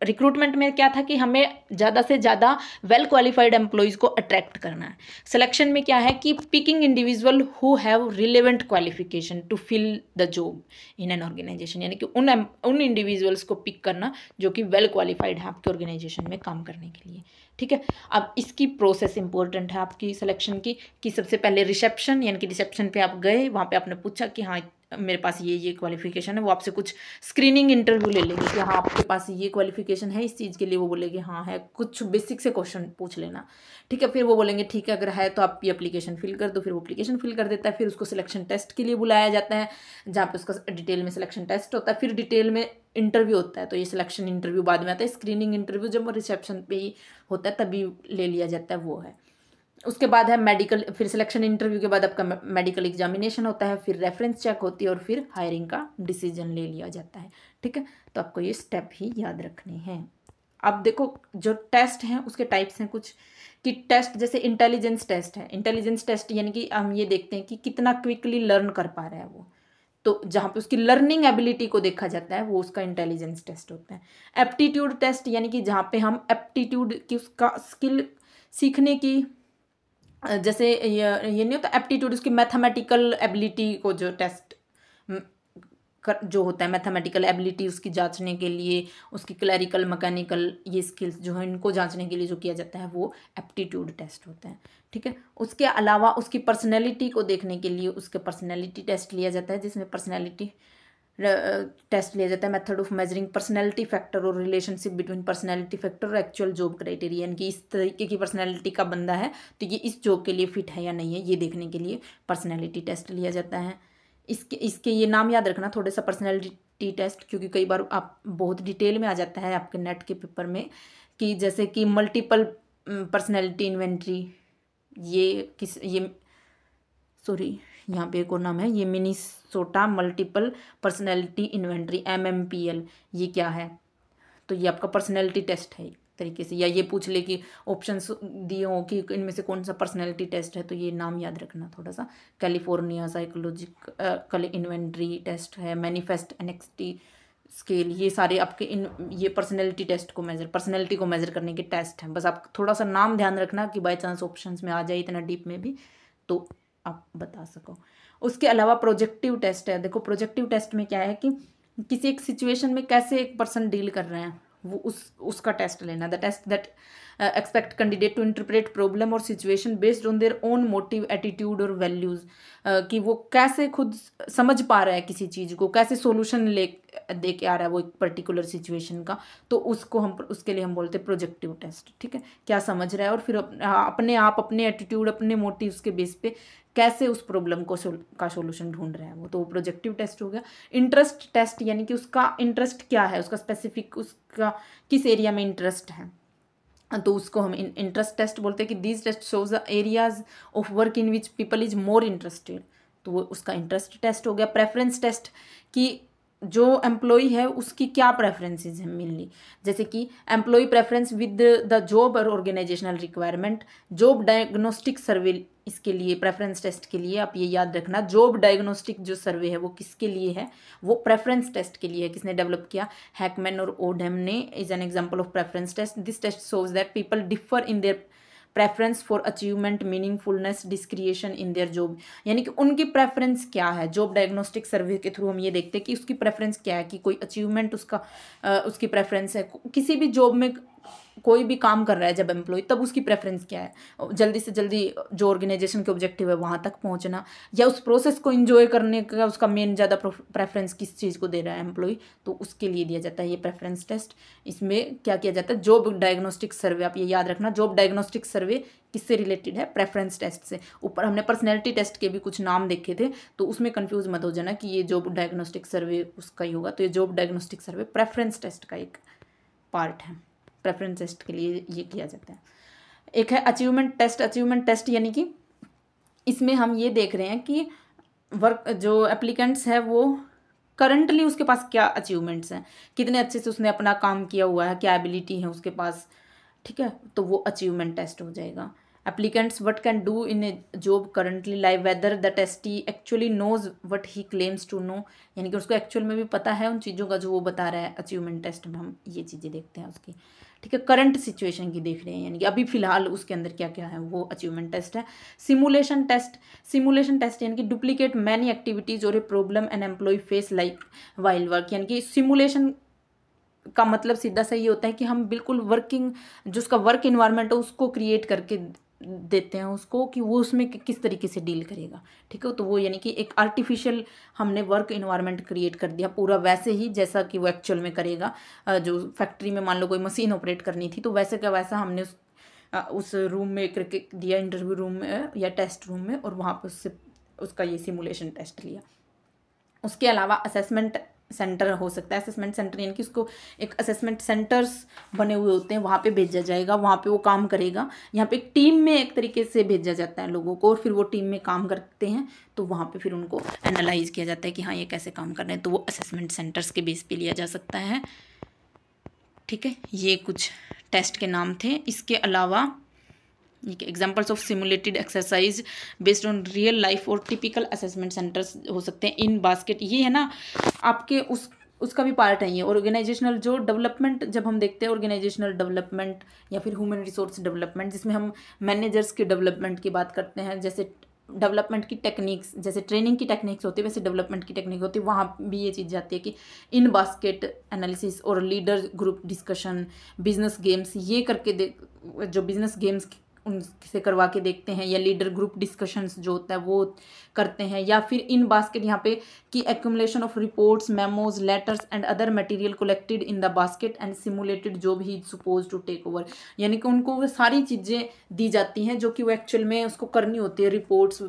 [SPEAKER 1] रिक्रूटमेंट में क्या था कि हमें ज़्यादा से ज़्यादा वेल क्वालिफाइड एम्प्लॉयज़ को अट्रैक्ट करना है सिलेक्शन में क्या है कि picking individual who have relevant qualification to fill the job in an organisation यानी कि उन उन इंडिविजुअल्स को पिक करना जो कि वेल क्वालिफाइड है आपके ऑर्गेनाइजेशन में काम करने के लिए ठीक है अब इसकी प्रोसेस इंपॉर्टेंट है आपकी सिलेक्शन की कि सबसे पहले रिसेप्शन यानी कि रिसेप्शन पे आप गए वहाँ पे आपने पूछा कि हाँ मेरे पास ये ये क्वालिफिकेशन है वो आपसे कुछ स्क्रीनिंग इंटरव्यू ले लेंगे कि हाँ आपके पास ये क्वालिफिकेशन है इस चीज़ के लिए वो बोलेंगे हाँ है कुछ बेसिक से क्वेश्चन पूछ लेना ठीक है फिर वो बोलेंगे ठीक है अगर है तो आप ये अप्लीकेशन फिल कर दो फिर वो अप्लीकेशन फिल कर देता है फिर उसको सिलेक्शन टेस्ट के लिए बुलाया जाता है जहाँ पर उसका डिटेल में सिलेक्शन टेस्ट होता है फिर डिटेल में इंटरव्यू होता है तो ये सिलेक्शन इंटरव्यू बाद में आता है स्क्रीनिंग इंटरव्यू जब रिसेप्शन पे ही होता है तभी ले लिया जाता है वो है उसके बाद है मेडिकल फिर सिलेक्शन इंटरव्यू के बाद आपका मेडिकल एग्जामिनेशन होता है फिर रेफरेंस चेक होती है और फिर हायरिंग का डिसीजन ले लिया जाता है ठीक है तो आपको ये स्टेप ही याद रखने हैं अब देखो जो टेस्ट हैं उसके टाइप्स हैं कुछ कि टेस्ट जैसे इंटेलिजेंस टेस्ट है इंटेलिजेंस टेस्ट यानी कि हम ये देखते हैं कि कितना क्विकली लर्न कर पा रहा है वो तो जहाँ पे उसकी लर्निंग एबिलिटी को देखा जाता है वो उसका इंटेलिजेंस टेस्ट होता है एप्टीट्यूड टेस्ट यानी कि जहाँ पे हम एप्टीट्यूड की उसका स्किल सीखने की जैसे ये ये नहीं होता एप्टीट्यूड उसकी मैथमेटिकल एबिलिटी को जो टेस्ट कर, जो होता है मैथमेटिकल एबिलिटी उसकी जांचने के लिए उसकी क्लैरिकल मैकेनिकल ये स्किल्स जो है इनको जांचने के लिए जो किया जाता है वो एप्टीट्यूड टेस्ट होता है ठीक है उसके अलावा उसकी पर्सनैलिटी को देखने के लिए उसके पर्सनैलिटी टेस्ट लिया जाता है जिसमें पर्सनैलिटी टेस्ट लिया जाता है method of measuring personality factor और रिलेशनशिप बिटवीन पर्सनैलिटी फैक्टर और एक्चुअल जॉब क्राइटेरिया यानी कि इस तरीके की पर्सनैलिटी का बंदा है तो ये इस जॉब के लिए फिट है या नहीं है ये देखने के लिए पर्सनैलिटी टेस्ट लिया जाता है इसके इसके ये नाम याद रखना थोड़े सा पर्सनैलिटी टेस्ट क्योंकि कई बार आप बहुत डिटेल में आ जाता है आपके नेट के पेपर में कि जैसे कि मल्टीपल पर्सनैलिटी इन्वेंट्री ये किस ये सॉरी यहाँ पे एक और नाम है ये Minnesota multiple personality inventory M M P L ये क्या है तो ये आपका पर्सनैलिटी टेस्ट है एक तरीके से या ये पूछ ले कि ऑप्शन दिए हों कि इनमें से कौन सा पर्सनैलिटी टेस्ट है तो ये नाम याद रखना थोड़ा सा कैलिफोर्निया साइकोलॉजिकल इन्वेंट्री टेस्ट है मैनिफेस्ट एनएक्सटी स्केल ये सारे आपके इन ये पर्सनैलिटी टेस्ट को मेजर पर्सनैलिटी को मेजर करने के टेस्ट हैं बस आप थोड़ा सा नाम ध्यान रखना कि बाई चांस ऑप्शन में आ जाए इतना डीप में भी तो आप बता सको उसके अलावा प्रोजेक्टिव टेस्ट है देखो प्रोजेक्टिव टेस्ट में क्या है कि किसी एक सिचुएशन में कैसे एक पर्सन डील कर रहे हैं वो उस उसका टेस्ट लेना the test that expect candidate to interpret problem और situation based on their own motive attitude और वैल्यूज़ कि वो कैसे खुद समझ पा रहा है किसी चीज़ को कैसे सोल्यूशन ले दे के आ रहा है वो एक पर्टिकुलर सिचुएशन का तो उसको हम उसके लिए हम बोलते हैं प्रोजेक्टिव टेस्ट ठीक है क्या समझ रहा है और फिर हाँ, अपने आप अपने एटीट्यूड अपने मोटिव्स के बेस पे कैसे उस प्रॉब्लम को का सोल्यूशन ढूंढ रहा है वो तो प्रोजेक्टिव टेस्ट हो गया इंटरेस्ट टेस्ट यानी कि उसका इंटरेस्ट क्या है उसका स्पेसिफिक उसका किस एरिया में इंटरेस्ट है तो उसको हम इंटरेस्ट टेस्ट बोलते हैं कि this test shows the areas of work in which people is more interested तो वो उसका इंटरेस्ट टेस्ट हो गया प्रेफरेंस टेस्ट कि जो एम्प्लॉई है उसकी क्या प्रेफरेंसेस हैं मेनली जैसे कि employee preference with the job और organisational requirement job diagnostic survey इसके लिए प्रेफरेंस टेस्ट के लिए आप ये याद रखना जॉब डायग्नोस्टिक जो सर्वे है वो किसके लिए है वो प्रेफरेंस टेस्ट के लिए है किसने डेवलप किया हैकमैन और ओडेम ने is an example of preference test this test shows that people differ in their preference for achievement meaningfulness discretion in their job यानी कि उनकी प्रेफरेंस क्या है जॉब डायग्नोस्टिक सर्वे के थ्रू हम ये देखते हैं कि उसकी प्रेफरेंस क्या है कि कोई अचीवमेंट उसका आ, उसकी प्रेफरेंस है किसी भी जॉब में कोई भी काम कर रहा है जब एम्प्लॉय तब उसकी प्रेफरेंस क्या है जल्दी से जल्दी जो ऑर्गेनाइजेशन के ऑब्जेक्टिव है वहाँ तक पहुँचना या उस प्रोसेस को इन्जॉय करने का उसका मेन ज़्यादा प्रेफरेंस किस चीज़ को दे रहा है एम्प्लॉय तो उसके लिए दिया जाता है ये प्रेफरेंस टेस्ट इसमें क्या किया जाता है जॉब डायग्नोस्टिक सर्वे आप ये याद रखना जॉब डायग्नोस्टिक सर्वे किससे रिलेटेड है प्रेफरेंस टेस्ट से ऊपर हमने पर्सनैलिटी टेस्ट के भी कुछ नाम देखे थे तो उसमें कन्फ्यूज मत हो जाना कि ये जॉब डायग्नोस्टिक सर्वे उसका ही होगा तो ये job diagnostic survey preference test का एक पार्ट है प्रेफरेंस टेस्ट के लिए ये किया जाता है एक है अचीवमेंट टेस्ट अचीवमेंट टेस्ट यानी कि इसमें हम ये देख रहे हैं कि वर्क जो एप्लीकेंट्स है वो करंटली उसके पास क्या अचीवमेंट्स हैं कितने अच्छे से उसने अपना काम किया हुआ है क्या एबिलिटी है उसके पास ठीक है तो वो अचीवमेंट टेस्ट हो जाएगा applicants what can do in job job live whether the test he actually knows what he claims to know यानी कि उसको एक्चुअल में भी पता है उन चीज़ों का जो वो बता रहा है अचीवमेंट टेस्ट में हम ये चीज़ें देखते हैं उसकी ठीक है करंट सिचुएशन की देख रहे हैं यानी कि अभी फिलहाल उसके अंदर क्या क्या है वो अचीवमेंट टेस्ट है सिमुलेशन टेस्ट सिमुलेशन टेस्ट यानी कि डुप्लीकेट मैनी एक्टिविटीज़ और a problem an employee face like wild work यानी कि सिमुलेशन का मतलब सीधा सा होता है कि हम बिल्कुल वर्किंग जो उसका वर्क इन्वायरमेंट है उसको क्रिएट करके देते हैं उसको कि वो उसमें किस तरीके से डील करेगा ठीक है तो वो यानी कि एक आर्टिफिशियल हमने वर्क इन्वायरमेंट क्रिएट कर दिया पूरा वैसे ही जैसा कि वो एक्चुअल में करेगा जो फैक्ट्री में मान लो कोई मशीन ऑपरेट करनी थी तो वैसे का वैसा हमने उस उस रूम में करके दिया इंटरव्यू रूम में या टेस्ट रूम में और वहाँ पर उससे उसका ये सिमुलेशन टेस्ट लिया उसके अलावा असेसमेंट सेंटर हो सकता है असेसमेंट सेंटर यानी कि उसको एक असेसमेंट सेंटर्स बने हुए होते हैं वहाँ पे भेजा जाएगा वहाँ पे वो काम करेगा यहाँ पे एक टीम में एक तरीके से भेजा जाता है लोगों को और फिर वो टीम में काम करते हैं तो वहाँ पे फिर उनको एनालाइज किया जाता है कि हाँ ये कैसे काम कर रहे हैं तो वो असेसमेंट सेंटर्स के बेस पर लिया जा सकता है ठीक है ये कुछ टेस्ट के नाम थे इसके अलावा examples of simulated exercise based on real life और टिपिकल असेसमेंट सेंटर्स हो सकते हैं इन बास्केट ये है ना आपके उस उसका भी पार्ट है ये ऑर्गेनाइजेशनल जो डेवलपमेंट जब हम देखते हैं ऑर्गेनाइजेशनल डेवलपमेंट या फिर ह्यूमन रिसोर्स डेवलपमेंट जिसमें हम मैनेजर्स के डेवलपमेंट की बात करते हैं जैसे डेवलपमेंट की टेक्निक्स जैसे ट्रेनिंग की टेक्निक्स होती है वैसे डेवलपमेंट की टेक्निक होती है वहाँ भी ये चीज़ जाती है कि इन बास्केट एनालिसिस और leader group discussion business games ये करके दे जो बिजनेस गेम्स उनसे करवा के देखते हैं या लीडर ग्रुप डिस्कशंस जो होता है वो करते हैं या फिर इन बास्केट यहाँ पे कि accumulation of reports memos letters and other material collected in the basket and simulated जो भी सपोज टू टेक ओवर यानी कि उनको वो सारी चीज़ें दी जाती हैं जो कि वो एक्चुअल में उसको करनी होती है रिपोर्ट्स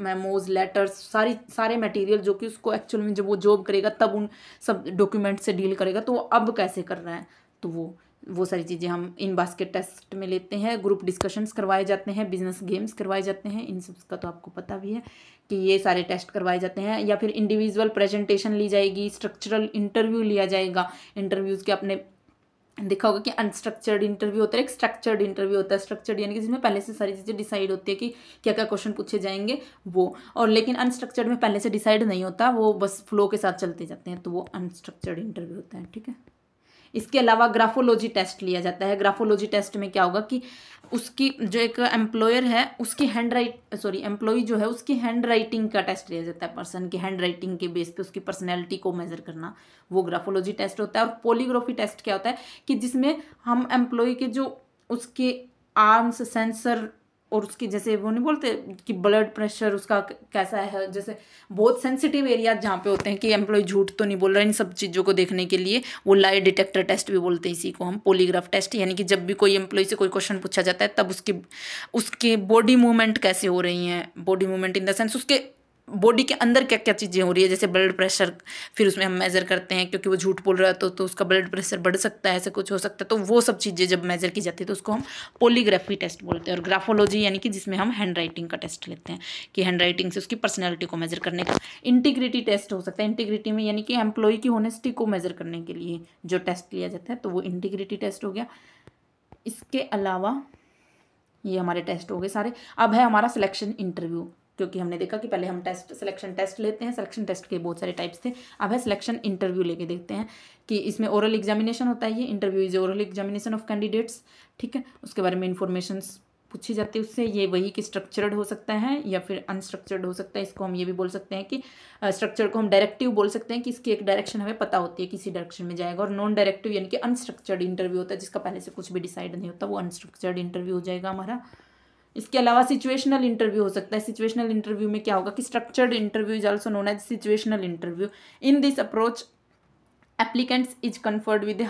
[SPEAKER 1] मेमोज लेटर्स सारी सारे मटीरियल जो कि उसको एक्चुअल में जब वो जॉब करेगा तब उन सब डॉक्यूमेंट से डील करेगा तो वो अब कैसे कर रहे हैं तो वो वो सारी चीज़ें हम इन बास्केट टेस्ट में लेते हैं ग्रुप डिस्कशंस करवाए जाते हैं बिजनेस गेम्स करवाए जाते हैं इन सब का तो आपको पता भी है कि ये सारे टेस्ट करवाए जाते हैं या फिर इंडिविजुअल प्रेजेंटेशन ली जाएगी स्ट्रक्चरल इंटरव्यू लिया जाएगा इंटरव्यूज़ के अपने देखा होगा कि अनस्ट्रक्चर्ड इंटरव्यू होता है एक स्ट्रक्चर्ड इंटरव्यू होता है स्ट्रक्चर्ड यानी कि जिसमें पहले से सारी चीज़ें डिसाइड होती है कि क्या क्या क्वेश्चन पूछे जाएंगे वो और लेकिन अनस्ट्रक्चर्ड में पहले से डिसाइड नहीं होता वो बस फ्लो के साथ चलते जाते हैं तो वो अनस्ट्रक्चर्ड इंटरव्यू होता है ठीक है इसके अलावा ग्राफोलॉजी टेस्ट लिया जाता है ग्राफोलॉजी टेस्ट में क्या होगा कि उसकी जो एक एम्प्लॉयर है उसकी हैंड राइट सॉरी एम्प्लॉय जो है उसकी हैंड राइटिंग का टेस्ट लिया जाता है पर्सन की हैंड राइटिंग के बेस पे उसकी पर्सनैलिटी को मेजर करना वो ग्राफोलॉजी टेस्ट होता है और पोलीग्राफी टेस्ट क्या होता है कि जिसमें हम एम्प्लॉय के जो उसके आर्म्स सेंसर और उसकी जैसे वो नहीं बोलते कि ब्लड प्रेशर उसका कैसा है जैसे बहुत सेंसिटिव एरिया जहाँ पे होते हैं कि एम्प्लॉय झूठ तो नहीं बोल रहा इन सब चीज़ों को देखने के लिए वो लाई डिटेक्टर टेस्ट भी बोलते हैं इसी को हम पोलीग्राफ टेस्ट यानी कि जब भी कोई एम्प्लॉय से कोई क्वेश्चन पूछा जाता है तब उसकी उसके बॉडी मूवमेंट कैसे हो रही हैं body movement in the sense उसके बॉडी के अंदर क्या क्या चीज़ें हो रही है जैसे ब्लड प्रेशर फिर उसमें हम मेज़र करते हैं क्योंकि वो झूठ बोल रहा है तो तो उसका ब्लड प्रेशर बढ़ सकता है ऐसे कुछ हो सकता है तो वो सब चीज़ें जब मेज़र की जाती है तो उसको हम पोलीग्राफी टेस्ट बोलते हैं और ग्राफोलॉजी यानी कि जिसमें हम हैंड राइटिंग का टेस्ट लेते हैं कि हैंड राइटिंग से उसकी पर्सनैलिटी को मेज़र करने का इंटीग्रिटी टेस्ट हो सकता है इंटीग्रिटी में यानी कि एम्प्लॉय की होनेस्टी को मेज़र करने के लिए जो टेस्ट लिया जाता है तो वो इंटीग्रिटी टेस्ट हो गया इसके अलावा ये हमारे टेस्ट हो गए सारे अब है हमारा सिलेक्शन इंटरव्यू क्योंकि हमने देखा कि पहले हम टेस्ट सिलेक्शन टेस्ट लेते हैं सिलेक्शन टेस्ट के बहुत सारे टाइप्स थे अब है सिलेक्शन इंटरव्यू लेके देखते हैं कि इसमें ओरल एग्जामिनेशन होता है ये interview is oral examination of candidates ठीक है उसके बारे में इन्फॉर्मेशन पूछी जाती है उससे ये वही कि स्ट्रक्चर्ड हो सकता है या फिर अनस्ट्रक्चर्ड हो सकता है इसको हम ये भी बोल सकते हैं कि स्ट्रक्चर को हम डायरेक्टिव बोल सकते हैं कि इसकी एक डायरेक्शन हमें पता होती है किसी डायरेक्शन में जाएगा और नॉन डायरेक्टिव यानी कि अनस्ट्रक्चर्ड इंटरव्यू होता है जिसका पहले से कुछ भी डिसाइड नहीं होता वो अनस्ट्रक्चर्ड इंटरव्यू हो जाएगा हमारा इसके अलावा सिचुएशनल इंटरव्यू हो सकता है सिचुएशनल इंटरव्यू में क्या होगा कि structured interview is also known as situational interview in this approach applicants is confronted with the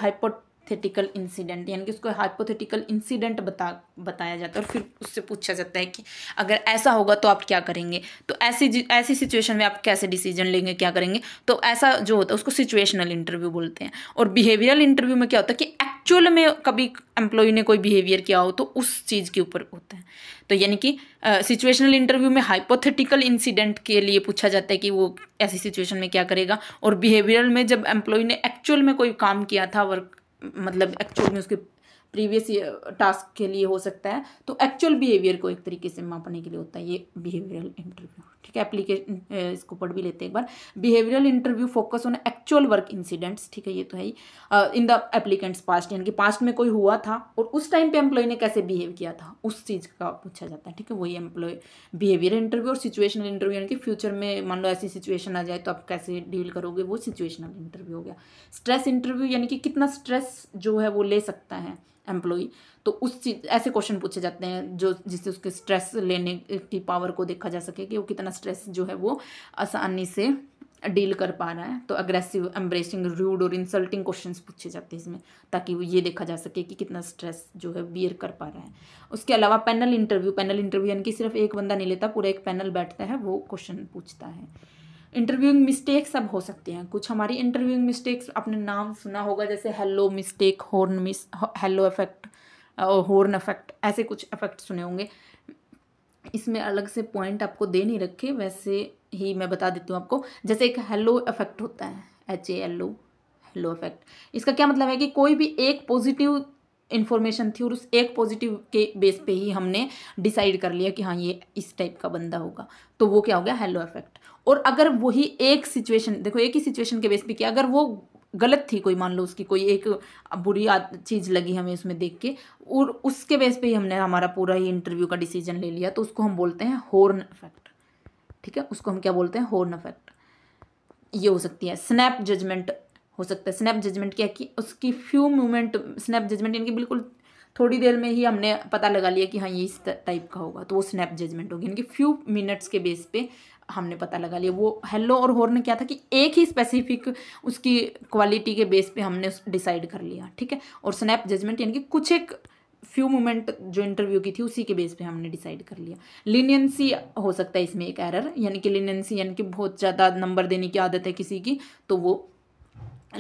[SPEAKER 1] hypothetical incident यानी कि उसको हाइपोथेटिकल इंसिडेंट बता बताया जाता है और फिर उससे पूछा जाता है कि अगर ऐसा होगा तो आप क्या करेंगे तो ऐसी ऐसी सिचुएशन में आप कैसे डिसीजन लेंगे क्या करेंगे तो ऐसा जो होता है उसको सिचुएशनल इंटरव्यू बोलते हैं और बिहेवियरल इंटरव्यू में क्या होता है कि एक्चुअल में कभी एम्प्लॉय ने कोई बिहेवियर किया हो तो उस चीज़ के ऊपर होता है तो यानी कि सिचुएशनल इंटरव्यू में हाइपोथेटिकल इंसिडेंट के लिए पूछा जाता है कि वो ऐसी सिचुएशन में क्या करेगा और बिहेवियरल में जब एम्प्लॉय ने एक्चुअल में कोई काम किया था वर्क मतलब एक्चुअल में उसके प्रीवियस टास्क uh, के लिए हो सकता है तो एक्चुअल बिहेवियर को एक तरीके से मापने के लिए होता है ये बिहेवियरल इंटरव्यू ठीक है एप्लीकेशन इसको पढ़ भी लेते हैं एक बार behavioural interview focus on actual work incidents ठीक है ये तो है ही इन द एप्लीकेंट्स पास्ट यानी कि पास्ट में कोई हुआ था और उस टाइम पे एम्प्लॉय ने कैसे बिहेव किया था उस चीज़ का पूछा जाता है ठीक है वही एम्प्लॉय बिहेवियर इंटरव्यू और सिचुएशनल इंटरव्यू यानी कि फ्यूचर में मान लो ऐसी सिचुएशन आ जाए तो आप कैसे डील करोगे वो सिचुएशनल इंटरव्यू हो गया स्ट्रेस इंटरव्यू यानी कि कितना स्ट्रेस जो है वो ले सकता है एम्प्लॉय तो उस चीज ऐसे क्वेश्चन पूछे जाते हैं जो जिससे उसके स्ट्रेस लेने की पावर को देखा जा सके कि वो कितना स्ट्रेस जो है वो आसानी से डील कर पा रहा है तो अग्रेसिव एम्ब्रेसिंग रूड और इंसल्टिंग क्वेश्चंस पूछे जाते हैं इसमें ताकि वो ये देखा जा सके कि कितना स्ट्रेस जो है बियर कर पा रहा है उसके अलावा पैनल इंटरव्यू पैनल इंटरव्यू यानी कि सिर्फ एक बंदा नहीं लेता पूरा एक पैनल बैठता है वो क्वेश्चन पूछता है इंटरव्यूइंग मिस्टेक्स अब हो सकते हैं कुछ हमारी इंटरव्यूइंग मिस्टेक्स अपने नाम सुना होगा जैसे halo mistake horn miss halo effect और हॉर्न अफेक्ट ऐसे कुछ इफेक्ट सुने होंगे इसमें अलग से पॉइंट आपको दे नहीं रखे वैसे ही मैं बता देती हूँ आपको जैसे एक हेलो इफेक्ट होता है H A L O halo effect इसका क्या मतलब है कि कोई भी एक पॉजिटिव इन्फॉर्मेशन थी और उस एक पॉजिटिव के बेस पे ही हमने डिसाइड कर लिया कि हाँ ये इस टाइप का बंदा होगा तो वो क्या हो गया हेलो इफेक्ट और अगर वही एक सिचुएशन देखो एक ही सिचुएशन के बेस पे कि अगर वो गलत थी कोई मान लो उसकी कोई एक बुरी चीज़ लगी हमें उसमें देख के और उसके बेस पे ही हमने हमारा पूरा ही इंटरव्यू का डिसीजन ले लिया तो उसको हम बोलते हैं हॉर्न इफेक्ट ठीक है उसको हम क्या बोलते हैं हॉर्न इफेक्ट ये हो सकती है स्नैप जजमेंट हो सकता है स्नैप जजमेंट क्या कि उसकी फ्यू मूवमेंट स्नैप जजमेंट यानी कि बिल्कुल थोड़ी देर में ही हमने पता लगा लिया कि हाँ ये इस टाइप का होगा तो वो स्नैप जजमेंट होगी यानी कि फ्यू मिनट्स के बेस पे हमने पता लगा लिया वो हेलो और हॉर्न क्या था कि एक ही स्पेसिफिक उसकी क्वालिटी के बेस पे हमने डिसाइड कर लिया ठीक है और स्नैप जजमेंट यानी कि कुछ एक फ्यू मोमेंट जो इंटरव्यू की थी उसी के बेस पे हमने डिसाइड कर लिया लिनियंसी हो सकता है इसमें एक एरर यानी कि लिनियंसी यानी कि बहुत ज़्यादा नंबर देने की आदत है किसी की तो वो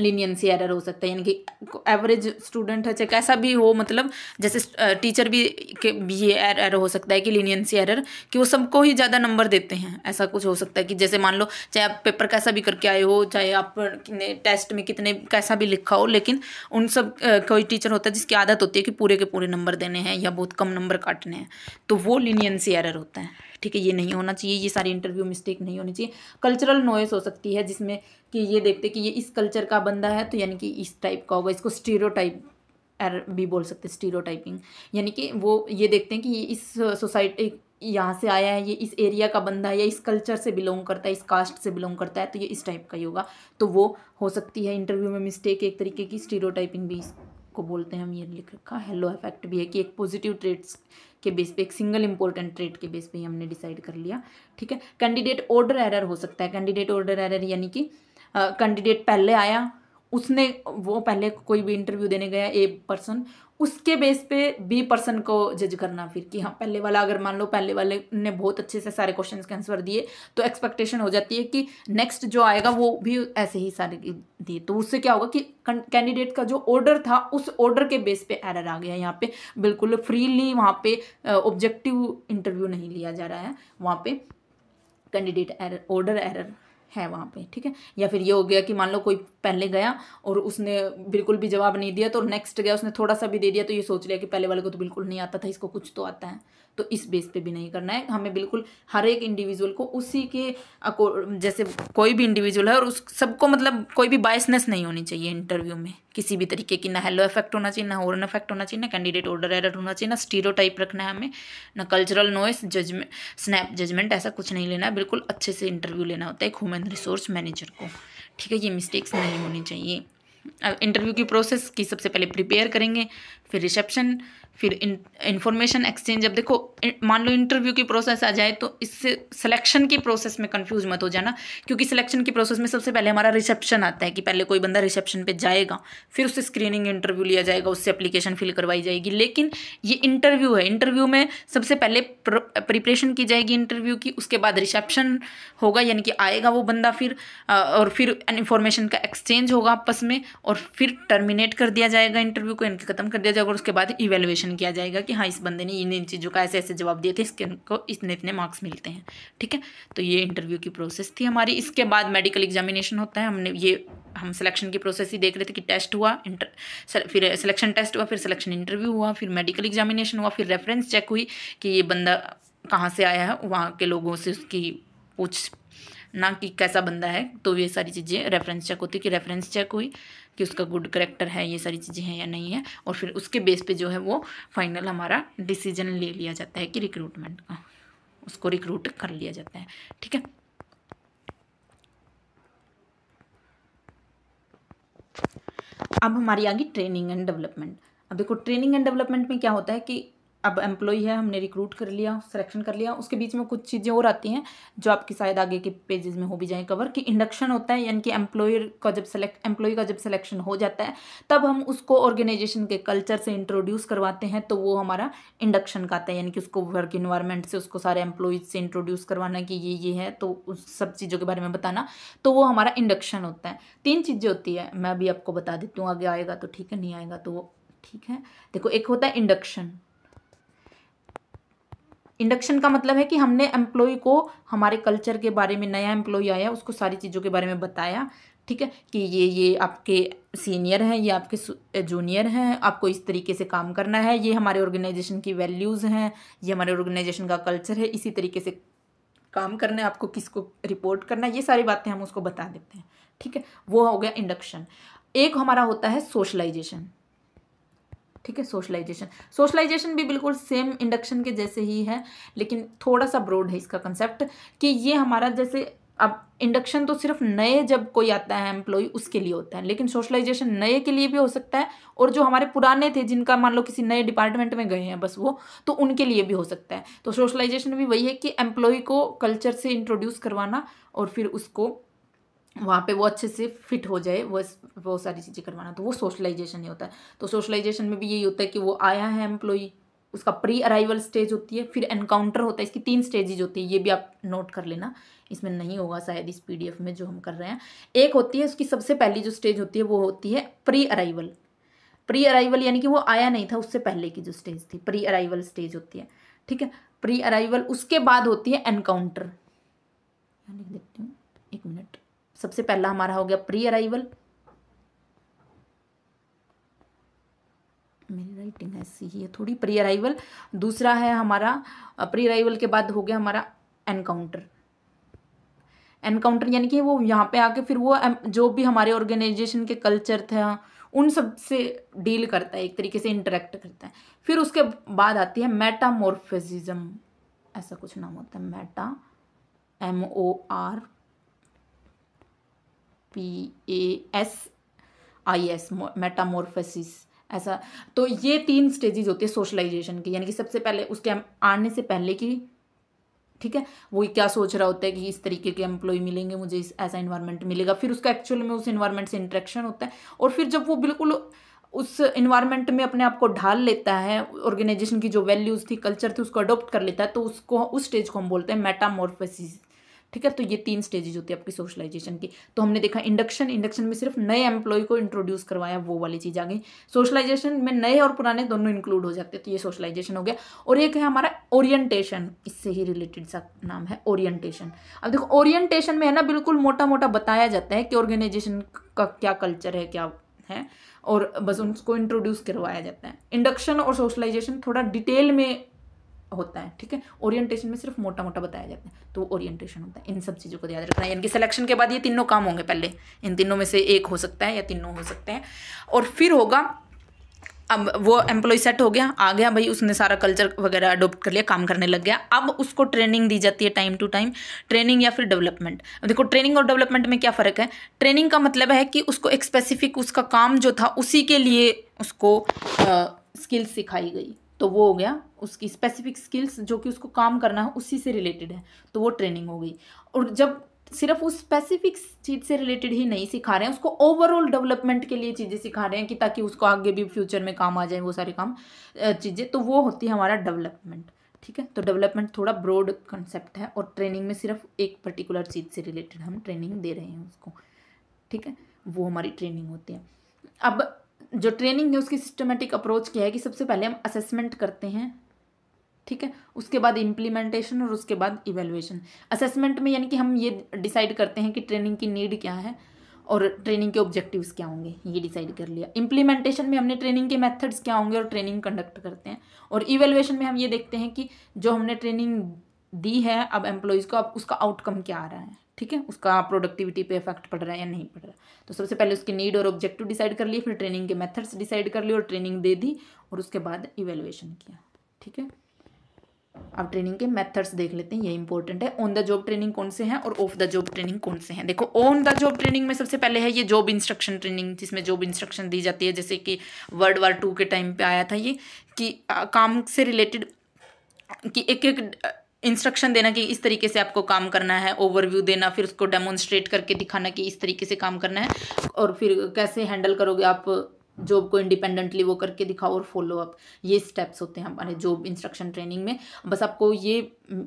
[SPEAKER 1] लीनियंसी एरर हो सकता है यानी कि एवरेज स्टूडेंट है चाहे कैसा भी हो मतलब जैसे टीचर भी के भी ये एरर er-, हो सकता है कि लीनियंसी एरर कि वो सबको ही ज़्यादा नंबर देते हैं ऐसा कुछ हो सकता है कि जैसे मान लो चाहे आप पेपर कैसा भी करके आए हो चाहे आप कितने टेस्ट में कितने कैसा भी लिखा हो लेकिन उन सब कोई टीचर होता है जिसकी आदत होती है कि पूरे के पूरे नंबर देने हैं या बहुत कम नंबर काटने हैं तो वो लीनियंसी एरर होता है ठीक है ये नहीं होना चाहिए ये सारी इंटरव्यू मिस्टेक नहीं होनी चाहिए कल्चरल नॉइस हो सकती है जिसमें कि ये देखते कि ये इस कल्चर का बंदा है तो यानी कि इस टाइप का होगा इसको स्टीरो एर er, भी बोल सकते हैं स्टीरो यानी कि वो ये देखते हैं कि ये इस सोसाइटी यहाँ से आया है ये इस एरिया का बंदा है या इस कल्चर से बिलोंग करता है इस कास्ट से बिलोंग करता है तो ये इस टाइप का ही होगा तो वो हो सकती है इंटरव्यू में मिस्टेक एक तरीके की स्टीरो भी इसको बोलते हैं हम ये लिख रखा हेलो इफेक्ट भी है कि एक पॉजिटिव ट्रेड्स के बेस पे एक सिंगल इंपॉर्टेंट ट्रेट के बेस पे ही हमने डिसाइड कर लिया ठीक है कैंडिडेट ऑर्डर एरर हो सकता है कैंडिडेट ऑर्डर एरर यानी कि कैंडिडेट पहले आया उसने वो पहले कोई भी इंटरव्यू देने गया ए पर्सन उसके बेस पे बी पर्सन को जज करना फिर कि हाँ पहले वाला अगर मान लो पहले वाले ने बहुत अच्छे से सारे क्वेश्चन के आंसर दिए तो एक्सपेक्टेशन हो जाती है कि नेक्स्ट जो आएगा वो भी ऐसे ही सारे दिए तो उससे क्या होगा कि कैंडिडेट का जो ऑर्डर था उस ऑर्डर के बेस पे एरर आ गया यहाँ पे बिल्कुल फ्रीली वहाँ पे ऑब्जेक्टिव इंटरव्यू नहीं लिया जा रहा है वहाँ पे कैंडिडेट एरर ऑर्डर एरर है वहाँ पे ठीक है या फिर ये हो गया कि मान लो कोई पहले गया और उसने बिल्कुल भी जवाब नहीं दिया तो नेक्स्ट गया उसने थोड़ा सा भी दे दिया तो ये सोच लिया कि पहले वाले को तो बिल्कुल नहीं आता था इसको कुछ तो आता है तो इस बेस पे भी नहीं करना है हमें बिल्कुल हर एक इंडिविजुअल को उसी के जैसे कोई भी इंडिविजुअल है और उस सबको मतलब कोई भी बायसनेस नहीं होनी चाहिए इंटरव्यू में किसी भी तरीके की ना हेलो इफेक्ट होना चाहिए ना हॉर्न इफेक्ट होना चाहिए ना कैंडिडेट ऑर्डर एरर होना चाहिए ना स्टीरो टाइप रखना है हमें ना cultural noise judgement snap judgement ऐसा कुछ नहीं लेना है बिल्कुल अच्छे से इंटरव्यू लेना होता है एक ह्यूमन रिसोर्स मैनेजर को ठीक है ये मिस्टेक्स नहीं होनी चाहिए इंटरव्यू की प्रोसेस की सबसे पहले प्रिपेयर करेंगे फिर रिसेप्शन फिर इंफॉर्मेशन एक्सचेंज अब देखो मान लो इंटरव्यू की प्रोसेस आ जाए तो इससे सिलेक्शन की प्रोसेस में कंफ्यूज मत हो जाना क्योंकि सिलेक्शन की प्रोसेस में सबसे पहले हमारा रिसेप्शन आता है कि पहले कोई बंदा रिसेप्शन पे जाएगा फिर उससे स्क्रीनिंग इंटरव्यू लिया जाएगा उससे अप्लीकेशन फिल करवाई जाएगी लेकिन ये इंटरव्यू है इंटरव्यू में सबसे पहले प्रिपरेशन की जाएगी इंटरव्यू की उसके बाद रिसेप्शन होगा यानी कि आएगा वो बंदा फिर और फिर इन्फॉर्मेशन का एक्सचेंज होगा आपस में और फिर टर्मिनेट कर दिया जाएगा इंटरव्यू को यानी कि खत्म कर दिया जाएगा और उसके बाद इवेल्युएशन क्वेश्चन किया जाएगा कि हाँ इस बंदे ने इन इन चीज़ों का ऐसे ऐसे जवाब दिए थे इसके को इतने इतने मार्क्स मिलते हैं ठीक है तो ये इंटरव्यू की प्रोसेस थी हमारी इसके बाद मेडिकल एग्जामिनेशन होता है हमने ये हम सिलेक्शन की प्रोसेस ही देख रहे थे कि टेस्ट हुआ इंटर फिर सिलेक्शन टेस्ट हुआ फिर सिलेक्शन इंटरव्यू हुआ फिर मेडिकल एग्जामिनेशन हुआ फिर रेफरेंस चेक हुई कि ये बंदा कहाँ से आया है वहाँ के लोगों से उसकी पूछ ना कि कैसा बंदा है तो ये सारी चीज़ें रेफरेंस चेक होती कि रेफरेंस चेक हुई कि उसका गुड करेक्टर है ये सारी चीज़ें हैं या नहीं है और फिर उसके बेस पे जो है वो फाइनल हमारा डिसीजन ले लिया जाता है कि रिक्रूटमेंट का उसको रिक्रूट कर लिया जाता है ठीक है अब हमारी आगे ट्रेनिंग एंड डेवलपमेंट अब देखो ट्रेनिंग एंड डेवलपमेंट में क्या होता है कि अब एम्प्लॉई है हमने रिक्रूट कर लिया सिलेक्शन कर लिया उसके बीच में कुछ चीज़ें और आती हैं जो आपकी शायद आगे के पेजेस में हो भी जाएँ कवर कि इंडक्शन होता है यानी कि एम्प्लॉयर का जब सेलेक्ट एम्प्लॉय का जब सिलेक्शन हो जाता है तब हम उसको ऑर्गेनाइजेशन के कल्चर से इंट्रोड्यूस करवाते हैं तो वो हमारा इंडक्शन का आता है यानी कि उसको वर्क इन्वायरमेंट से उसको सारे एम्प्लॉयज़ से इंट्रोड्यूस करवाना कि ये ये है तो उस सब चीज़ों के बारे में बताना तो वो हमारा इंडक्शन होता है तीन चीज़ें होती है मैं अभी आपको बता देती हूँ आगे आएगा तो ठीक है नहीं आएगा तो ठीक है देखो एक होता है इंडक्शन इंडक्शन का मतलब है कि हमने एम्प्लॉय को हमारे कल्चर के बारे में नया एम्प्लॉय आया उसको सारी चीज़ों के बारे में बताया ठीक है कि ये ये आपके सीनियर हैं ये आपके जूनियर हैं आपको इस तरीके से काम करना है ये हमारे ऑर्गेनाइजेशन की वैल्यूज़ हैं ये हमारे ऑर्गेनाइजेशन का कल्चर है इसी तरीके से काम करना है आपको किसको रिपोर्ट करना है ये सारी बातें हम उसको बता देते हैं ठीक है वो हो गया इंडक्शन एक हमारा होता है सोशलाइजेशन ठीक है सोशलाइजेशन सोशलाइजेशन भी बिल्कुल सेम इंडक्शन के जैसे ही है लेकिन थोड़ा सा ब्रॉड है इसका कंसेप्ट कि ये हमारा जैसे अब इंडक्शन तो सिर्फ नए जब कोई आता है एम्प्लॉय उसके लिए होता है लेकिन सोशलाइजेशन नए के लिए भी हो सकता है और जो हमारे पुराने थे जिनका मान लो किसी नए डिपार्टमेंट में गए हैं बस वो तो उनके लिए भी हो सकता है तो सोशलाइजेशन भी वही है कि एम्प्लॉय को कल्चर से इंट्रोड्यूस करवाना और फिर उसको वहाँ पे वो अच्छे से फिट हो जाए वो वो सारी चीज़ें करवाना तो वो सोशलाइजेशन ही होता है तो सोशलाइजेशन में भी यही होता है कि वो आया है एम्प्लॉई उसका प्री अराइवल स्टेज होती है फिर एनकाउंटर होता है इसकी तीन स्टेजेज होती है ये भी आप नोट कर लेना इसमें नहीं होगा शायद इस पी में जो हम कर रहे हैं एक होती है उसकी सबसे पहली जो स्टेज होती है वो होती है प्री अराइवल प्री अराइवल यानी कि वो आया नहीं था उससे पहले की जो स्टेज थी प्री अराइवल स्टेज होती है ठीक है प्री अराइवल उसके बाद होती है एनकाउंटर देखती हूँ एक मिनट सबसे पहला हमारा हो गया प्री अराइवल मेरी राइटिंग ऐसी ही है थोड़ी प्री अराइवल दूसरा है हमारा प्री अराइवल के बाद हो गया हमारा एनकाउंटर एनकाउंटर यानी कि वो यहाँ पे आके फिर वो जो भी हमारे ऑर्गेनाइजेशन के कल्चर थे हाँ, उन सब से डील करता है एक तरीके से इंटरेक्ट करता है फिर उसके बाद आती है मेटामोरफिजम ऐसा कुछ नाम होता है meta M O R P A S I S metamorphosis ऐसा तो ये तीन स्टेजेस होती है सोशलाइजेशन की यानी कि सबसे पहले उसके आने से पहले की ठीक है वो क्या सोच रहा होता है कि इस तरीके के एम्प्लॉय मिलेंगे मुझे इस ऐसा इन्वायरमेंट मिलेगा फिर उसका एक्चुअल में उस इन्वायरमेंट से इंट्रैक्शन होता है और फिर जब वो बिल्कुल उस इन्वायरमेंट में अपने आप को ढाल लेता है ऑर्गेनाइजेशन की जो वैल्यूज़ थी कल्चर थी उसको अडोप्ट कर लेता है तो उसको उस स्टेज को हम बोलते हैं मेटामोरफेसिस ठीक है तो ये तीन स्टेजेज होती है आपकी सोशलाइजेशन की तो हमने देखा इंडक्शन इंडक्शन में सिर्फ नए एम्प्लॉय को इंट्रोड्यूस करवाया वो वाली चीज़ आ गई सोशलाइजेशन में नए और पुराने दोनों इंक्लूड हो जाते हैं तो ये सोशलाइजेशन हो गया और एक है हमारा ओरिएंटेशन इससे ही रिलेटेड सा नाम है ओरिएंटेशन अब देखो ओरिएंटेशन में है ना बिल्कुल मोटा मोटा बताया जाता है कि ऑर्गेनाइजेशन का क्या कल्चर है क्या है और बस उनको इंट्रोड्यूस करवाया जाता है इंडक्शन और सोशलाइजेशन थोड़ा डिटेल में होता है ठीक है ओरिएंटेशन में सिर्फ मोटा मोटा बताया जाता है तो ओरिएंटेशन होता है इन सब चीज़ों को याद रखना है यानी कि सिलेक्शन के बाद ये तीनों काम होंगे पहले इन तीनों में से एक हो सकता है या तीनों हो सकते हैं और फिर होगा अब वो एम्प्लॉय सेट हो गया आ गया भाई उसने सारा कल्चर वगैरह अडोप्ट कर लिया काम करने लग गया अब उसको ट्रेनिंग दी जाती है टाइम टू टाइम ट्रेनिंग या फिर डेवलपमेंट देखो ट्रेनिंग और डेवलपमेंट में क्या फ़र्क है ट्रेनिंग का मतलब है कि उसको एक स्पेसिफिक उसका काम जो था उसी के लिए उसको स्किल्स सिखाई गई तो वो हो गया उसकी स्पेसिफिक स्किल्स जो कि उसको काम करना है उसी से रिलेटेड है तो वो ट्रेनिंग हो गई और जब सिर्फ उस स्पेसिफिक चीज़ से रिलेटेड ही नहीं सिखा रहे हैं उसको ओवरऑल डेवलपमेंट के लिए चीज़ें सिखा रहे हैं कि ताकि उसको आगे भी फ्यूचर में काम आ जाए वो सारे काम चीज़ें तो वो होती है हमारा डेवलपमेंट ठीक है तो डेवलपमेंट थोड़ा ब्रॉड कंसेप्ट है और ट्रेनिंग में सिर्फ एक पर्टिकुलर चीज़ से रिलेटेड हम ट्रेनिंग दे रहे हैं उसको ठीक है वो हमारी ट्रेनिंग होती है अब जो ट्रेनिंग है उसकी सिस्टमेटिक अप्रोच क्या है कि सबसे पहले हम असेसमेंट करते हैं ठीक है उसके बाद इम्प्लीमेंटेशन और उसके बाद इवेलुएशन असेसमेंट में यानी कि हम ये डिसाइड करते हैं कि ट्रेनिंग की नीड क्या है और ट्रेनिंग के ऑब्जेक्टिव्स क्या होंगे ये डिसाइड कर लिया इम्प्लीमेंटेशन में हमने ट्रेनिंग के मेथड्स क्या होंगे और ट्रेनिंग कंडक्ट करते हैं और इवेल्युएशन में हम ये देखते हैं कि जो हमने ट्रेनिंग दी है अब एम्प्लॉयज़ को अब उसका आउटकम क्या आ रहा है ठीक है उसका प्रोडक्टिविटी पे इफेक्ट पड़ रहा है या नहीं पड़ रहा तो सबसे पहले उसकी नीड और ऑब्जेक्टिव डिसाइड कर लिए फिर ट्रेनिंग के मेथड्स डिसाइड कर लिए और ट्रेनिंग दे दी और उसके बाद इवेल्युएशन किया ठीक है अब ट्रेनिंग के मेथड्स देख लेते हैं ये इंपॉर्टेंट है ऑन द जॉब ट्रेनिंग कौन से हैं और ऑफ द जॉब ट्रेनिंग कौन से हैं देखो ऑन द जॉब ट्रेनिंग में सबसे पहले है ये जॉब इंस्ट्रक्शन ट्रेनिंग जिसमें जॉब इंस्ट्रक्शन दी जाती है जैसे कि वर्ल्ड वार टू के टाइम पे आया था ये कि आ, काम से रिलेटेड कि एक एक इंस्ट्रक्शन देना कि इस तरीके से आपको काम करना है ओवरव्यू देना फिर उसको डेमोन्स्ट्रेट करके दिखाना कि इस तरीके से काम करना है और फिर कैसे हैंडल करोगे आप जॉब को इंडिपेंडेंटली वो करके दिखाओ और फॉलो अप ये स्टेप्स होते हैं हमारे जॉब इंस्ट्रक्शन ट्रेनिंग में बस आपको ये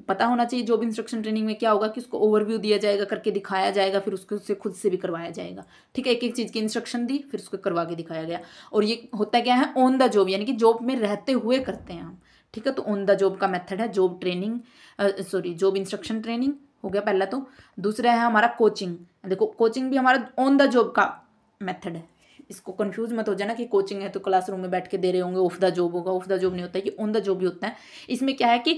[SPEAKER 1] पता होना चाहिए जॉब इंस्ट्रक्शन ट्रेनिंग में क्या होगा कि उसको ओवरव्यू दिया जाएगा करके दिखाया जाएगा फिर उसको उससे खुद से भी करवाया जाएगा ठीक है एक एक चीज़ की इंस्ट्रक्शन दी फिर उसको करवा के दिखाया गया और ये होता क्या है ऑन द जॉब यानी कि जॉब में रहते हुए करते हैं हम ठीक है तो ऑन द जॉब का मेथड है job training sorry job instruction training हो गया पहला तो दूसरा है हमारा कोचिंग देखो कोचिंग भी हमारा ऑन द जॉब का मेथड है इसको कंफ्यूज मत हो जाना कि कोचिंग है तो क्लासरूम में बैठ के दे रहे होंगे ऑफ द जॉब होगा ऑफ द जॉब नहीं होता है ये ऑन द जॉब भी होता है इसमें क्या है कि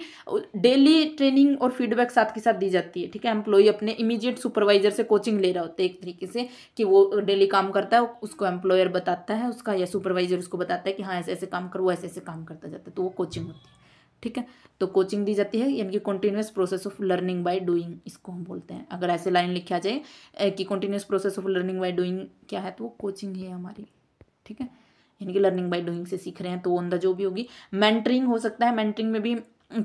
[SPEAKER 1] डेली ट्रेनिंग और फीडबैक साथ के साथ दी जाती है ठीक है एम्प्लॉई अपने इमीडिएट सुपरवाइजर से कोचिंग ले रहा होता है एक तरीके से कि वो डेली काम करता है उसको एम्प्लॉयर बताता है उसका या सुपरवाइजर उसको बताता है कि हाँ ऐसे ऐसे काम करो ऐसे ऐसे काम करता जाता है तो वो कोचिंग होती है ठीक है तो कोचिंग दी जाती है यानी कि continuous process of learning by doing इसको हम बोलते हैं अगर ऐसे लाइन लिखा जाए कि continuous process of learning by doing क्या है तो वो कोचिंग ही है हमारी ठीक है यानी कि लर्निंग बाय डूइंग से सीख रहे हैं तो ऑन द जो भी होगी मेंटरिंग हो सकता है मेंटरिंग में भी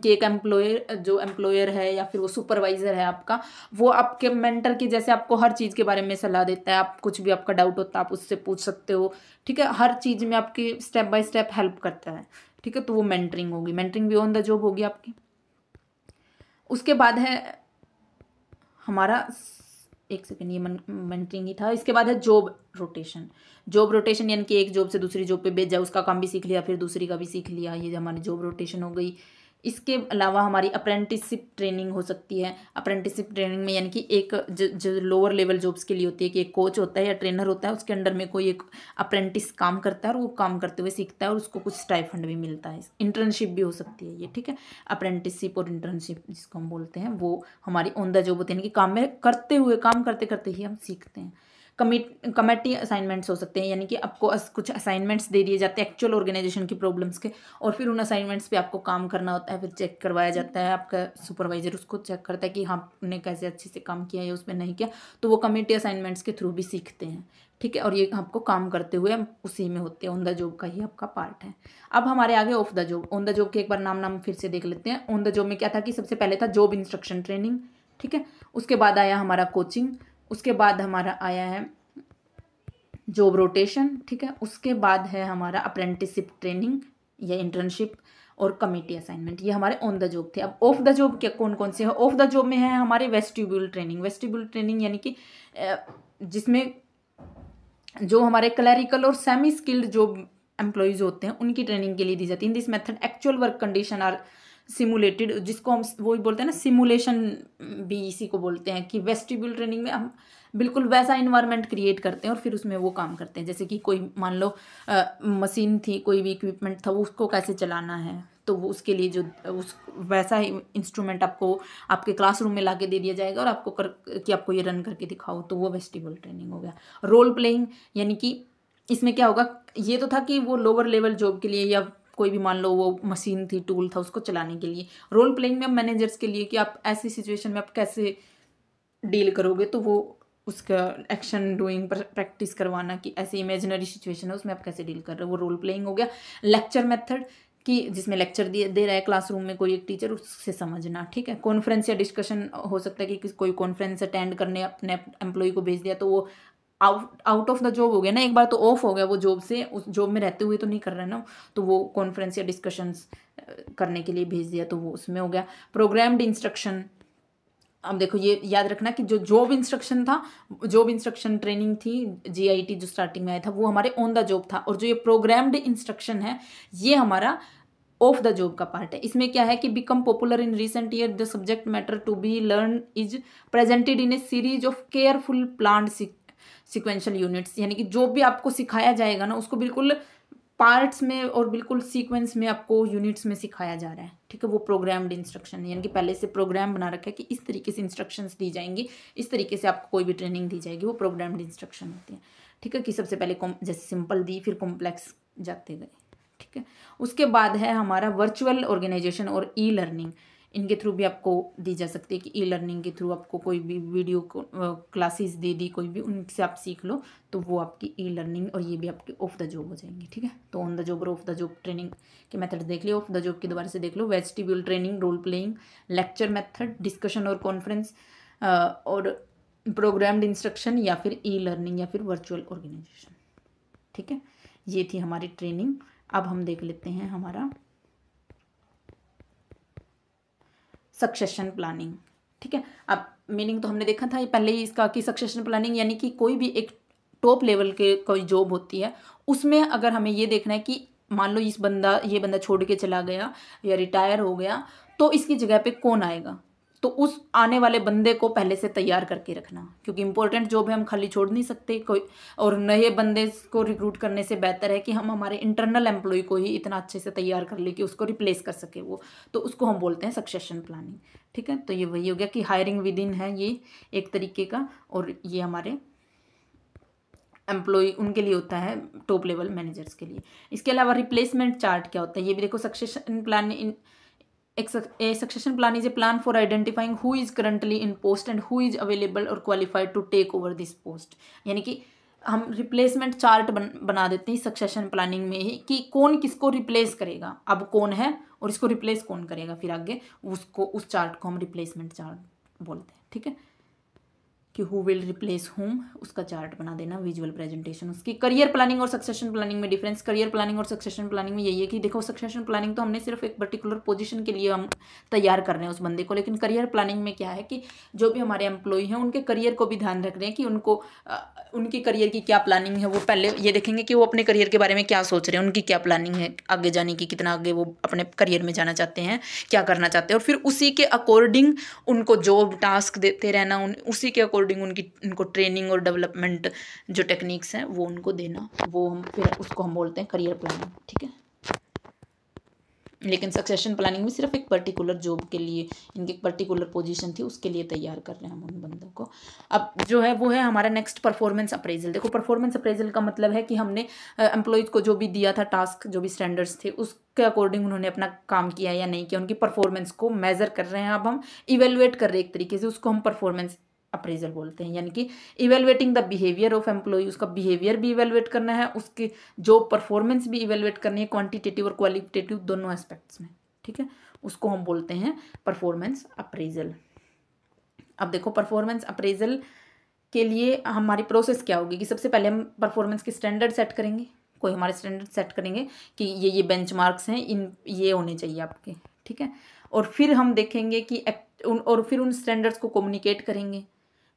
[SPEAKER 1] कि एक एम्प्लॉयर जो एम्प्लॉयर है या फिर वो सुपरवाइजर है आपका वो आपके मेंटर की जैसे आपको हर चीज़ के बारे में सलाह देता है आप कुछ भी आपका डाउट होता है आप उससे पूछ सकते हो ठीक है हर चीज़ में आपकी स्टेप बाय स्टेप हेल्प करता है ठीक है तो वो मेंटरिंग होगी मेंटरिंग भी ऑन द जॉब होगी आपकी उसके बाद है हमारा एक सेकेंड ये मेंटरिंग ही था इसके बाद है जॉब रोटेशन जॉब रोटेशन यानी कि एक जॉब से दूसरी जॉब पे जाए उसका काम भी सीख लिया फिर दूसरी का भी सीख लिया ये हमारी जॉब रोटेशन हो गई इसके अलावा हमारी अप्रेंटिसशिप ट्रेनिंग हो सकती है अप्रेंटिसशिप ट्रेनिंग में यानी कि एक जो, जो लोअर लेवल जॉब्स के लिए होती है कि एक कोच होता है या ट्रेनर होता है उसके अंडर में कोई एक अप्रेंटिस काम करता है और वो काम करते हुए सीखता है और उसको कुछ स्टाइफंड भी मिलता है इंटर्नशिप भी हो सकती है ये ठीक है अप्रेंटिसशिप और इंटर्नशिप जिसको हम बोलते हैं वो हमारी ऑन द जॉब होती है यानी कि काम में करते हुए काम करते करते ही हम सीखते हैं कमिट कमेटी असाइनमेंट्स हो सकते हैं यानी कि आपको कुछ असाइनमेंट्स दे दिए जाते हैं एक्चुअल ऑर्गेनाइजेशन की प्रॉब्लम्स के और फिर उन असाइनमेंट्स पे आपको काम करना होता है फिर चेक करवाया जाता है आपका सुपरवाइजर उसको चेक करता है कि हाँ आपने कैसे अच्छे से काम किया या उसमें नहीं किया तो वो कमेटी असाइनमेंट्स के थ्रू भी सीखते हैं ठीक है और ये आपको काम करते हुए उसी में होते हैं ऑन द जॉब का ही आपका पार्ट है अब हमारे आगे off the job on the job के एक बार नाम नाम फिर से देख लेते हैं ऑन द जॉब में क्या था कि सबसे पहले था जॉब इंस्ट्रक्शन ट्रेनिंग ठीक है उसके बाद आया हमारा कोचिंग उसके बाद हमारा आया है जॉब रोटेशन ठीक है उसके बाद है हमारा अप्रेंटिसिप ट्रेनिंग या इंटर्नशिप और कमेटी असाइनमेंट ये हमारे ऑन द जॉब थे अब ऑफ द जॉब क्या कौन कौन से है ऑफ द जॉब में है हमारे वेस्टिब्यूल ट्रेनिंग वेस्टिब्यूल ट्रेनिंग यानी कि जिसमें जो हमारे क्लरिकल और सेमी स्किल्ड जॉब एम्प्लॉयज़ होते हैं उनकी ट्रेनिंग के लिए दी जाती है this method actual work condition are simulated जिसको हम वो बोलते हैं ना सिमुलेशन भी इसी को बोलते हैं कि वेस्टिब्यूल ट्रेनिंग में हम बिल्कुल वैसा इन्वायरमेंट क्रिएट करते हैं और फिर उसमें वो काम करते हैं जैसे कि कोई मान लो मशीन थी कोई भी इक्विपमेंट था उसको कैसे चलाना है तो वो उसके लिए जो उस वैसा ही इंस्ट्रूमेंट आपको आपके क्लासरूम में ला के दे दिया जाएगा और आपको कर कि आपको ये रन करके दिखाओ तो वो वेस्टिबल ट्रेनिंग हो गया रोल प्लेइंग यानी कि इसमें क्या होगा ये तो था कि वो लोअर लेवल जॉब के लिए या कोई भी मान लो वो मशीन थी टूल था उसको चलाने के लिए रोल प्लेइंग में मैनेजर्स के लिए कि आप ऐसी सिचुएशन में आप कैसे डील करोगे तो वो उसका एक्शन डूइंग प्रैक्टिस करवाना कि ऐसी इमेजिनरी सिचुएशन है उसमें आप कैसे डील कर रहे हो वो रोल प्लेइंग हो गया लेक्चर मेथड कि जिसमें लेक्चर दे दे रहा है क्लासरूम में कोई एक टीचर उससे समझना ठीक है कॉन्फ्रेंस या डिस्कशन हो सकता है कि कोई कॉन्फ्रेंस अटेंड करने अपने एम्प्लॉय को भेज दिया तो वो out out of the job हो गया ना एक बार तो ऑफ हो गया वो जॉब से उस जॉब में रहते हुए तो नहीं कर रहे ना तो वो कॉन्फ्रेंस या डिस्कशंस करने के लिए भेज दिया तो वो उसमें हो गया प्रोग्राम्ड इंस्ट्रक्शन अब देखो ये याद रखना कि जो जॉब इंस्ट्रक्शन था जॉब इंस्ट्रक्शन ट्रेनिंग थी जीआईटी जो स्टार्टिंग में आया था वो हमारे ऑन द जॉब था और जो ये प्रोग्राम्ड इंस्ट्रक्शन है ये हमारा ऑफ द जॉब का पार्ट है इसमें क्या है कि become popular in recent year the subject matter to be learn is presented in a series of careful plan sequential units यानी कि जो भी आपको सिखाया जाएगा ना उसको बिल्कुल पार्ट्स में और बिल्कुल सीक्वेंस में आपको यूनिट्स में सिखाया जा रहा है ठीक है वो प्रोग्राम्ड इंस्ट्रक्शन यानी कि पहले से प्रोग्राम बना रखा है कि इस तरीके से इंस्ट्रक्शंस दी जाएंगी इस तरीके से आपको कोई भी ट्रेनिंग दी जाएगी वो प्रोग्राम्ड इंस्ट्रक्शन होती है ठीक है कि सबसे पहले जैसे सिंपल दी फिर कॉम्प्लेक्स जाते गए ठीक है उसके बाद है हमारा वर्चुअल ऑर्गेनाइजेशन और ई लर्निंग इनके थ्रू भी आपको दी जा सकती है कि ई लर्निंग के थ्रू आपको कोई भी वीडियो क्लासेस दे दी कोई भी उनसे आप सीख लो तो वो आपकी ई लर्निंग और ये भी आपकी ऑफ द जॉब हो जाएंगी ठीक है तो ऑन द जॉब और ऑफ द जॉब ट्रेनिंग के मेथड देख लियो ऑफ द जॉब के दोबारा से देख लो vestibule training role playing lecture method discussion और कॉन्फ्रेंस और प्रोग्राम्ड इंस्ट्रक्शन या फिर ई लर्निंग या फिर वर्चुअल ऑर्गेनाइजेशन ठीक है ये थी हमारी ट्रेनिंग अब हम देख लेते हैं हमारा सक्सेशन प्लानिंग ठीक है अब मीनिंग तो हमने देखा था ये पहले ही इसका कि सक्सेशन प्लानिंग यानी कि कोई भी एक टॉप लेवल के कोई जॉब होती है उसमें अगर हमें ये देखना है कि मान लो इस बंदा ये बंदा छोड़ के चला गया या रिटायर हो गया तो इसकी जगह पे कौन आएगा तो उस आने वाले बंदे को पहले से तैयार करके रखना क्योंकि इम्पोर्टेंट जॉब है हम खाली छोड़ नहीं सकते कोई और नए बंदे को रिक्रूट करने से बेहतर है कि हम हमारे इंटरनल एम्प्लॉय को ही इतना अच्छे से तैयार कर ले कि उसको रिप्लेस कर सके वो तो उसको हम बोलते हैं सक्सेशन प्लानिंग ठीक है तो ये वही हो गया कि हायरिंग विद इन है ये एक तरीके का और ये हमारे एम्प्लॉय उनके लिए होता है टॉप लेवल मैनेजर्स के लिए इसके अलावा रिप्लेसमेंट चार्ट क्या होता है ये भी देखो succession planning a succession plan is a plan for identifying who is currently in post and who is available और qualified to take over this post यानी कि हम रिप्लेसमेंट चार्ट बन, बना देते हैं सक्सेशन प्लानिंग में ही कि कौन किसको रिप्लेस करेगा अब कौन है और इसको रिप्लेस कौन करेगा फिर आगे उसको उस चार्ट को हम रिप्लेसमेंट चार्ट बोलते हैं ठीक है कि हु विल रिप्लेस होम उसका चार्ट बना देना विजुअल प्रेजेंटेशन उसकी करियर प्लानिंग और सक्सेशन प्लानिंग में डिफरेंस करियर प्लानिंग और सक्सेशन प्लानिंग में यही है कि देखो सक्सेशन प्लानिंग तो हमने सिर्फ एक पर्टिकुलर पोजीशन के लिए हम तैयार कर रहे हैं उस बंदे को लेकिन करियर प्लानिंग में क्या है कि जो भी हमारे एम्प्लॉई हैं उनके करियर को भी ध्यान रख रहे हैं कि उनको उनकी करियर की क्या प्लानिंग है वो पहले ये देखेंगे कि वो अपने करियर के बारे में क्या सोच रहे हैं उनकी क्या प्लानिंग है आगे जाने की कितना आगे वो अपने करियर में जाना चाहते हैं क्या करना चाहते हैं और फिर उसी के अकॉर्डिंग उनको जॉब टास्क देते रहना उन उसी के अकॉर्डिंग अकॉर्डिंग उनकी उनको ट्रेनिंग और डेवलपमेंट जो टेक्निक्स हैं वो उनको देना वो हम फिर उसको हम बोलते हैं करियर प्लानिंग ठीक है लेकिन सक्सेशन प्लानिंग में सिर्फ एक पर्टिकुलर जॉब के लिए इनकी एक पर्टिकुलर पोजीशन थी उसके लिए तैयार कर रहे हैं हम उन बंदों को अब जो है वो है हमारा नेक्स्ट परफॉर्मेंस अप्रेजल देखो परफॉर्मेंस अप्रेजल का मतलब है कि हमने एम्प्लॉयज़ को जो भी दिया था टास्क जो भी स्टैंडर्ड्स थे उसके अकॉर्डिंग उन्होंने अपना काम किया या नहीं किया उनकी परफॉर्मेंस को मेज़र कर रहे हैं अब हम इवेलुएट कर रहे हैं एक तरीके से उसको हम परफॉर्मेंस अप्रेजल बोलते हैं यानी कि evaluating the behaviour of employee उसका बिहेवियर भी इवेलुएट करना है उसकी जो परफॉर्मेंस भी इवेलुएट करनी है क्वांटिटेटिव और क्वालिटेटिव दोनों एस्पेक्ट्स में ठीक है उसको हम बोलते हैं परफॉर्मेंस अप्रेजल अब देखो परफॉर्मेंस अप्रेजल के लिए हमारी प्रोसेस क्या होगी कि सबसे पहले हम परफॉर्मेंस के स्टैंडर्ड सेट करेंगे कोई हमारे स्टैंडर्ड सेट करेंगे कि ये ये मार्क्स हैं इन ये होने चाहिए आपके ठीक है और फिर हम देखेंगे कि और फिर उन स्टैंडर्ड्स को कम्युनिकेट करेंगे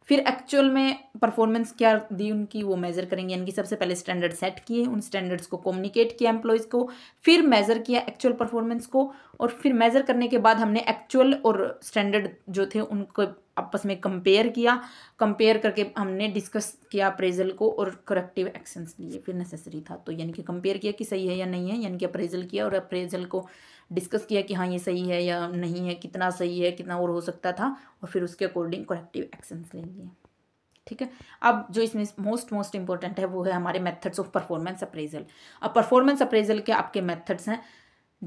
[SPEAKER 1] फिर एक्चुअल में परफॉर्मेंस क्या दी उनकी वो मेज़र करेंगे यानी कि सबसे पहले स्टैंडर्ड सेट किए उन स्टैंडर्ड्स को कम्युनिकेट किया एम्प्लॉयज़ को फिर मेज़र किया एक्चुअल परफॉर्मेंस को और फिर मेज़र करने के बाद हमने एक्चुअल और स्टैंडर्ड जो थे उनको आपस में कंपेयर किया कंपेयर करके हमने डिस्कस किया अप्रेजल को और करेक्टिव एक्शंस लिए फिर नेसेसरी था तो यानी कि कंपेयर किया कि सही है या नहीं है यानी कि अप्रेजल किया और अप्रेजल को डिस्कस किया कि हाँ ये सही है या नहीं है कितना सही है कितना और हो सकता था और फिर उसके अकॉर्डिंग करेक्टिव एक्शंस लेंगे ठीक है अब जो इसमें मोस्ट मोस्ट इंपॉर्टेंट है वो है हमारे मेथड्स ऑफ परफॉर्मेंस अप्रेजल अब परफॉर्मेंस अप्रेजल के आपके मेथड्स हैं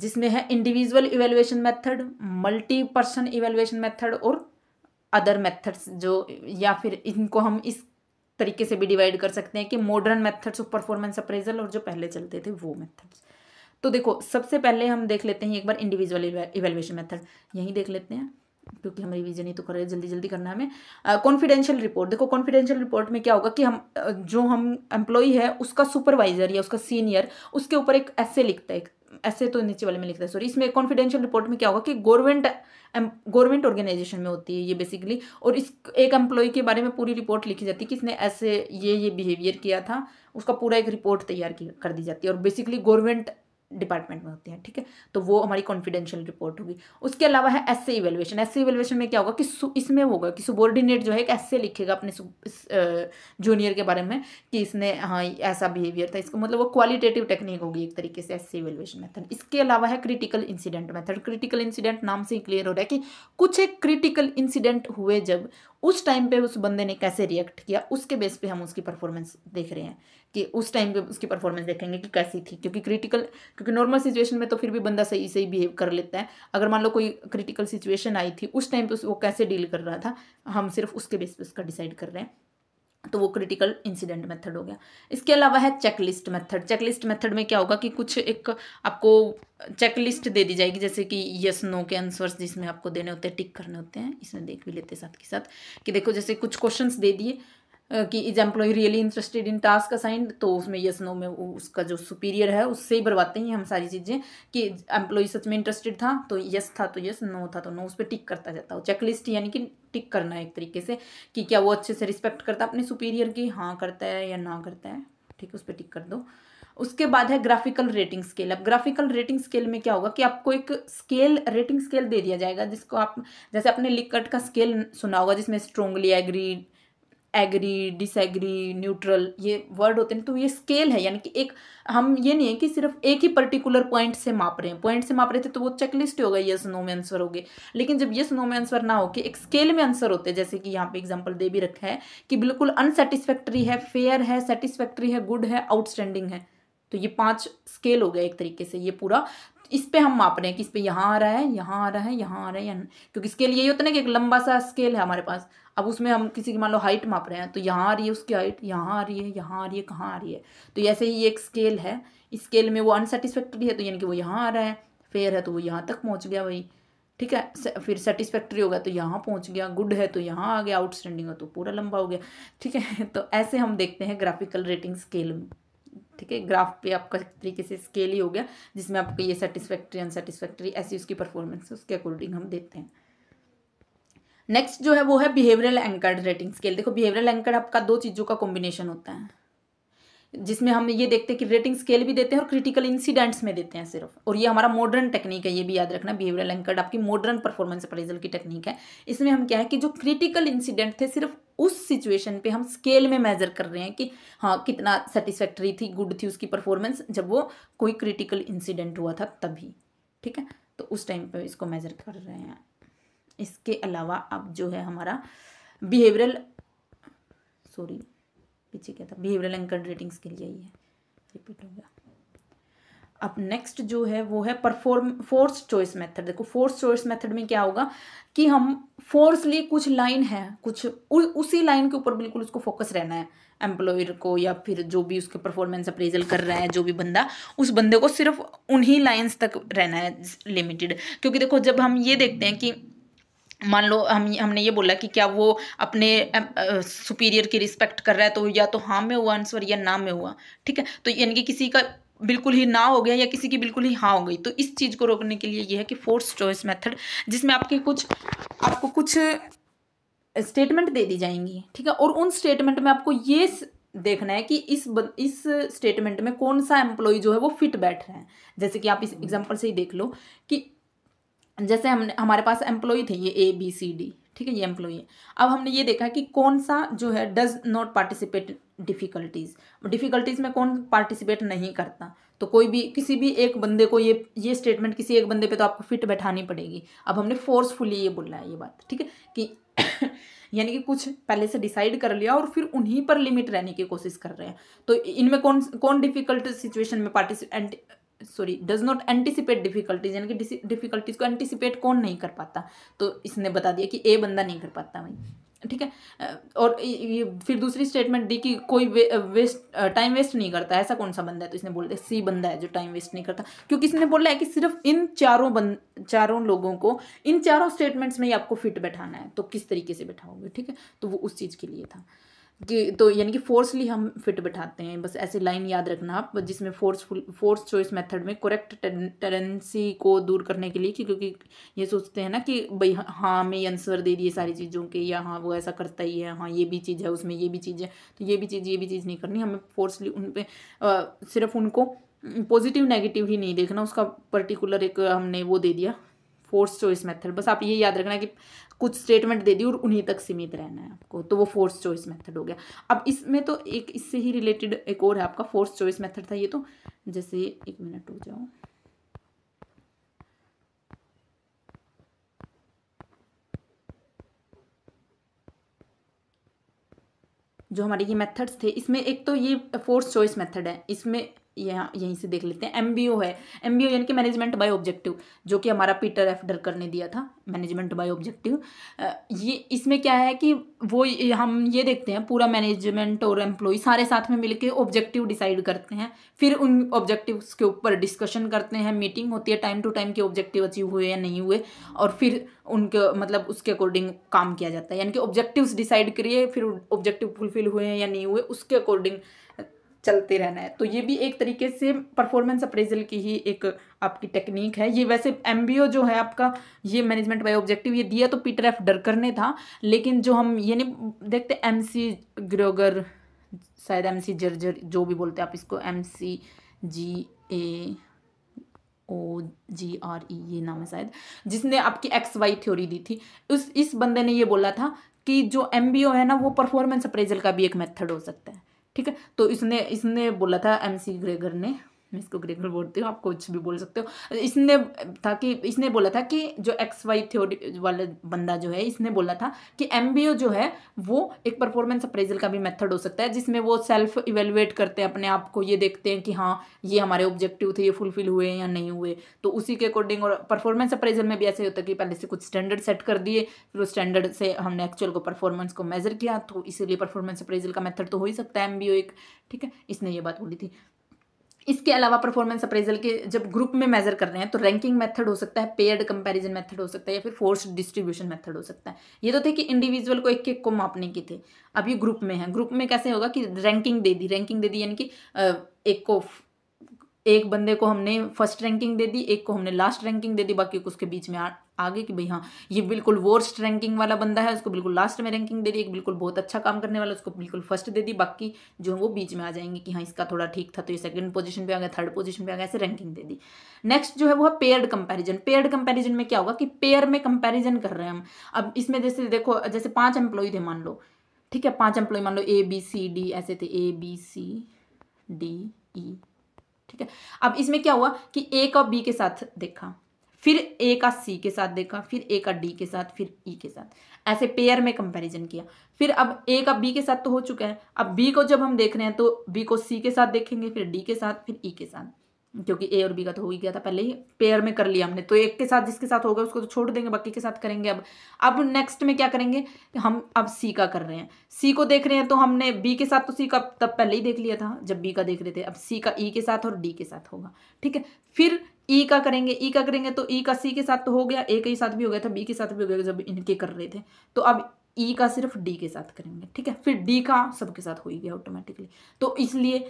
[SPEAKER 1] जिसमें है individual evaluation method multi person evaluation method और अदर मेथड्स जो या फिर इनको हम इस तरीके से भी डिवाइड कर सकते हैं कि modern methods of performance appraisal और जो पहले चलते थे वो मेथड्स तो देखो सबसे पहले हम देख लेते हैं एक बार इंडिविजुअल इवेल्युएशन मेथड यहीं देख लेते हैं क्योंकि हम रिविजन ही तो कर रहे हैं जल्दी जल्दी करना हमें कॉन्फिडेंशियल रिपोर्ट देखो कॉन्फिडेंशियल रिपोर्ट में क्या होगा कि हम जो हम एम्प्लॉई है उसका सुपरवाइजर या उसका सीनियर उसके ऊपर एक ऐसे लिखता है ऐसे तो नीचे वाले में लिखता है सॉरी इसमें कॉन्फिडेंशियल रिपोर्ट में क्या होगा कि गवर्नमेंट गवर्नमेंट ऑर्गेनाइजेशन में होती है ये बेसिकली और इस एक एम्प्लॉय के बारे में पूरी रिपोर्ट लिखी जाती है कि इसने ऐसे ये ये बिहेवियर किया था उसका पूरा एक रिपोर्ट तैयार कर दी जाती है और बेसिकली गवर्नमेंट डिपार्टमेंट में होती हैं ठीक है तो वो हमारी कॉन्फिडेंशियल रिपोर्ट होगी उसके अलावा है S C evaluation S A में क्या होगा कि इसमें होगा कि सुबोर्डिनेट जो है एक ऐसे लिखेगा अपने जूनियर के बारे में कि इसने हाँ ऐसा बिहेवियर था इसको मतलब वो क्वालिटेटिव टेक्निक होगी एक तरीके से एस सी इवेल्युएशन मेथड इसके अलावा है critical incident method critical incident नाम से ही क्लियर हो रहा है कि कुछ एक क्रिटिकल इंसिडेंट हुए जब उस टाइम पे उस बंदे ने कैसे रिएक्ट किया उसके बेस पे हम उसकी परफॉर्मेंस देख रहे हैं कि उस टाइम पे उसकी परफॉर्मेंस देखेंगे कि कैसी थी क्योंकि क्रिटिकल क्योंकि नॉर्मल सिचुएशन में तो फिर भी बंदा सही सही बिहेव कर लेता है अगर मान लो कोई क्रिटिकल सिचुएशन आई थी उस टाइम पर वो कैसे डील कर रहा था हम सिर्फ उसके बेस पर उसका डिसाइड कर रहे हैं तो वो क्रिटिकल इंसिडेंट मेथड हो गया इसके अलावा है चेकलिस्ट मेथड चेकलिस्ट मेथड में क्या होगा कि कुछ एक आपको चेकलिस्ट दे दी जाएगी जैसे कि यस नो के आंसर्स जिसमें आपको देने होते हैं टिक करने होते हैं इसमें देख भी लेते हैं साथ के साथ कि देखो जैसे कुछ क्वेश्चंस दे दिए कि is employee really interested in task assigned तो उसमें यस नो में उसका जो सुपीरियर है उससे ही बरवाते हैं हम सारी चीज़ें कि एम्प्लॉय सच में इंटरेस्टेड था तो यस था तो यस नो था तो नो उस पर टिक करता जाता हो चेकलिस्ट यानी कि टिक करना है एक तरीके से कि क्या वो अच्छे से रिस्पेक्ट करता है अपने सुपीरियर की हाँ करता है या ना करता है ठीक उस पर टिक कर दो उसके बाद है ग्राफिकल रेटिंग स्केल अब ग्राफिकल रेटिंग स्केल में क्या होगा कि आपको एक स्केल रेटिंग स्केल दे दिया जाएगा जिसको आप जैसे आपने लिकट का स्केल सुना होगा जिसमें strongly agreed agree disagree neutral ये वर्ड होते हैं तो ये स्केल है यानी कि एक हम ये नहीं है कि सिर्फ एक ही पर्टिकुलर पॉइंट से माप रहे हैं पॉइंट से माप रहे थे तो वो चेकलिस्ट होगा यस नो में आंसर होगे लेकिन जब यस नो में आंसर ना हो कि एक स्केल में आंसर होते हैं जैसे कि यहाँ पे एग्जाम्पल दे भी रखा है कि बिल्कुल अनसेटिस्फैक्ट्री है फेयर है सेटिस्फैक्ट्री है गुड है आउटस्टैंडिंग है तो ये पांच स्केल हो गया एक तरीके से ये पूरा इस पे हम माप रहे हैं कि इस पे यहाँ आ रहा है यहाँ आ रहा है यहाँ आ रहा है क्योंकि स्केल यही होता है ना कि एक लंबा सा स्केल है हमारे पास अब उसमें हम किसी की मान लो हाइट माप रहे हैं तो यहाँ आ रही है उसकी हाइट यहाँ आ रही है यहाँ आ रही है कहाँ आ रही है तो ऐसे ही एक स्केल है स्केल में वो अनसेटिस्फैक्ट्री है तो यानी कि वो यहाँ आ रहा है फेयर है तो वो यहाँ तक पहुँच गया वही ठीक है फिर सेटिस्फैक्ट्री होगा तो यहाँ पहुँच गया गुड है तो यहाँ आ गया आउटस्टैंडिंग हो तो पूरा लंबा हो गया ठीक है तो ऐसे हम देखते हैं ग्राफिकल रेटिंग स्केल में ठीक है ग्राफ पे आपका तरीके से स्केल ही हो गया जिसमें आपको ये सेटिस्फैक्ट्री अनसेटिस्फैक्ट्री ऐसी उसकी परफॉर्मेंस है उसके अकॉर्डिंग हम देते हैं नेक्स्ट जो है वो है बिहेवियरल एंकर्ड रेटिंग स्केल देखो बिहेवियरल एंकर्ड आपका दो चीज़ों का कॉम्बिनेशन होता है जिसमें हम ये देखते हैं कि रेटिंग स्केल भी देते हैं और क्रिटिकल इंसिडेंट्स में देते हैं सिर्फ और ये हमारा मॉडर्न टेक्निक है ये भी याद रखना बिहेवियरल एंकर्ड आपकी मॉडर्न परफॉर्मेंस अप्रेजल की टेक्निक है इसमें हम क्या है कि जो क्रिटिकल इंसिडेंट थे सिर्फ उस सिचुएशन पे हम स्केल में मेजर कर रहे हैं कि हाँ कितना सेटिस्फैक्ट्री थी गुड थी उसकी परफॉर्मेंस जब वो कोई क्रिटिकल इंसिडेंट हुआ था तभी ठीक है तो उस टाइम पर इसको मेजर कर रहे हैं इसके अलावा अब जो है हमारा बिहेवियरल सॉरी पीछे क्या था बिहेवियरल एंकर्ड रेटिंग्स के लिए ही है रिपीट हो गया अब नेक्स्ट जो है वो है परफॉर्म फोर्स चॉइस मेथड देखो फोर्स चॉइस मेथड में क्या होगा कि हम फोर्सली कुछ लाइन है कुछ उ, उसी लाइन के ऊपर बिल्कुल उसको फोकस रहना है एम्प्लॉयर को या फिर जो भी उसके परफॉर्मेंस अप्रेजल कर रहा है जो भी बंदा उस बंदे को सिर्फ उन्हीं लाइंस तक रहना है लिमिटेड क्योंकि देखो जब हम ये देखते हैं कि मान लो हम हमने ये बोला कि क्या वो अपने सुपीरियर की रिस्पेक्ट कर रहा है तो या तो हाँ में हुआ आंसर या ना में हुआ ठीक है तो यानी कि किसी का बिल्कुल ही ना हो गया या किसी की बिल्कुल ही हाँ हो गई तो इस चीज़ को रोकने के लिए ये है कि फोर्स चॉइस मेथड जिसमें आपके कुछ आपको कुछ स्टेटमेंट दे दी जाएंगी ठीक है और उन स्टेटमेंट में आपको ये देखना है कि इस इस स्टेटमेंट में कौन सा एम्प्लॉय जो है वो फिट बैठ रहे हैं जैसे कि आप इस एग्जाम्पल से ही देख लो कि जैसे हमने हमारे पास एम्प्लॉई थे ये ए बी सी डी ठीक है ये एम्प्लॉई है अब हमने ये देखा कि कौन सा जो है does not participate difficulties difficulties में कौन पार्टिसिपेट नहीं करता तो कोई भी किसी भी एक बंदे को ये ये स्टेटमेंट किसी एक बंदे पे तो आपको फिट बैठानी पड़ेगी अब हमने फोर्सफुली ये बोला है ये बात ठीक है कि यानी कि कुछ पहले से डिसाइड कर लिया और फिर उन्हीं पर लिमिट रहने की कोशिश कर रहे हैं तो इनमें कौन कौन डिफिकल्ट सिचुएशन में participant sorry does not anticipate difficulties यानी कि डिफिकल्टीज को एंटिसिपेट कौन नहीं कर पाता तो इसने बता दिया कि ए बंदा नहीं कर पाता भाई ठीक है और ये फिर दूसरी स्टेटमेंट दी कि कोई वे, वेस्ट टाइम वेस्ट नहीं करता ऐसा कौन सा बंदा है तो इसने बोल दिया सी बंदा है जो टाइम वेस्ट नहीं करता क्योंकि इसने बोला है कि सिर्फ इन चारों बंद चारों लोगों को इन चारों स्टेटमेंट्स में ही आपको फिट बैठाना है तो किस तरीके से बैठाओगे ठीक है तो वो उस चीज़ के लिए था कि तो यानी कि फोर्सली हम फिट बैठाते हैं बस ऐसे लाइन याद रखना आप जिसमें फोर्सफुल फोर्स चॉइस मेथड में करेक्ट टेंडेंसी को दूर करने के लिए क्योंकि ये सोचते हैं ना कि भाई हाँ हमें आंसर दे दिए सारी चीज़ों के या हाँ वो ऐसा करता ही है हाँ ये भी चीज़ है उसमें ये भी चीज़ है तो ये भी चीज़ ये भी चीज़ नहीं करनी हमें फोर्सली उन पर सिर्फ उनको पॉजिटिव नेगेटिव ही नहीं देखना उसका पर्टिकुलर एक हमने वो दे दिया फोर्स चॉइस मेथड बस आप ये याद रखना कि कुछ स्टेटमेंट दे दी और उन्हीं तक सीमित रहना है आपको तो वो फोर्स चॉइस मेथड हो गया अब इसमें तो एक इससे ही रिलेटेड एक और है आपका फोर्स चॉइस मेथड था ये तो जैसे एक मिनट हो जाओ जो हमारे ये मेथड्स थे इसमें एक तो ये फोर्स चॉइस मेथड है इसमें यहाँ यहीं से देख लेते हैं एम है एम यानी कि मैनेजमेंट बाय ऑब्जेक्टिव जो कि हमारा पीटर एफ डरकर ने दिया था मैनेजमेंट बाय ऑब्जेक्टिव ये इसमें क्या है कि वो हम ये देखते हैं पूरा मैनेजमेंट और एम्प्लॉय सारे साथ में मिलकर ऑब्जेक्टिव डिसाइड करते हैं फिर उन ऑब्जेक्टिव के ऊपर डिस्कशन करते हैं मीटिंग होती है टाइम टू टाइम के ऑब्जेक्टिव अचीव हुए या नहीं हुए और फिर उनके मतलब उसके अकॉर्डिंग काम किया जाता है यानी कि ऑब्जेक्टिव्स डिसाइड करिए फिर ऑब्जेक्टिव फुलफिल हुए हैं या नहीं हुए उसके अकॉर्डिंग चलते रहना है तो ये भी एक तरीके से परफॉर्मेंस अप्रेजल की ही एक आपकी टेक्निक है ये वैसे एम जो है आपका ये मैनेजमेंट बाय ऑब्जेक्टिव ये दिया तो पीटर एफ डरकर ने था लेकिन जो हम ये नहीं देखते एम सी ग्रोगर शायद एम सी जर्जर जो भी बोलते हैं आप इसको एम सी जी ए ओ जी आर ई ये नाम है शायद जिसने आपकी एक्स वाई थ्योरी दी थी उस इस बंदे ने ये बोला था कि जो एम है ना वो परफॉर्मेंस अप्रेजल का भी एक मेथड हो सकता है ठीक है तो इसने इसने बोला था एम सी ग्रेगर ने मैं इसको ग्रेगोर बोलती हूँ आप कुछ भी बोल सकते हो इसने था कि इसने बोला था कि जो एक्स वाई थ्योरी वाला बंदा जो है इसने बोला था कि एम जो है वो एक परफॉर्मेंस अप्रेजल का भी मेथड हो सकता है जिसमें वो सेल्फ इवेलुएट करते हैं अपने आप को ये देखते हैं कि हाँ ये हमारे ऑब्जेक्टिव थे ये फुलफिल हुए या नहीं हुए तो उसी के अकॉर्डिंग और परफॉर्मेंस अप्रेजल में भी ऐसे होता है कि पहले से कुछ स्टैंडर्ड सेट कर दिए फिर उस स्टैंडर्ड से हमने एक्चुअल को परफॉर्मेंस को मेजर किया तो इसीलिए परफॉर्मेंस अप्रेजल का मेथड तो हो ही सकता है एम एक ठीक है इसने ये बात बोली थी इसके अलावा परफॉर्मेंस अप्रेजल के जब ग्रुप में मेजर कर रहे हैं तो रैंकिंग मेथड हो सकता है पेयर्ड कंपैरिजन मेथड हो सकता है या फिर फोर्स डिस्ट्रीब्यूशन मेथड हो सकता है ये तो थे कि इंडिविजुअल को एक एक को मापने के थे अब ये ग्रुप में है ग्रुप में कैसे होगा कि रैंकिंग दे दी रैंकिंग दे दी यानी कि एक को एक बंदे को हमने फर्स्ट रैंकिंग दे दी एक को हमने लास्ट रैंकिंग दे दी बाकी उसके बीच में आगे कि भाई हाँ ये बिल्कुल वर्स्ट रैंकिंग वाला बंदा है उसको बिल्कुल लास्ट में रैंकिंग दे दी एक बिल्कुल बहुत अच्छा काम करने वाला उसको बिल्कुल फर्स्ट दे दी बाकी जो है वो बीच में आ जाएंगे कि हाँ इसका थोड़ा ठीक था तो ये सेकंड पोजीशन पे आ गया थर्ड पोजीशन पे आ गया ऐसे रैंकिंग दे दी नेक्स्ट जो है वो है पेयर्ड कंपेरिजन पेयर्ड कंपेरिजन में क्या होगा कि पेयर में कंपेरिजन कर रहे हैं हम अब इसमें जैसे देखो जैसे पांच एम्प्लॉय थे मान लो ठीक है पांच एम्प्लॉय मान लो ए बी सी डी ऐसे थे A B C D E ठीक है अब इसमें क्या हुआ कि ए का बी के साथ देखा फिर ए का सी के साथ देखा फिर ए का डी के साथ फिर ई e के साथ ऐसे पेयर में कंपैरिजन किया फिर अब ए का बी के साथ तो हो चुका है अब बी को जब हम देख रहे हैं तो बी को सी के साथ देखेंगे फिर डी के साथ फिर ई e के साथ क्योंकि ए और बी का तो हो ही गया था पहले ही पेयर में कर लिया हमने तो एक के साथ जिसके साथ होगा उसको तो छोड़ देंगे बाकी के साथ करेंगे अब अब नेक्स्ट में क्या करेंगे हम अब सी का कर रहे हैं सी को देख रहे हैं तो हमने बी के साथ तो सी का तब पहले ही देख लिया था जब बी का देख रहे थे अब सी का ई e के साथ और डी के साथ होगा ठीक है फिर ई का करेंगे ई का करेंगे तो ई का सी के साथ तो हो गया ए के साथ भी हो गया था बी के साथ भी हो गया जब इनके कर रहे थे तो अब ई का सिर्फ डी के साथ करेंगे ठीक है फिर डी का सबके साथ हो ही गया ऑटोमेटिकली तो इसलिए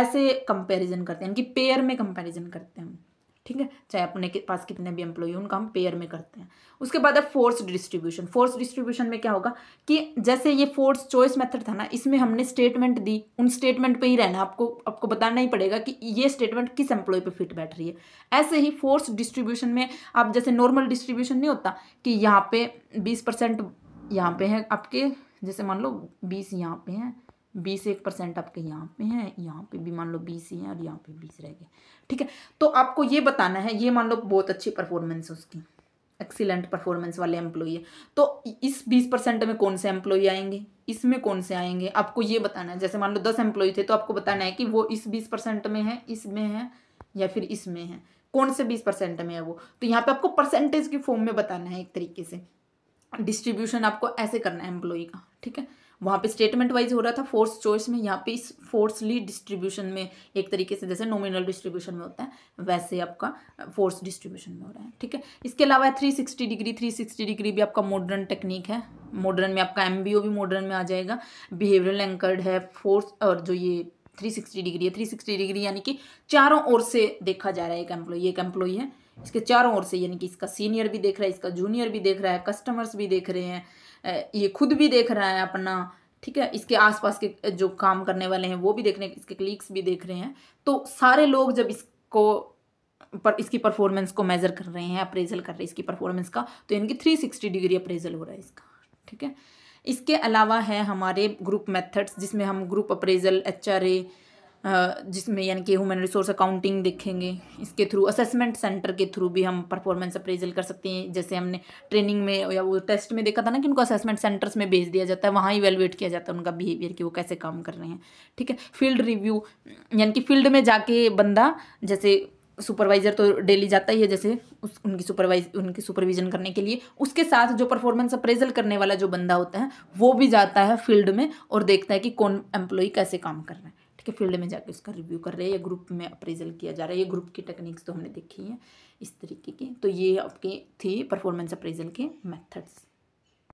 [SPEAKER 1] ऐसे कंपैरिजन करते हैं इनकी पेयर में कंपैरिजन करते हैं हम ठीक है चाहे अपने के पास कितने भी एम्प्लॉय उनका हम पेयर में करते हैं उसके बाद है फोर्स डिस्ट्रीब्यूशन फोर्स डिस्ट्रीब्यूशन में क्या होगा कि जैसे ये फोर्स चॉइस मेथड था ना इसमें हमने स्टेटमेंट दी उन स्टेटमेंट पे ही रहना आपको आपको बताना ही पड़ेगा कि ये स्टेटमेंट किस एम्प्लॉय पे फिट बैठ रही है ऐसे ही फोर्स डिस्ट्रीब्यूशन में आप जैसे नॉर्मल डिस्ट्रीब्यूशन नहीं होता कि यहाँ पे बीस परसेंट यहाँ पे है आपके जैसे मान लो बीस यहाँ पे हैं बीस एक परसेंट आपके यहाँ पे हैं यहाँ पे भी मान लो बीस ही हैं और यहाँ पे बीस रह गए ठीक है तो आपको ये बताना है ये मान लो बहुत अच्छी परफॉर्मेंस है उसकी एक्सीलेंट परफॉर्मेंस वाले एम्प्लॉई है तो इस बीस परसेंट में कौन से एम्प्लॉई आएंगे इसमें कौन से आएंगे आपको ये बताना है जैसे मान लो दस एम्प्लॉय थे तो आपको बताना है कि वो इस बीस परसेंट में है इसमें है या फिर इसमें है कौन से बीस परसेंट में है वो तो यहाँ पे आपको परसेंटेज के फॉर्म में बताना है एक तरीके से डिस्ट्रीब्यूशन आपको ऐसे करना है एम्प्लॉय का ठीक है वहाँ पे स्टेटमेंट वाइज हो रहा था फोर्स चॉइस में यहाँ पे इस फोर्सली डिस्ट्रीब्यूशन में एक तरीके से जैसे नोमिनल डिस्ट्रीब्यूशन में होता है वैसे आपका फोर्स डिस्ट्रीब्यूशन में हो रहा है ठीक है इसके अलावा three sixty degree three sixty degree भी आपका मॉडर्न टेक्निक है मॉडर्न में आपका एम भी मॉडर्न में आ जाएगा बिहेवियरल एंकर्ड है फोर्स और जो ये थ्री सिक्सटी डिग्री है थ्री सिक्सटी डिग्री यानी कि चारों ओर से देखा जा रहा है एक एम्प्लॉय एक एम्प्लॉई है इसके चारों ओर से यानी कि इसका सीनियर भी देख रहा है इसका जूनियर भी देख रहा है कस्टमर्स भी देख रहे हैं ये खुद भी देख रहा है अपना ठीक है इसके आसपास के जो काम करने वाले हैं वो भी देख रहे हैं इसके क्लिक्स भी देख रहे हैं तो सारे लोग जब इसको पर इसकी परफॉर्मेंस को मेज़र कर रहे हैं अप्रेजल कर रहे हैं इसकी परफॉर्मेंस का तो इनकी थ्री सिक्सटी डिग्री अप्रेजल हो रहा है इसका ठीक है इसके अलावा है हमारे ग्रुप मेथड्स जिसमें हम group appraisal H R A जिसमें यानी कि ह्यूमन रिसोर्स अकाउंटिंग देखेंगे इसके थ्रू असेसमेंट सेंटर के थ्रू भी हम परफॉर्मेंस अप्रेजल कर सकते हैं जैसे हमने ट्रेनिंग में या वो टेस्ट में देखा था ना कि उनको असेसमेंट सेंटर्स में भेज दिया जाता है वहाँ ही इवेलुएट किया जाता है उनका बिहेवियर कि वो कैसे काम कर रहे हैं ठीक है फील्ड रिव्यू यानी कि फील्ड में जाके बंदा जैसे सुपरवाइजर तो डेली जाता ही है जैसे उस उनकी सुपरवाइज उनकी सुपरविजन करने के लिए उसके साथ जो परफॉर्मेंस अप्रेजल करने वाला जो बंदा होता है वो भी जाता है फील्ड में और देखता है कि कौन एम्प्लॉय कैसे काम कर रहा है ठीक है फील्ड में जाके उसका रिव्यू कर रहे हैं या ग्रुप में अप्रेजल किया जा रहा है ये ग्रुप की टेक्निक्स तो हमने देखी हैं इस तरीके की तो ये आपके थी परफॉर्मेंस अप्रेजल के मेथड्स